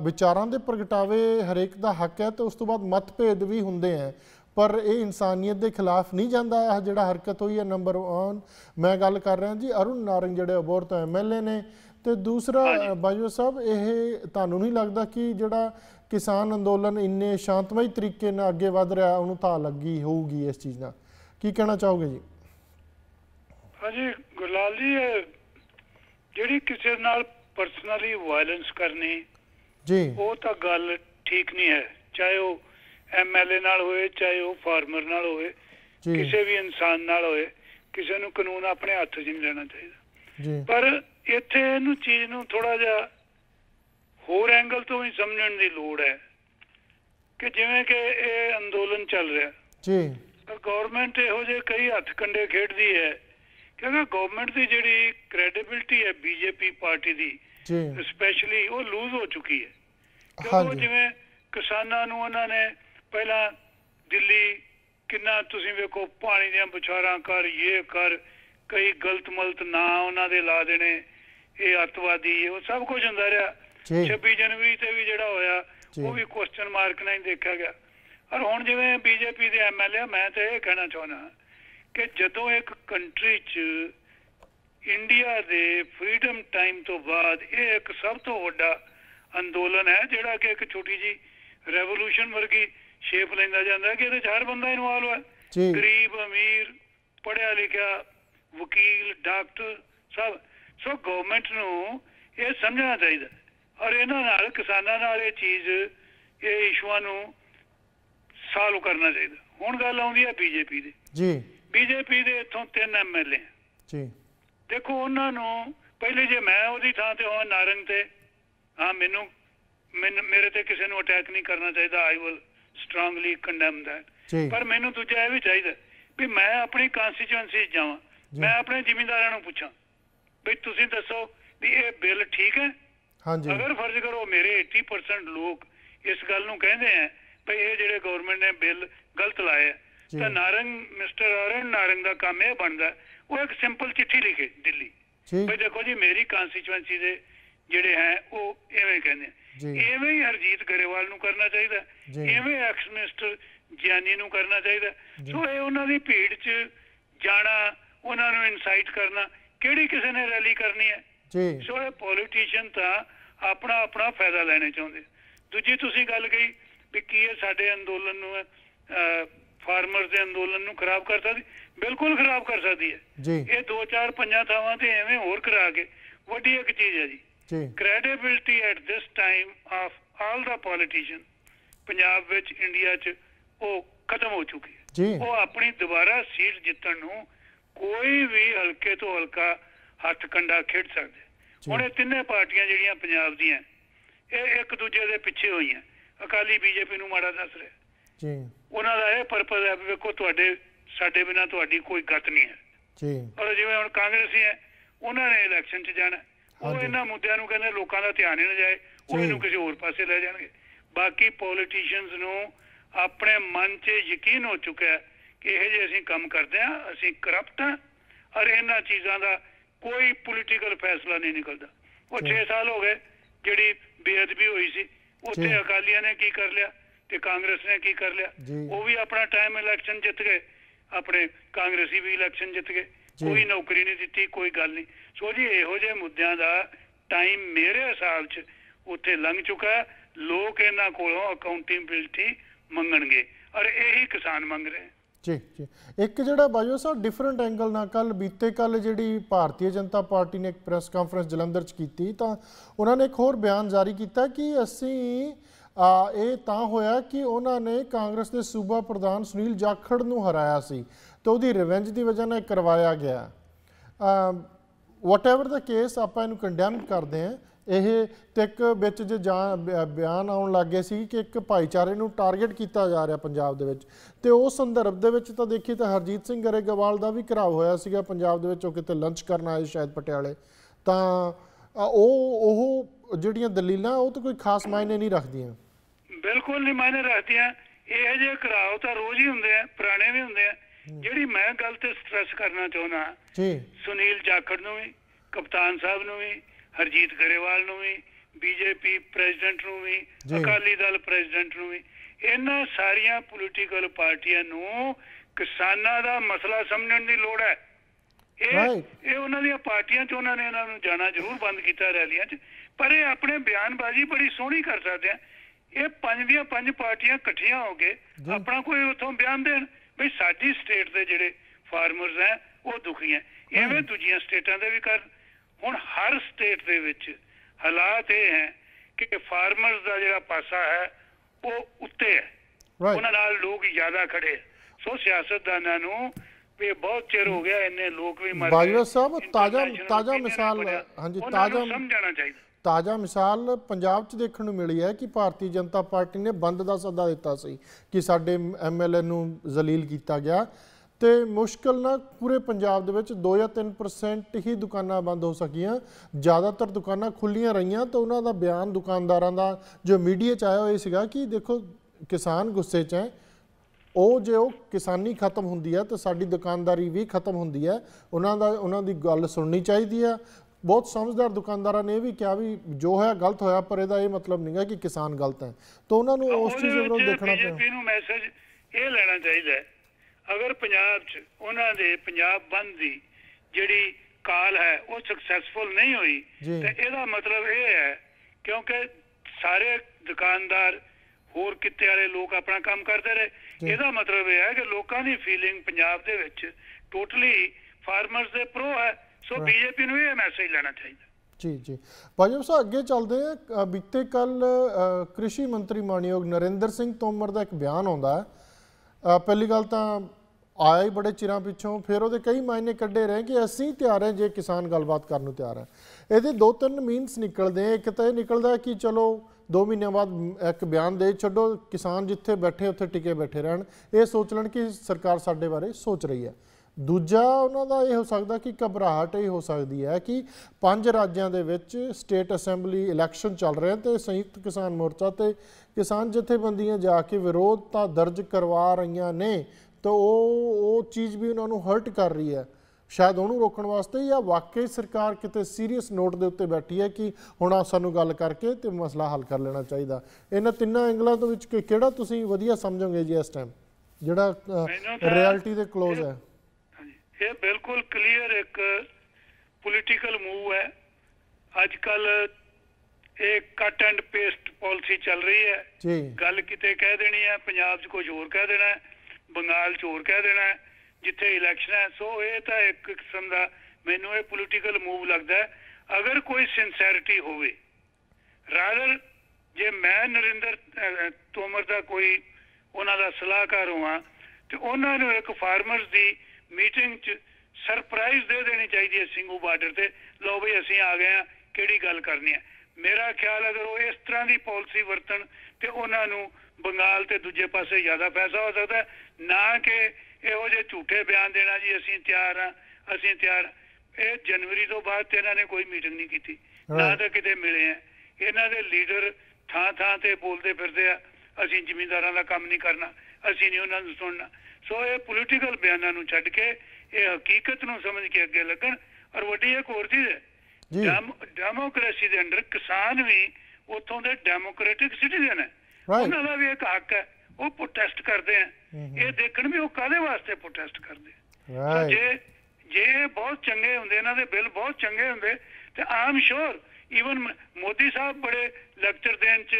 ਵਿਚਾਰਾਂ ਦੇ ਪ੍ਰਗਟਾਵੇ ਹਰੇਕ ਦਾ ਹੱਕ ਹੈ ਤੇ ਉਸ ਤੋਂ ਬਾਅਦ ਮਤਭੇਦ ਵੀ ਹੁੰਦੇ ਆ ਪਰ ਇਹ ਇਨਸਾਨੀਅਤ ਦੇ ਖਿਲਾਫ ਨਹੀਂ ਜਾਂਦਾ ਇਹ ਜਿਹੜਾ ਹਰਕਤ ਹੋਈ ਹੈ ਨੰਬਰ 1 ਮੈਂ ਗੱਲ ਕਰ ਰਿਹਾ ਜੀ ਅਰੁਣ ਨਾਰੰਗ ਜਿਹੜੇ ਅਬੋਰ ਤੋਂ ਐਮਐਲਏ ਨੇ ਤੇ ਦੂਸਰਾ ਬਾਜੋ ਸਾਹਿਬ ਇਹ ਤੁਹਾਨੂੰ ਨਹੀਂ ਲੱਗਦਾ ਕਿ ਜਿਹੜਾ ਕਿਸਾਨ ਅੰਦੋਲਨ ਇੰਨੇ ਸ਼ਾਂਤਮਈ ਤਰੀਕੇ ਨਾਲ ਅੱਗੇ ਵਧ ਰਿਹਾ ਉਹਨੂੰ ਤਾਂ ਲੱਗੀ ਹੋਊਗੀ ਇਸ ਚੀਜ਼ ਨਾਲ ਕੀ ਕਹਿਣਾ ਚਾਹੋਗੇ ਜੀ ਹਾਂਜੀ ਗੁਲਾਲ ਜੀ ਜਿਹੜੀ ਕਿਸੇ ਨਾਲ ਪਰਸਨਲੀ ਵਾਇਲੈਂਸ ਕਰਨੀ ਜੀ ਉਹ ਤਾਂ ਗੱਲ ਠੀਕ ਨਹੀਂ ਹੈ ਚਾਹੇ ਉਹ ਐਮਐਲਏ ਨਾਲ ਹੋਵੇ ਚਾਹੇ ਉਹ ਫਾਰਮਰ ਨਾਲ ਹੋਵੇ ਕਿਸੇ ਵੀ ਇਨਸਾਨ ਨਾਲ ਹੋਵੇ ਕਿਸੇ ਨੂੰ ਕਾਨੂੰਨ ਆਪਣੇ ਹੱਥ 'ਚ ਨਹੀਂ ਲੈਣਾ ਚਾਹੀਦਾ ਪਰ ਇੱਥੇ ਇਹਨੂੰ ਚੀਜ਼ ਨੂੰ ਥੋੜਾ ਜਿਹਾ ਹੋਰ ਐਂਗਲ ਤੋਂ ਵੀ ਸਮਝਣ ਦੀ ਲੋੜ ਹੈ ਕਿ ਜਿਵੇਂ ਕਿ ਇਹ ਅੰਦੋਲਨ ਚੱਲ ਰਿਹਾ ਜੀ ਪਰ ਗਵਰਨਮੈਂਟ ਇਹੋ ਜਿਹੇ ਕਈ ਹੱਥ ਕੰਡੇ ਖੇਡਦੀ ਹੈ ਕਿਉਂਕਿ ਗਵਰਨਮੈਂਟ ਦੀ ਜਿਹੜੀ ਕ੍ਰੈਡੀਬਿਲਟੀ ਹੈ ਬੀਜੇਪੀ ਪਾਰਟੀ ਦੀ ਜੀ ਸਪੈਸ਼ਲੀ ਉਹ ਲੂਜ਼ ਹੋ ਚੁੱਕੀ ਹੈ ਕਿਉਂਕਿ ਜਿਵੇਂ ਕਿਸਾਨਾਂ ਨੂੰ ਉਹਨਾਂ ਨੇ ਪਹਿਲਾਂ ਦਿੱਲੀ ਕਿੰਨਾ ਤੁਸੀਂ ਵੇਖੋ ਪਾਣੀ ਦੀਆਂ ਵਿਚਾਰਾਂ ਕਰ ਇਹ ਕਰ ਕਈ ਗਲਤ ਮਲਤ ਨਾ ਉਹਨਾਂ ਦੇ ਲਾ ਦੇਣੇ ਇਹ ਅਤਵਾਦੀ ਇਹ ਸਭ ਕੁਝ ਹੁੰਦਾ ਰਿਹਾ 26 ਜਨਵਰੀ ਤੇ ਵੀ ਜਿਹੜਾ ਹੋਇਆ ਉਹ ਵੀ ਕੁਐਸਚਨ ਮਾਰਕ ਨਾਲ ਹੀ ਦੇਖਿਆ ਗਿਆ ਔਰ ਹੁਣ ਜਿਵੇਂ ਬੀਜੇਪੀ ਦੇ ਐਮਐਲਏ ਮੈਂ ਤੇ ਇਹ ਕਹਿਣਾ ਚਾਹੁੰਦਾ ਕਿ ਜਦੋਂ ਇੱਕ ਕੰਟਰੀ 'ਚ ਇੰਡੀਆ ਦੇ ਫਰੀडम ਟਾਈਮ ਤੋਂ ਬਾਅਦ ਇਹ ਇੱਕ ਸਭ ਤੋਂ ਵੱਡਾ ਅੰਦੋਲਨ ਹੈ ਜਿਹੜਾ ਕਿ ਇੱਕ ਛੋਟੀ ਜੀ ਰੈਵੋਲੂਸ਼ਨ ਵਰਗੀ ਸ਼ੇਪ ਲੈਂਦਾ ਜਾਂਦਾ ਕਿ ਇਹਦੇ 'ਚ ਹਰ ਬੰਦਾ ਇਨਵੋਲਵ ਹੈ ਗਰੀਬ ਅਮੀਰ ਪੜਿਆ ਲਿਖਿਆ ਵਕੀਲ ਡਾਕਟਰ ਸਭ ਸੋ ਗਵਰਨਮੈਂਟ ਨੂੰ ਇਹ ਸਮਝਣਾ ਚਾਹੀਦਾ ਔਰ ਇਹਨਾਂ ਨਾਲ ਕਿਸਾਨਾਂ ਨਾਲ ਇਹ ਚੀਜ਼ ਇਹ ਇਸ਼ੂਆਂ ਨੂੰ ਸਾਲੂ ਕਰਨਾ ਚਾਹੀਦਾ ਹੁਣ ਗੱਲ ਆਉਂਦੀ ਹੈ ਬੀਜੇਪੀ ਦੀ ਜੀ ਬੀਜੇਪੀ ਦੇ ਇਥੋਂ ਤਿੰਨ ਐਮਐਲਏ ਜੀ ਦੇਖੋ ਉਹਨਾਂ ਨੂੰ ਪਹਿਲੇ ਜੇ ਮੈਂ ਉਹਦੀ ਥਾਂ ਤੇ ਹੋਵਾਂ ਨਾਰੰਗ ਤੇ ਆ ਮੈਨੂੰ ਮੇਰੇ ਤੇ ਕਿਸੇ ਨੂੰ ਅਟੈਕ ਨਹੀਂ ਕਰਨਾ ਚਾਹੀਦਾ I will strongly condemn that ਪਰ ਮੈਨੂੰ ਦੂਜਾ ਇਹ ਵੀ ਚਾਹੀਦਾ ਵੀ ਮੈਂ ਆਪਣੀ ਕਨਸਟੀਚੁਐਂਸੀ ਜਾਵਾਂ ਮੈਂ ਆਪਣੇ ਜ਼ਿਮੀਂਦਾਰਾਂ ਨੂੰ ਪੁੱਛਾਂ ਵੀ ਤੁਸੀਂ ਦੱਸੋ ਵੀ ਇਹ ਬਿੱਲ ਠੀਕ ਹੈ ਹਾਂਜੀ ਅਗਰ ਫਰਜ਼ ਕਰੋ ਮੇਰੇ 80% ਲੋਕ ਇਸ ਗੱਲ ਨੂੰ ਕਹਿੰਦੇ ਆ ਵੀ ਇਹ ਜਿਹੜੇ ਗਵਰਨਮੈਂਟ ਨੇ ਬਿੱਲ ਗਲਤ ਲਾਏ ਤਾਂ ਨਾਰੰਗ ਮਿਸਟਰ ਅਰਨ ਨਾਰੰਗ ਦਾ ਕੰਮ ਇਹ ਬਣਦਾ ਉਹ ਇੱਕ ਸਿੰਪਲ ਚਿੱਠੀ ਲਿਖੇ ਦਿੱਲੀ ਵੀ ਦੇਖੋ ਜੀ ਮੇਰੀ ਕਨਸਟੀਚੁਐਂਸੀ ਦੇ ਜਿਹੜੇ ਹੈ ਉਹ ਐਵੇਂ ਕਹਿੰਦੇ ਐਵੇਂ ਹੀ ਹਰਜੀਤ ਗਰੇਵਾਲ ਨੂੰ ਕਰਨਾ ਚਾਹੀਦਾ ਐਵੇਂ ਐਕਸ ਮਿਨਿਸਟਰ ਗਿਆਨੀ ਨੂੰ ਕਰਨਾ ਚਾਹੀਦਾ ਸੋ ਇਹ ਉਹਨਾਂ ਦੀ ਭੀੜ 'ਚ ਜਾਣਾ ਉਹਨਾਂ ਨੂੰ ਇਨਸਾਈਟ ਕਰਨਾ ਕਿਹੜੀ ਕਿਸੇ ਨੇ ਰੈਲੀ ਕਰਨੀ ਹੈ ਜੀ ਸੋ ਇਹ ਪੋਲੀਟੀਸ਼ੀਅਨ ਤਾਂ ਆਪਣਾ ਆਪਣਾ ਫਾਇਦਾ ਲੈਣੇ ਚਾਹੁੰਦੇ ਦੂਜੀ ਤੁਸੀਂ ਗੱਲ ਕਹੀ ਵੀ ਕੀ ਇਹ ਸਾਡੇ ਅੰਦੋਲਨ ਨੂੰ ਫਾਰਮਰਸ ਦੇ ਅੰਦੋਲਨ ਨੂੰ ਖਰਾਬ ਕਰ ਸਕਦੀ ਬਿਲਕੁਲ ਖਰਾਬ ਕਰ ਸਕਦੀ ਹੈ ਇਹ 2 4 5 ਥਾਵਾਂ ਤੇ ਐਵੇਂ ਹੋਰ ਕਰਾ ਕੇ ਵੱਡੀ ਇੱਕ ਚੀਜ਼ ਹੈ ਜੀ credibility at this time of all the politician Punjab ਵਿੱਚ ਇੰਡੀਆ 'ਚ ਉਹ ਖਤਮ ਹੋ ਚੁੱਕੀ ਹੈ ਜੀ ਉਹ ਆਪਣੀ ਦੁਬਾਰਾ ਸੀਟ ਜਿੱਤਣ ਨੂੰ ਕੋਈ ਵੀ ਹਲਕੇ ਤੋਂ ਹਲਕਾ ਹੱਥ ਕੰਡਾ ਖੇਡ ਸਕਦੇ ਹੁਣ ਇਹ ਤਿੰਨੇ ਪਾਰਟੀਆਂ ਜਿਹੜੀਆਂ ਪੰਜਾਬ ਦੀਆਂ ਇਹ ਇੱਕ ਦੂਜੇ ਦੇ ਪਿੱਛੇ ਹੋਈਆਂ ਅਕਾਲੀ ਬੀਜੇਪੀ ਨੂੰ ਮਾੜਾ ਦੱਸ ਰਿਹਾ ਜੀ ਉਹਨਾਂ ਦਾ ਇਹ ਪਰਪਸ ਹੈ ਵੇਖੋ ਤੁਹਾਡੇ ਸਾਡੇ ਬਿਨਾ ਤੁਹਾਡੀ ਕੋਈ ਗੱਤ ਨਹੀਂ ਹੈ ਜੀ ਔਰ ਜਿਵੇਂ ਹੁਣ ਕਾਂਗਰਸੀ ਹੈ ਉਹਨਾਂ ਨੇ ਇਲੈਕਸ਼ਨ 'ਚ ਜਾਣਾ ਉਹ ਇਹਨਾਂ ਮੁੱਦਿਆਂ ਨੂੰ ਕਹਿੰਦੇ ਲੋਕਾਂ ਦਾ ਧਿਆਨ ਹੀ ਨਾ ਜਾਏ ਉਹ ਇਹਨੂੰ ਕਿਸੇ ਹੋਰ ਪਾਸੇ ਲੈ ਜਾਣਗੇ ਬਾਕੀ ਪੋਲੀਟੀਸ਼ੀਅਨਸ ਨੂੰ ਆਪਣੇ ਮਨ 'ਚ ਯਕੀਨ ਹੋ ਚੁੱਕਾ ਕਿ ਇਹ ਜੇ ਅਸੀਂ ਕੰਮ ਕਰਦੇ ਆ ਅਸੀਂ ਕਰਪਟ ਆ ਔਰ ਇਹਨਾਂ ਚੀਜ਼ਾਂ ਦਾ ਕੋਈ ਪੋਲੀਟੀਕਲ ਫੈਸਲਾ ਨਹੀਂ ਨਿਕਲਦਾ ਉਹ 6 ਸਾਲ ਹੋ ਗਏ ਜਿਹੜੀ ਬੇਅਦਬੀ ਹੋਈ ਸੀ ਉੱਥੇ ਅਕਾਲੀਆਂ ਨੇ ਕੀ ਕਰ ਲਿਆ ਤੇ ਕਾਂਗਰਸ ਨੇ ਕੀ ਕਰ ਲਿਆ ਉਹ ਵੀ ਆਪਣਾ ਟਾਈਮ ਇਲੈਕਸ਼ਨ ਜਿੱਤ ਗਏ ਆਪਣੇ ਕਾਂਗਰਸੀ ਵੀ ਇਲੈਕਸ਼ਨ ਜਿੱਤ ਗਏ ਕੋਈ ਨੌਕਰੀ ਨਹੀਂ ਦਿੱਤੀ ਕੋਈ ਗੱਲ ਨਹੀਂ ਸੋ ਜੀ ਇਹੋ ਜਿਹੇ ਮੁੱਦਿਆਂ ਦਾ ਟਾਈਮ ਮੇਰੇ ਹਿਸਾਬ 'ਚ ਉੱਥੇ ਲੰਘ ਚੁੱਕਾ ਲੋਕ ਇਹਨਾਂ ਕੋਲੋਂ ਅਕਾਊਂਟੇਬਿਲਟੀ ਮੰਗਣਗੇ ਔਰ ਇਹੀ ਕਿਸਾਨ ਮੰਗ ਰਹੇ ਜੀ ਜੀ ਇੱਕ ਜਿਹੜਾ ਬਾਜੋ ਸਾਹਿਬ ਡਿਫਰੈਂਟ ਐਂਗਲ ਨਾਲ ਕੱਲ ਬੀਤੇ ਕੱਲ ਜਿਹੜੀ ਭਾਰਤੀ ਜਨਤਾ ਪਾਰਟੀ ਨੇ ਇੱਕ ਪ੍ਰੈਸ ਕਾਨਫਰੰਸ ਜਲੰਧਰ 'ਚ ਕੀਤੀ ਤਾਂ ਉਹਨਾਂ ਨੇ ਇੱਕ ਹੋਰ ਬਿਆਨ ਜਾਰੀ ਕੀਤਾ ਕਿ ਅਸੀਂ ਆ ਇਹ ਤਾਂ ਹੋਇਆ ਕਿ ਉਹਨਾਂ ਨੇ ਕਾਂਗਰਸ ਦੇ ਸੂਬਾ ਪ੍ਰਧਾਨ ਸੁਨੀਲ ਜਾਖੜ ਨੂੰ ਹਰਾਇਆ ਸੀ ਤੇ ਉਹਦੀ ਰਿਵੈਂਜ ਦੀ ਵਜ੍ਹਾ ਨਾਲ ਕਰਵਾਇਆ ਗਿਆ ਆ ਵਾਟਐਵਰ ਦਾ ਕੇਸ ਆਪਾਂ ਇਹਨੂੰ ਕੰਡੈਮ ਕਰਦੇ ਆਂ ਇਹ ਤੱਕ ਵਿੱਚ ਜੇ ਬਿਆਨ ਆਉਣ ਲੱਗੇ ਸੀ ਕਿ ਇੱਕ ਭਾਈਚਾਰੇ ਨੂੰ ਟਾਰਗੇਟ ਕੀਤਾ ਜਾ ਰਿਹਾ ਪੰਜਾਬ ਦੇ ਵਿੱਚ ਤੇ ਉਸ ਸੰਦਰਭ ਦੇ ਵਿੱਚ ਤਾਂ ਦੇਖੀ ਤਾਂ ਹਰਜੀਤ ਸਿੰਘ ਗਰੇਗਵਾਲ ਦਾ ਵੀ ਘਰਾਵ ਹੋਇਆ ਸੀਗਾ ਪੰਜਾਬ ਦੇ ਵਿੱਚ ਉਹ ਕਿਤੇ ਲੰਚ ਕਰਨ ਆਏ ਸ਼ਾਇਦ ਪਟਿਆਲੇ ਤਾਂ ਉਹ ਉਹ ਜਿਹੜੀਆਂ ਦਲੀਲਾਂ ਉਹ ਤਾਂ ਕੋਈ ਖਾਸ ਮਾਇਨੇ ਨਹੀਂ ਰੱਖਦੀਆਂ ਬਿਲਕੁਲ ਨਹੀਂ ਮਾਇਨੇ ਰੱਖਦੀਆਂ ਇਹ ਜੇ ਘਰਾਵ ਤਾਂ ਰੋਜ਼ ਹੀ ਹੁੰਦੇ ਆ ਪੁਰਾਣੇ ਵੀ ਹੁੰਦੇ ਆ ਜਿਹੜੀ ਮੈਂ ਗੱਲ ਤੇ ਸਟ੍ਰੈਸ ਕਰਨਾ ਚਾਹੁੰਦਾ ਜੀ ਸੁਨੀਲ ਜਾਖੜ ਨੂੰ ਵੀ ਕਪਤਾਨ ਸਾਹਿਬ ਨੂੰ ਵੀ ਹਰਜੀਤ ਗਰੇਵਾਲ ਨੂੰ ਵੀ ਬੀਜੇਪੀ ਪ੍ਰੈਜ਼ੀਡੈਂਟ ਨੂੰ ਵੀ ਅਕਾਲੀ ਦਲ ਪ੍ਰੈਜ਼ੀਡੈਂਟ ਨੂੰ ਵੀ ਇਹਨਾਂ ਸਾਰੀਆਂ ਪੋਲੀਟੀਕਲ ਪਾਰਟੀਆਂ ਨੂੰ ਕਿਸਾਨਾਂ ਦਾ ਮਸਲਾ ਸਮਝਣ ਦੀ ਲੋੜ ਹੈ ਇਹ ਇਹ ਉਹਨਾਂ ਦੀਆਂ ਪਾਰਟੀਆਂ 'ਚ ਉਹਨਾਂ ਨੇ ਇਹਨਾਂ ਨੂੰ ਜਾਣਾ ਜ਼ਰੂਰ ਬੰਦ ਕੀਤਾ ਰੈਲੀਆਂ 'ਚ ਪਰ ਇਹ ਆਪਣੇ ਬਿਆਨਬਾਜ਼ੀ ਬੜੀ ਸੋਹਣੀ ਕਰ ਸਕਦੇ ਆ ਇਹ ਪੰਜ ਦੀਆਂ ਪੰਜ ਪਾਰਟੀਆਂ ਇਕੱਠੀਆਂ ਹੋ ਕੇ ਆਪਣਾ ਕੋਈ ਉਥੋਂ ਬਿਆਨ ਦੇਣ ਵੀ ਸਾਡੀ ਸਟੇਟ ਦੇ ਜਿਹੜੇ ਫਾਰਮਰਸ ਐ ਉਹ ਦੁਖੀ ਐ ਐਵੇਂ ਦੂਜੀਆਂ ਸਟੇਟਾਂ ਦੇ ਵੀ ਕਰ ਹੁਣ ਹਰ ਸਟੇਟ ਦੇ ਵਿੱਚ ਹਾਲਾਤ ਇਹ ਹੈ ਕਿ ਫਾਰਮਰਸ ਦਾ ਜਿਹੜਾ ਪਾਸਾ ਹੈ ਉਹ ਉੱਤੇ ਹੈ ਉਹਨਾਂ ਨਾਲ ਲੋਕ ਜ਼ਿਆਦਾ ਖੜੇ ਸੋ ਸਿਆਸਤਦਾਨਾਂ ਨੂੰ ਵੀ ਬਹੁਤ ਚਿਰ ਹੋ ਗਿਆ ਇੰਨੇ ਲੋਕ ਵੀ ਮਰ ਗਏ ਬਾਜਵਾ ਸਾਹਿਬ ਤਾਜ਼ਾ ਤਾਜ਼ਾ ਮਿਸਾਲ ਹਾਂਜੀ ਤਾਜ਼ਾ ਸਮਝਣਾ ਚਾਹੀਦਾ ਤਾਜ਼ਾ ਮਿਸਾਲ ਪੰਜਾਬ 'ਚ ਦੇਖਣ ਨੂੰ ਮਿਲੀ ਹੈ ਕਿ ਭਾਰਤੀ ਜਨਤਾ ਪਾਰਟੀ ਨੇ ਬੰਦ ਦਾ ਸੱਦਾ ਦਿੱਤਾ ਸੀ ਕਿ ਸਾਡੇ ਐਮਐਲਏ ਨੂੰ ਜ਼ਲੀਲ ਕੀਤਾ ਗਿਆ ਤੇ ਮੁਸ਼ਕਲ ਨਾਲ ਪੂਰੇ ਪੰਜਾਬ ਦੇ ਵਿੱਚ 2 ਜਾਂ 3% ਹੀ ਦੁਕਾਨਾਂ ਬੰਦ ਹੋ ਸਕੀਆਂ ਜ਼ਿਆਦਾਤਰ ਦੁਕਾਨਾਂ ਖੁੱਲੀਆਂ ਰਹੀਆਂ ਤਾਂ ਉਹਨਾਂ ਦਾ ਬਿਆਨ ਦੁਕਾਨਦਾਰਾਂ ਦਾ ਜੋ ਮੀਡੀਆ 'ਚ ਆਇਆ ਹੋਇਆ ਸੀਗਾ ਕਿ ਦੇਖੋ ਕਿਸਾਨ ਗੁੱਸੇ 'ਚ ਹੈ ਉਹ ਜੇ ਉਹ ਕਿਸਾਨੀ ਖਤਮ ਹੁੰਦੀ ਹੈ ਤਾਂ ਸਾਡੀ ਦੁਕਾਨਦਾਰੀ ਵੀ ਖਤਮ ਹੁੰਦੀ ਹੈ ਉਹਨਾਂ ਦਾ ਉਹਨਾਂ ਦੀ ਗੱਲ ਸੁਣਨੀ ਚਾਹੀਦੀ ਹੈ ਬਹੁਤ ਸਮਝਦਾਰ ਦੁਕਾਨਦਾਰਾਂ ਨੇ ਇਹ ਵੀ ਕਿਹਾ ਵੀ ਜੋ ਹੋਇਆ ਗਲਤ ਹੋਇਆ ਪਰ ਇਹਦਾ ਇਹ ਮਤਲਬ ਨਹੀਂ ਹੈ ਕਿ ਕਿਸਾਨ ਗਲਤ ਹੈ ਤਾਂ ਉਹਨਾਂ ਨੂੰ ਉਸ ਚੀਜ਼ ਦੇ ਵਿਰੁੱਧ ਦੇਖਣਾ ਪਿਆ ਬੀਜੇਪੀ ਨੂੰ ਮੈਸੇਜ ਇਹ ਲੈਣਾ ਚਾਹੀਦਾ ਹੈ ਅਗਰ ਪੰਜਾਬ 'ਚ ਉਹਨਾਂ ਦੇ ਪੰਜਾਬ ਬੰਦ ਦੀ ਜਿਹੜੀ ਕਾਲ ਹੈ ਉਹ ਸਕਸੈਸਫੁਲ ਨਹੀਂ ਹੋਈ ਤੇ ਇਹਦਾ ਮਤਲਬ ਇਹ ਹੈ ਕਿਉਂਕਿ ਸਾਰੇ ਦੁਕਾਨਦਾਰ ਹੋਰ ਕਿਤੇ ਵਾਲੇ ਲੋਕ ਆਪਣਾ ਕੰਮ ਕਰਦੇ ਰਹੇ ਇਹਦਾ ਮਤਲਬ ਇਹ ਹੈ ਕਿ ਲੋਕਾਂ ਦੀ ਫੀਲਿੰਗ ਪੰਜਾਬ ਦੇ ਵਿੱਚ ਟੋਟਲੀ ਫਾਰਮਰਸ ਦੇ ਪ੍ਰੋ ਹੈ ਸੋ ਬੀਜੇਪੀ ਨੂੰ ਇਹ ਮੈਸੇਜ ਲੈਣਾ ਚਾਹੀਦਾ ਜੀ ਜੀ ਭਾਜਪ ਸਾਹਿਬ ਅੱਗੇ ਚੱਲਦੇ ਆ ਬੀਤੇ ਕੱਲ ਕ੍ਰਿਸ਼ੀ ਮੰਤਰੀ ਮਾਨਯੋਗ ਨਰਿੰਦਰ ਸਿੰਘ ਤੋਮਰ ਦਾ ਇੱਕ ਬਿਆਨ ਆਉਂਦਾ ਹੈ ਪਹਿਲੀ ਗੱਲ ਤਾਂ ਆਇਆ ਹੀ ਬੜੇ ਚਿਰਾਂ ਪਿੱਛੋਂ ਫਿਰ ਉਹਦੇ ਕਈ ਮਾਇਨੇ ਕੱਢੇ ਰਹੇ ਕਿ ਅਸੀਂ ਤਿਆਰ ਹਾਂ ਜੇ ਕਿਸਾਨ ਗੱਲਬਾਤ ਕਰਨ ਨੂੰ ਤਿਆਰ ਹੈ ਇਹਦੇ ਦੋ ਤਿੰਨ ਮੀਨਸ ਨਿਕਲਦੇ ਆ ਇੱਕ ਤਾਂ ਇਹ ਨਿਕਲਦਾ ਕਿ ਚਲੋ 2 ਮਹੀਨਿਆਂ ਬਾਅਦ ਇੱਕ ਬਿਆਨ ਦੇ ਛੱਡੋ ਕਿਸਾਨ ਜਿੱਥੇ ਬੈਠੇ ਉੱਥੇ ਟਿਕੇ ਬੈਠੇ ਰਹਿਣ ਇਹ ਸੋਚ ਲੈਣ ਕਿ ਸਰਕਾਰ ਸਾਡੇ ਬਾਰੇ ਸੋਚ ਰਹੀ ਹੈ ਦੂਜਾ ਉਹਨਾਂ ਦਾ ਇਹ ਹੋ ਸਕਦਾ ਕਿ ਘਬਰਾਹਟ ਹੀ ਹੋ ਸਕਦੀ ਹੈ ਕਿ ਪੰਜ ਰਾਜਾਂ ਦੇ ਵਿੱਚ ਸਟੇਟ ਅਸੈਂਬਲੀ ਇਲੈਕਸ਼ਨ ਚੱਲ ਰਹੇ ਤੇ ਸੰਯੁਕਤ ਕਿਸਾਨ ਮੋਰਚਾ ਤੇ ਕਿਸਾਨ ਜਥੇਬੰਦੀਆਂ ਜਾ ਕੇ ਵਿਰੋਧ ਤਾਂ ਦਰਜ ਕਰਵਾ ਰਹੀਆਂ ਨੇ ਤਾਂ ਉਹ ਉਹ ਚੀਜ਼ ਵੀ ਉਹਨਾਂ ਨੂੰ ਹਰਟ ਕਰ ਰਹੀ ਹੈ ਸ਼ਾਇਦ ਉਹਨੂੰ ਰੋਕਣ ਵਾਸਤੇ ਜਾਂ ਵਾਕਈ ਸਰਕਾਰ ਕਿਤੇ ਸੀਰੀਅਸ ਨੋਟ ਦੇ ਉੱਤੇ ਬੈਠੀ ਹੈ ਕਿ ਹੁਣ ਆ ਸਾਨੂੰ ਗੱਲ ਕਰਕੇ ਤੇ ਮਸਲਾ ਹੱਲ ਕਰ ਲੈਣਾ ਚਾਹੀਦਾ ਇਹਨਾਂ ਤਿੰਨਾਂ ਐਂਗਲਾਂ ਤੋਂ ਵਿੱਚ ਕਿਹੜਾ ਤੁਸੀਂ ਵਧੀਆ ਸਮਝੋਗੇ ਜੀ ਇਸ ਟਾਈਮ ਜਿਹੜਾ ਰਿਐਲਿਟੀ ਦੇ ক্লোਜ਼ ਹੈ ਇਹ ਬਿਲਕੁਲ ਕਲੀਅਰ ਇੱਕ ਪੋਲੀਟੀਕਲ ਮੂਵ ਹੈ ਅੱਜ ਕੱਲ ਇਹ ਕੱਟ ਐਂਡ ਪੇਸਟ ਪਾਲਿਸੀ ਚੱਲ ਰਹੀ ਹੈ ਜੀ ਗੱਲ ਕਿਤੇ ਕਹਿ ਦੇਣੀ ਹੈ ਪੰਜਾਬ 'ਚ ਕੁਝ ਹੋਰ ਕਹਿ ਦੇਣਾ ਹੈ ਬੰਗਾਲ 'ਚ ਹੋਰ ਕਹਿ ਦੇਣਾ ਹੈ ਜਿੱਥੇ ਇਲੈਕਸ਼ਨ ਹੈ ਸੋ ਇਹ ਤਾਂ ਇੱਕ ਕਿਸਮ ਦਾ ਮੈਨੂੰ ਇਹ ਪੋਲੀਟੀਕਲ ਮੂਵ ਲੱਗਦਾ ਹੈ ਅਗਰ ਕੋਈ ਸਿੰਸੈਰਿਟੀ ਹੋਵੇ ਰਾਦਰ ਜੇ ਮੈਂ ਨਰਿੰਦਰ ਤੋਮਰ ਦਾ ਕੋਈ ਉਹਨਾਂ ਦਾ ਸਲਾਹਕਾਰ ਹਾਂ ਤੇ ਉਹਨਾਂ ਨੂੰ ਇੱਕ ਫਾਰਮਰਸ ਦੀ ਮੀਟਿੰਗ 'ਚ ਸਰਪ੍ਰਾਈਜ਼ ਦੇ ਦੇਣੀ ਚਾਹੀਦੀ ਹੈ ਸਿੰਘੂ ਬਾਰਡਰ ਤੇ ਲਓ ਵੀ ਅਸੀਂ ਆ ਗਏ ਆ ਕਿਹੜੀ ਗੱਲ ਕਰਨੀ ਹੈ ਮੇਰਾ ਖਿਆਲ ਅਗਰ ਉਹ ਇਸ ਤਰ੍ਹਾਂ ਦੀ ਪਾਲਿਸੀ ਵਰਤਣ ਤੇ ਉਹਨਾਂ ਨੂੰ ਬੰਗਾਲ ਤੇ ਦੂਜੇ ਪਾਸੇ ਜ਼ਿਆਦਾ ਪੈਸਾ ਹੋ ਸਕਦਾ ਨਾ ਕਿ ਇਹੋ ਜਿਹੇ ਝੂਠੇ ਬਿਆਨ ਦੇਣਾ ਜੀ ਅਸੀਂ ਤਿਆਰ ਆ ਅਸੀਂ ਤਿਆਰ ਇਹ ਜਨਵਰੀ ਤੋਂ ਬਾਅਦ ਤੇ ਇਹਨਾਂ ਨੇ ਕੋਈ ਮੀਟਿੰਗ ਨਹੀਂ ਕੀਤੀ ਨਾ ਤਾਂ ਕਿਤੇ ਮਿਲੇ ਆ ਇਹਨਾਂ ਦੇ ਲੀਡਰ ਥਾਂ ਥਾਂ ਤੇ ਬੋਲਦੇ ਫਿਰਦੇ ਆ ਅਸੀਂ ਜ਼ਿਮੀਂਦਾਰਾਂ ਦਾ ਕੰਮ ਨਹੀਂ ਕਰਨਾ ਅਸੀਂ ਨਹੀਂ ਉਹਨਾਂ ਨੂੰ ਸੁਣਨਾ ਸੋ ਇਹ ਪੋਲੀਟੀਕਲ ਬਿਆਨਾਂ ਨੂੰ ਛੱਡ ਕੇ ਇਹ ਹਕੀਕਤ ਨੂੰ ਸਮਝ ਕੇ ਅੱਗੇ ਲੱਗਣ ਔਰ ਵੱਡੀ ਇੱਕ ਹੋਰ ਚੀਜ਼ ਹੈ ਡੈਮੋਕ੍ਰੇਸੀ ਦੇ ਅੰਦਰ ਕਿਸਾਨ ਵੀ ਉਥੋਂ ਦੇ ਡੈਮੋਕ੍ਰੈਟਿਕ ਸਿਟੀਜ਼ਨ ਹੈ ਉਹਨਾਂ ਦਾ ਵੀ ਇੱਕ ਹੱਕ ਹੈ ਉਹ ਪ੍ਰੋਟੈਸਟ ਕਰਦੇ ਆ ਇਹ ਦੇਖਣ ਵੀ ਉਹ ਕਾਦੇ ਵਾਸਤੇ ਪ੍ਰੋਟੈਸਟ ਕਰਦੇ ਆ ਜੇ ਜੇ ਬਹੁਤ ਚੰਗੇ ਹੁੰਦੇ ਇਹਨਾਂ ਦੇ ਬਿੱਲ ਬਹੁਤ ਚੰਗੇ ਹੁੰਦੇ ਤੇ ਆਮ ਸ਼ੋਰ ਈਵਨ ਮੋਦੀ ਸਾਹਿਬ ਬੜੇ ਲੈਕਚਰ ਦੇਣ ਚ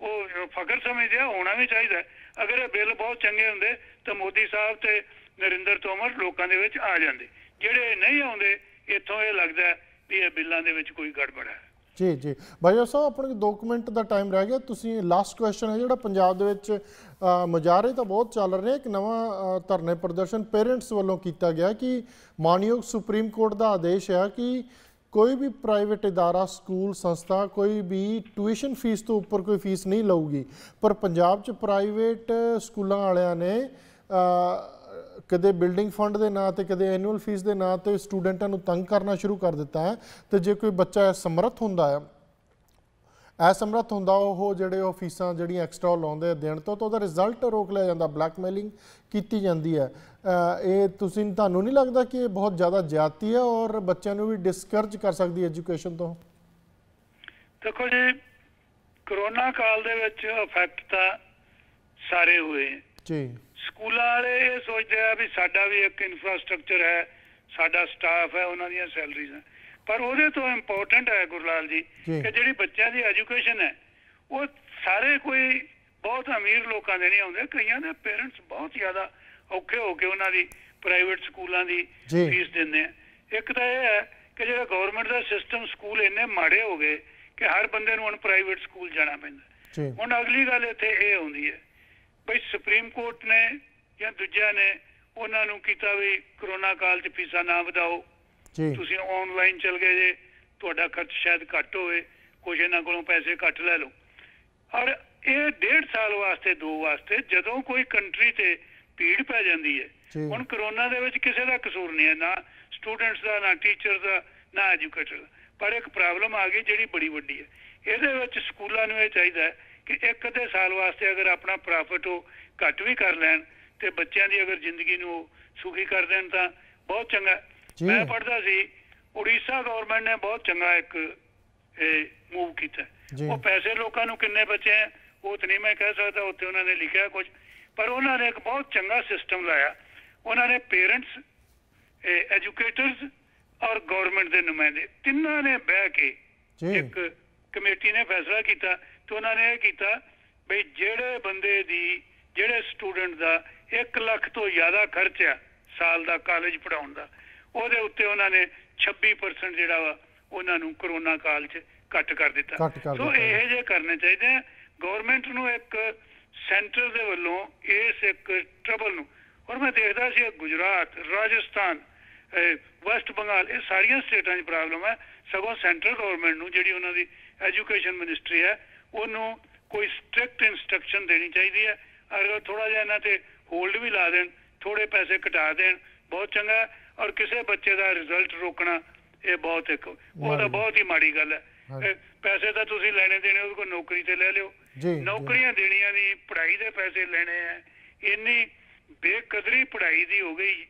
ਉਹ ਫਕਰ ਸਮਝਦੇ ਹੋਣਾ ਵੀ ਚਾਹੀਦਾ ਅਗਰ ਇਹ ਬਿੱਲ ਬਹੁਤ ਚੰਗੇ ਹੁੰਦੇ ਤਾਂ ਮੋਦੀ ਸਾਹਿਬ ਤੇ ਨਰਿੰਦਰ ਤੋਮਰ ਲੋਕਾਂ ਦੇ ਵਿੱਚ ਆ ਜਾਂਦੇ ਜਿਹੜੇ ਨਹੀਂ ਆਉਂਦੇ ਇੱਥੋਂ ਇਹ ਲੱਗਦਾ ਵੀ ਇਹ ਬਿੱਲਾਂ ਦੇ ਵਿੱਚ ਕੋਈ ਗੜਬੜ ਹੈ ਜੀ ਜੀ ਭਾਈ ਸਾਹਿਬ ਆਪਣੇ 2 ਮਿੰਟ ਦਾ ਟਾਈਮ ਰਹਿ ਗਿਆ ਤੁਸੀਂ ਲਾਸਟ ਕੁਐਸਚਨ ਹੈ ਜਿਹੜਾ ਪੰਜਾਬ ਦੇ ਵਿੱਚ ਮਜਾਰੇ ਤਾਂ ਬਹੁਤ ਚੱਲ ਰਹੇ ਨੇ ਇੱਕ ਨਵਾਂ ਧਰਨੇ ਪ੍ਰਦਰਸ਼ਨ ਪੇਰੈਂਟਸ ਵੱਲੋਂ ਕੀਤਾ ਗਿਆ ਕਿ ਮਾਨਯੋਗ ਸੁਪਰੀਮ ਕੋਰਟ ਦਾ ਆਦੇਸ਼ ਹੈ ਕਿ ਕੋਈ ਵੀ ਪ੍ਰਾਈਵੇਟ ਇਦਾਰਾ ਸਕੂਲ ਸੰਸਥਾ ਕੋਈ ਵੀ ਟਿਊਸ਼ਨ ਫੀਸ ਤੋਂ ਉੱਪਰ ਕੋਈ ਫੀਸ ਨਹੀਂ ਲਊਗੀ ਪਰ ਪੰਜਾਬ 'ਚ ਪ੍ਰਾਈਵੇਟ ਸਕੂਲਾਂ ਵਾਲਿਆਂ ਨੇ ਕਦੇ ਬਿਲਡਿੰਗ ਫੰਡ ਦੇ ਨਾਂ ਤੇ ਕਦੇ ਐਨੂਅਲ ਫੀਸ ਦੇ ਨਾਂ ਤੇ ਸਟੂਡੈਂਟਾਂ ਨੂੰ ਤੰਗ ਕਰਨਾ ਸ਼ੁਰੂ ਕਰ ਦਿੱਤਾ ਹੈ ਤੇ ਜੇ ਕੋਈ ਬੱਚਾ ਸਮਰੱਥ ਹੁੰਦਾ ਹੈ ਅਸਮਰੱਥ ਹੁੰਦਾ ਉਹ ਜਿਹੜੇ ਉਹ ਫੀਸਾਂ ਜਿਹੜੀਆਂ ਐਕਸਟਰਾ ਲਾਉਂਦੇ ਦੇਣ ਤੋਂ ਤਾਂ ਉਹਦਾ ਰਿਜ਼ਲਟ ਰੋਕ ਲਿਆ ਜਾਂਦਾ ਬਲੈਕਮੇਲਿੰਗ ਕੀਤੀ ਜਾਂਦੀ ਹੈ ਇਹ ਤੁਸੀਂ ਤੁਹਾਨੂੰ ਨਹੀਂ ਲੱਗਦਾ ਕਿ ਇਹ ਬਹੁਤ ਜ਼ਿਆਦਾ ਜ਼ਿਆਦਤੀ ਹੈ ਔਰ ਬੱਚਿਆਂ ਨੂੰ ਵੀ ਡਿਸਕਰਜ ਕਰ ਸਕਦੀ ਹੈ ਐਜੂਕੇਸ਼ਨ ਤੋਂ ਦੇਖੋ ਜੀ ਕਰੋਨਾ ਕਾਲ ਦੇ ਵਿੱਚ ਅਫੈਕਟ ਤਾਂ ਸਾਰੇ ਹੋਏ ਜੀ ਸਕੂਲਾਂ ਵਾਲੇ ਇਹ ਸੋਚਦੇ ਆ ਵੀ ਸਾਡਾ ਵੀ ਇੱਕ ਇਨਫਰਾਸਟ੍ਰਕਚਰ ਹੈ ਸਾਡਾ ਸਟਾਫ ਹੈ ਉਹਨਾਂ ਦੀਆਂ ਸੈਲਰੀਜ਼ ਹੈ ਪਰ ਉਹਦੇ ਤੋਂ ਇੰਪੋਰਟੈਂਟ ਹੈ ਗੁਰਲਾਲ ਜੀ ਕਿ ਜਿਹੜੀ ਬੱਚਿਆਂ ਦੀ ਐਜੂਕੇਸ਼ਨ ਹੈ ਉਹ ਸਾਰੇ ਕੋਈ ਬਹੁਤ ਅਮੀਰ ਲੋਕਾਂ ਦੇ ਨਹੀਂ ਆਉਂਦੇ ਕਈਆਂ ਦੇ ਪੇਰੈਂਟਸ ਬਹੁਤ ਜ਼ਿਆਦਾ ਔਖੇ ਹੋ ਕੇ ਉਹਨਾਂ ਦੀ ਪ੍ਰਾਈਵੇਟ ਸਕੂਲਾਂ ਦੀ ਫੀਸ ਦਿੰਦੇ ਆ ਇੱਕ ਤਾਂ ਇਹ ਹੈ ਕਿ ਜਿਹੜਾ ਗਵਰਨਮੈਂਟ ਦਾ ਸਿਸਟਮ ਸਕੂਲ ਇੰਨੇ ਮਾੜੇ ਹੋ ਗਏ ਕਿ ਹਰ ਬੰਦੇ ਨੂੰ ਹੁਣ ਪ੍ਰਾਈਵੇਟ ਸਕੂਲ ਜਾਣਾ ਪੈਂਦਾ ਹੁਣ ਅਗਲੀ ਗੱਲ ਇੱਥੇ ਇਹ ਆਉਂਦੀ ਹੈ ਭਈ ਸੁਪਰੀਮ ਕੋਰਟ ਨੇ ਜਾਂ ਦੂਜਿਆਂ ਨੇ ਉਹਨਾਂ ਨੂੰ ਕੀਤਾ ਵੀ ਕਰੋਨਾ ਕਾਲ 'ਚ ਫੀਸਾਂ ਨਾ ਵਧਾਓ ਜੀ ਤੁਸੀਂ ਆਨਲਾਈਨ ਚਲ ਗਏ ਜੇ ਤੁਹਾਡਾ ਖਰਚ ਸ਼ਾਇਦ ਘੱਟ ਹੋਵੇ ਕੁਝ ਇਹਨਾਂ ਕੋਲੋਂ ਪੈਸੇ ਘੱਟ ਲੈ ਲਓ ਔਰ ਇਹ 1.5 ਸਾਲ ਵਾਸਤੇ ਦੋ ਵਾਸਤੇ ਜਦੋਂ ਕੋਈ ਕੰਟਰੀ ਤੇ ਭੀੜ ਪੈ ਜਾਂਦੀ ਹੈ ਹੁਣ ਕਰੋਨਾ ਦੇ ਵਿੱਚ ਕਿਸੇ ਦਾ ਕਸੂਰ ਨਹੀਂ ਹੈ ਨਾ ਸਟੂਡੈਂਟਸ ਦਾ ਨਾ ਟੀਚਰ ਦਾ ਨਾ ਐਜੂਕੇਟਰ ਪਰ ਇੱਕ ਪ੍ਰੋਬਲਮ ਆ ਗਈ ਜਿਹੜੀ ਬੜੀ ਵੱਡੀ ਹੈ ਇਹਦੇ ਵਿੱਚ ਸਕੂਲਾਂ ਨੂੰ ਇਹ ਚਾਹੀਦਾ ਹੈ ਕਿ ਇੱਕ ਅੱਧੇ ਸਾਲ ਵਾਸਤੇ ਅਗਰ ਆਪਣਾ ਪ੍ਰੋਫਿਟ ਉਹ ਘੱਟ ਵੀ ਕਰ ਲੈਣ ਤੇ ਬੱਚਿਆਂ ਦੀ ਅਗਰ ਜ਼ਿੰਦਗੀ ਨੂੰ ਸੁਖੀ ਕਰ ਦੇਣ ਤਾਂ ਬਹੁਤ ਚੰਗਾ ਮੈਂ ਪੜਦਾ ਸੀ ਉੜੀਸਾ ਗਵਰਨਮੈਂਟ ਨੇ ਬਹੁਤ ਚੰਗਾ ਇੱਕ ਇਹ ਮੂਵ ਕੀਤਾ ਉਹ ਪੈਸੇ ਲੋਕਾਂ ਨੂੰ ਕਿੰਨੇ ਬਚੇ ਉਹ ਤਾਂ ਨਹੀਂ ਮੈਂ ਕਹਿ ਸਕਦਾ ਉੱਥੇ ਉਹਨਾਂ ਨੇ ਲਿਖਿਆ ਕੁਝ ਪਰ ਉਹਨਾਂ ਨੇ ਇੱਕ ਬਹੁਤ ਚੰਗਾ ਸਿਸਟਮ ਲਾਇਆ ਉਹਨਾਂ ਨੇ ਪੇਰੈਂਟਸ ਇਹ ਐਜੂਕੇਟਰਸ ਔਰ ਗਵਰਨਮੈਂਟ ਦੇ ਨੁਮਾਇੰਦੇ ਤਿੰਨਾਂ ਨੇ ਬਹਿ ਕੇ ਇੱਕ ਕਮੇਟੀ ਨੇ ਫੈਸਲਾ ਕੀਤਾ ਤੇ ਉਹਨਾਂ ਨੇ ਇਹ ਕੀਤਾ ਵੀ ਜਿਹੜੇ ਬੰਦੇ ਦੀ ਜਿਹੜੇ ਸਟੂਡੈਂਟ ਦਾ 1 ਲੱਖ ਤੋਂ ਜ਼ਿਆਦਾ ਖਰਚ ਆ ਸਾਲ ਦਾ ਕਾਲਜ ਪੜਾਉਣ ਦਾ ਉਹਦੇ ਉੱਤੇ ਉਹਨਾਂ ਨੇ 26% ਜਿਹੜਾ ਵਾ ਉਹਨਾਂ ਨੂੰ ਕਰੋਨਾ ਕਾਲ 'ਚ ਕੱਟ ਕਰ ਦਿੱਤਾ ਸੋ ਇਹ ਜੇ ਕਰਨੇ ਚਾਹੀਦੇ ਆ ਗਵਰਨਮੈਂਟ ਨੂੰ ਇੱਕ ਸੈਂਟਰ ਦੇ ਵੱਲੋਂ ਇਸ ਇੱਕ ਟ੍ਰਬਲ ਨੂੰ ਔਰ ਮੈਂ ਦੇਖਦਾ ਸੀ ਗੁਜਰਾਤ ਰਾਜਸਥਾਨ ਵੈਸਟ ਬੰਗਾਲ ਇਹ ਸਾਰੀਆਂ ਸਟੇਟਾਂ 'ਚ ਪ੍ਰੋਬਲਮ ਹੈ ਸਗੋਂ ਸੈਂਟਰ ਗਵਰਨਮੈਂਟ ਨੂੰ ਜਿਹੜੀ ਉਹਨਾਂ ਦੀ ਐਜੂਕੇਸ਼ਨ ਮਿਨਿਸਟਰੀ ਹੈ ਉਹਨੂੰ ਕੋਈ ਸਟ੍ਰਿਕਟ ਇਨਸਟਰਕਸ਼ਨ ਦੇਣੀ ਚਾਹੀਦੀ ਹੈ ਅਗਰ ਥੋੜਾ ਜਿਹਾ ਇਹਨਾਂ ਤੇ ਹੋਲਡ ਵੀ ਲਾ ਦੇਣ ਥੋੜੇ ਪੈਸੇ ਘਟਾ ਦੇਣ ਬਹੁਤ ਚੰਗਾ ਔਰ ਕਿਸੇ ਬੱਚੇ ਦਾ ਰਿਜ਼ਲਟ ਰੋਕਣਾ ਇਹ ਬਹੁਤ ਇੱਕ ਉਹ ਤਾਂ ਬਹੁਤ ਹੀ ਮਾੜੀ ਗੱਲ ਹੈ ਪੈਸੇ ਤਾਂ ਤੁਸੀਂ ਲੈਣੇ ਦੇਣੇ ਉਹਦੇ ਕੋ ਨੌਕਰੀ ਤੇ ਲੈ ਲਿਓ ਨੌਕਰੀਆਂ ਦੇਣੀਆਂ ਨਹੀਂ ਪੜ੍ਹਾਈ ਦੇ ਪੈਸੇ ਲੈਣੇ ਆ ਇੰਨੀ ਬੇਕਦਰੀ ਪੜ੍ਹਾਈ ਦੀ ਹੋ ਗਈ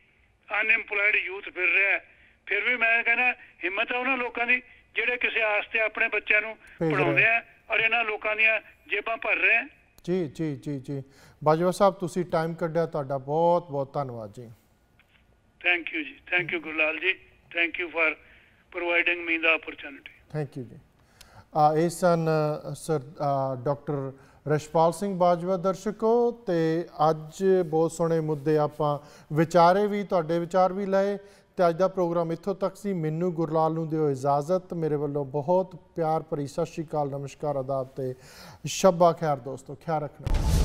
ਅਨਐਮਪਲੋਇਡ ਯੂਥ ਫਿਰ ਰਿਹਾ ਫਿਰ ਵੀ ਮੈਂ ਕਹਿੰਦਾ ਹਿੰਮਤ ਆ ਉਹਨਾਂ ਲੋਕਾਂ ਦੀ ਜਿਹੜੇ ਕਿਸੇ ਆਸਤੇ ਆਪਣੇ ਬੱਚਿਆਂ ਨੂੰ ਪੜਾਉਂਦੇ ਆ और इन्होंने लोगों देबा भर रहे हैं जी जी जी जी बाजवा साहब तुम टाइम क्या तो बहुत बहुत धनबाद जी थैंक यू जी thank you Gurlal ji thank you for providing me the opportunity thank you जी ये सन सर डॉक्टर रशपाल सिंह बाजवा दर्शकों तो अज बहुत सोने मुद्दे आपचारे भी तो विचार भी लाए ਤੇ ਅੱਜ ਦਾ ਪ੍ਰੋਗਰਾਮ ਇੱਥੋਂ ਤੱਕ ਸੀ ਮੈਨੂੰ ਗੁਰਲਾਲ ਨੂੰ ਦਿਓ ਇਜਾਜ਼ਤ ਮੇਰੇ ਵੱਲੋਂ ਬਹੁਤ ਪਿਆਰ ਭਰੀ ਸਤਿ ਸ਼੍ਰੀ ਅਕਾਲ ਨਮਸਕਾਰ ਆਦਾਬ ਤੇ ਸ਼ਬਾ ਖੈਰ ਦੋਸਤੋ ਖਿਆਲ ਰੱਖਣਾ